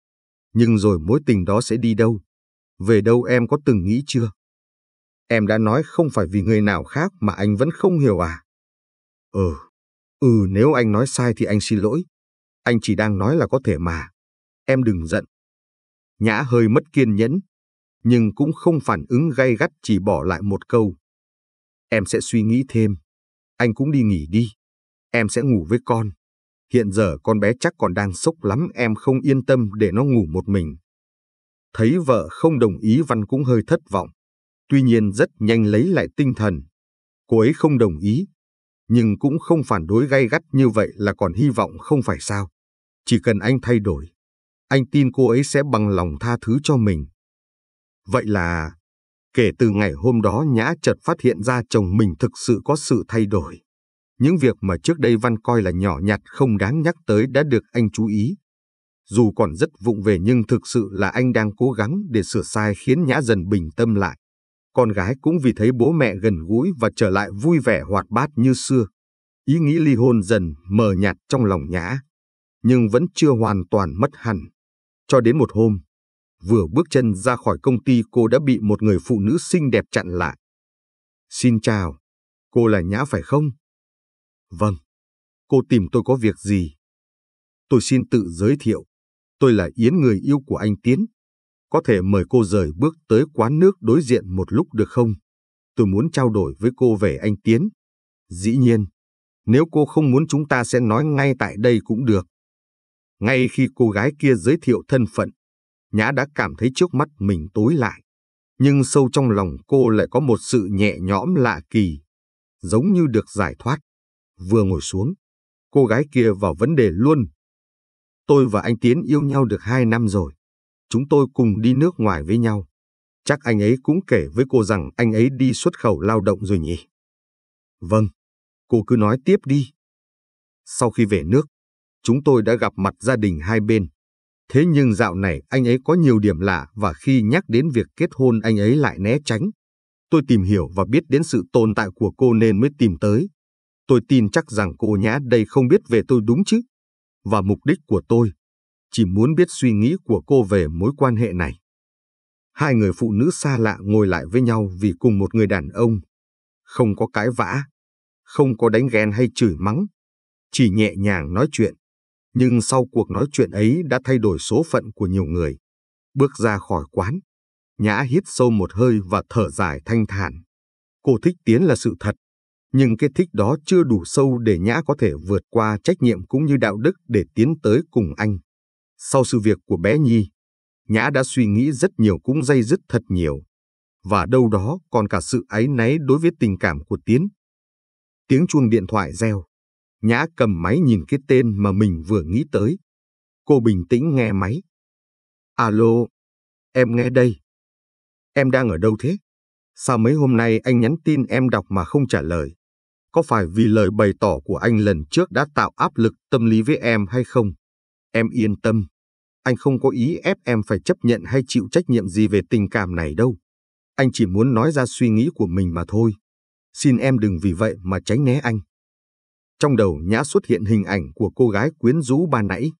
Nhưng rồi mối tình đó sẽ đi đâu? Về đâu em có từng nghĩ chưa? Em đã nói không phải vì người nào khác mà anh vẫn không hiểu à? Ừ, ừ nếu anh nói sai thì anh xin lỗi. Anh chỉ đang nói là có thể mà. Em đừng giận. Nhã hơi mất kiên nhẫn, nhưng cũng không phản ứng gay gắt chỉ bỏ lại một câu. Em sẽ suy nghĩ thêm. Anh cũng đi nghỉ đi. Em sẽ ngủ với con. Hiện giờ con bé chắc còn đang sốc lắm em không yên tâm để nó ngủ một mình. Thấy vợ không đồng ý Văn cũng hơi thất vọng. Tuy nhiên rất nhanh lấy lại tinh thần. Cô ấy không đồng ý. Nhưng cũng không phản đối gay gắt như vậy là còn hy vọng không phải sao. Chỉ cần anh thay đổi. Anh tin cô ấy sẽ bằng lòng tha thứ cho mình. Vậy là Kể từ ngày hôm đó Nhã chợt phát hiện ra chồng mình thực sự có sự thay đổi. Những việc mà trước đây Văn coi là nhỏ nhặt không đáng nhắc tới đã được anh chú ý. Dù còn rất vụng về nhưng thực sự là anh đang cố gắng để sửa sai khiến Nhã dần bình tâm lại. Con gái cũng vì thấy bố mẹ gần gũi và trở lại vui vẻ hoạt bát như xưa. Ý nghĩ ly hôn dần mờ nhạt trong lòng Nhã, nhưng vẫn chưa hoàn toàn mất hẳn. Cho đến một hôm, vừa bước chân ra khỏi công ty cô đã bị một người phụ nữ xinh đẹp chặn lại. Xin chào, cô là Nhã phải không? Vâng, cô tìm tôi có việc gì? Tôi xin tự giới thiệu, tôi là Yến người yêu của anh Tiến. Có thể mời cô rời bước tới quán nước đối diện một lúc được không? Tôi muốn trao đổi với cô về anh Tiến. Dĩ nhiên, nếu cô không muốn chúng ta sẽ nói ngay tại đây cũng được. Ngay khi cô gái kia giới thiệu thân phận, Nhã đã cảm thấy trước mắt mình tối lại. Nhưng sâu trong lòng cô lại có một sự nhẹ nhõm lạ kỳ, giống như được giải thoát. Vừa ngồi xuống, cô gái kia vào vấn đề luôn. Tôi và anh Tiến yêu nhau được hai năm rồi. Chúng tôi cùng đi nước ngoài với nhau. Chắc anh ấy cũng kể với cô rằng anh ấy đi xuất khẩu lao động rồi nhỉ? Vâng, cô cứ nói tiếp đi. Sau khi về nước, chúng tôi đã gặp mặt gia đình hai bên. Thế nhưng dạo này anh ấy có nhiều điểm lạ và khi nhắc đến việc kết hôn anh ấy lại né tránh. Tôi tìm hiểu và biết đến sự tồn tại của cô nên mới tìm tới. Tôi tin chắc rằng cô nhã đây không biết về tôi đúng chứ. Và mục đích của tôi chỉ muốn biết suy nghĩ của cô về mối quan hệ này. Hai người phụ nữ xa lạ ngồi lại với nhau vì cùng một người đàn ông. Không có cái vã, không có đánh ghen hay chửi mắng, chỉ nhẹ nhàng nói chuyện nhưng sau cuộc nói chuyện ấy đã thay đổi số phận của nhiều người. Bước ra khỏi quán, Nhã hít sâu một hơi và thở dài thanh thản. Cô thích Tiến là sự thật, nhưng cái thích đó chưa đủ sâu để Nhã có thể vượt qua trách nhiệm cũng như đạo đức để tiến tới cùng anh. Sau sự việc của bé Nhi, Nhã đã suy nghĩ rất nhiều cũng dây dứt thật nhiều. Và đâu đó còn cả sự áy náy đối với tình cảm của Tiến. Tiếng chuông điện thoại reo. Nhã cầm máy nhìn cái tên mà mình vừa nghĩ tới. Cô bình tĩnh nghe máy. Alo, em nghe đây. Em đang ở đâu thế? Sao mấy hôm nay anh nhắn tin em đọc mà không trả lời? Có phải vì lời bày tỏ của anh lần trước đã tạo áp lực tâm lý với em hay không? Em yên tâm. Anh không có ý ép em phải chấp nhận hay chịu trách nhiệm gì về tình cảm này đâu. Anh chỉ muốn nói ra suy nghĩ của mình mà thôi. Xin em đừng vì vậy mà tránh né anh. Trong đầu Nhã xuất hiện hình ảnh của cô gái quyến rũ ban nãy.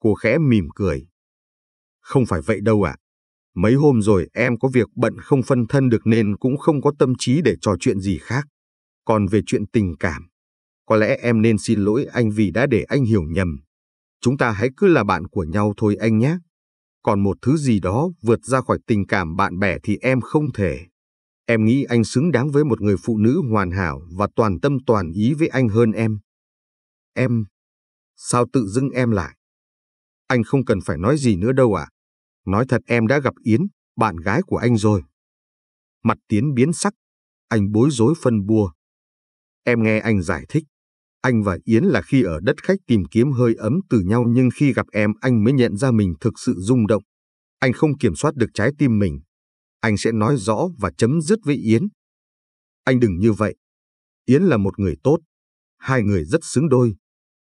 Cô khẽ mỉm cười. Không phải vậy đâu ạ. À. Mấy hôm rồi em có việc bận không phân thân được nên cũng không có tâm trí để trò chuyện gì khác. Còn về chuyện tình cảm, có lẽ em nên xin lỗi anh vì đã để anh hiểu nhầm. Chúng ta hãy cứ là bạn của nhau thôi anh nhé. Còn một thứ gì đó vượt ra khỏi tình cảm bạn bè thì em không thể. Em nghĩ anh xứng đáng với một người phụ nữ hoàn hảo và toàn tâm toàn ý với anh hơn em. Em, sao tự dưng em lại? Anh không cần phải nói gì nữa đâu à? Nói thật em đã gặp Yến, bạn gái của anh rồi. Mặt Tiến biến sắc, anh bối rối phân bua. Em nghe anh giải thích, anh và Yến là khi ở đất khách tìm kiếm hơi ấm từ nhau nhưng khi gặp em anh mới nhận ra mình thực sự rung động. Anh không kiểm soát được trái tim mình, anh sẽ nói rõ và chấm dứt với Yến. Anh đừng như vậy. Yến là một người tốt. Hai người rất xứng đôi.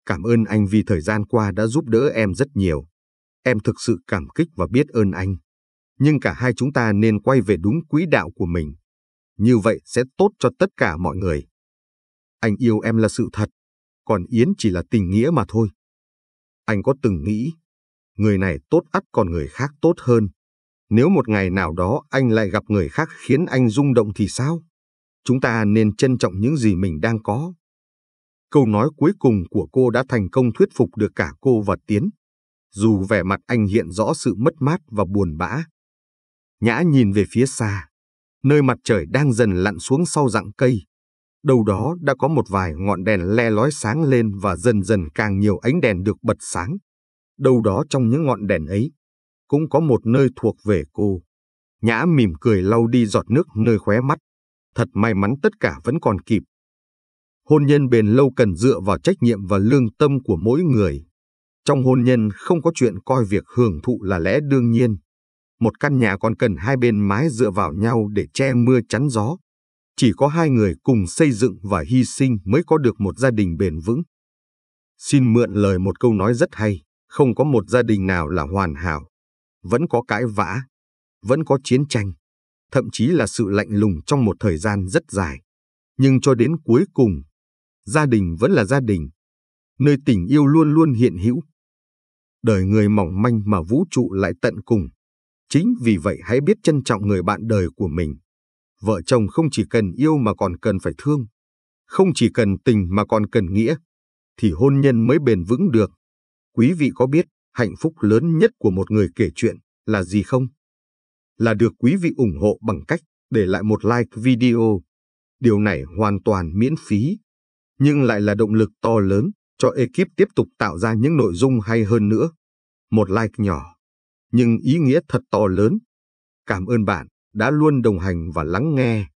Cảm ơn anh vì thời gian qua đã giúp đỡ em rất nhiều. Em thực sự cảm kích và biết ơn anh. Nhưng cả hai chúng ta nên quay về đúng quỹ đạo của mình. Như vậy sẽ tốt cho tất cả mọi người. Anh yêu em là sự thật, còn Yến chỉ là tình nghĩa mà thôi. Anh có từng nghĩ, người này tốt ắt còn người khác tốt hơn, nếu một ngày nào đó anh lại gặp người khác khiến anh rung động thì sao? Chúng ta nên trân trọng những gì mình đang có. Câu nói cuối cùng của cô đã thành công thuyết phục được cả cô và Tiến. Dù vẻ mặt anh hiện rõ sự mất mát và buồn bã. Nhã nhìn về phía xa, nơi mặt trời đang dần lặn xuống sau rặng cây. Đâu đó đã có một vài ngọn đèn le lói sáng lên và dần dần càng nhiều ánh đèn được bật sáng. Đâu đó trong những ngọn đèn ấy cũng có một nơi thuộc về cô. Nhã mỉm cười lau đi giọt nước nơi khóe mắt. Thật may mắn tất cả vẫn còn kịp. Hôn nhân bền lâu cần dựa vào trách nhiệm và lương tâm của mỗi người. Trong hôn nhân không có chuyện coi việc hưởng thụ là lẽ đương nhiên. Một căn nhà còn cần hai bên mái dựa vào nhau để che mưa chắn gió. Chỉ có hai người cùng xây dựng và hy sinh mới có được một gia đình bền vững. Xin mượn lời một câu nói rất hay, không có một gia đình nào là hoàn hảo vẫn có cãi vã, vẫn có chiến tranh, thậm chí là sự lạnh lùng trong một thời gian rất dài. Nhưng cho đến cuối cùng, gia đình vẫn là gia đình, nơi tình yêu luôn luôn hiện hữu. Đời người mỏng manh mà vũ trụ lại tận cùng. Chính vì vậy hãy biết trân trọng người bạn đời của mình. Vợ chồng không chỉ cần yêu mà còn cần phải thương, không chỉ cần tình mà còn cần nghĩa, thì hôn nhân mới bền vững được. Quý vị có biết, hạnh phúc lớn nhất của một người kể chuyện là gì không? Là được quý vị ủng hộ bằng cách để lại một like video. Điều này hoàn toàn miễn phí, nhưng lại là động lực to lớn cho ekip tiếp tục tạo ra những nội dung hay hơn nữa. Một like nhỏ, nhưng ý nghĩa thật to lớn. Cảm ơn bạn đã luôn đồng hành và lắng nghe.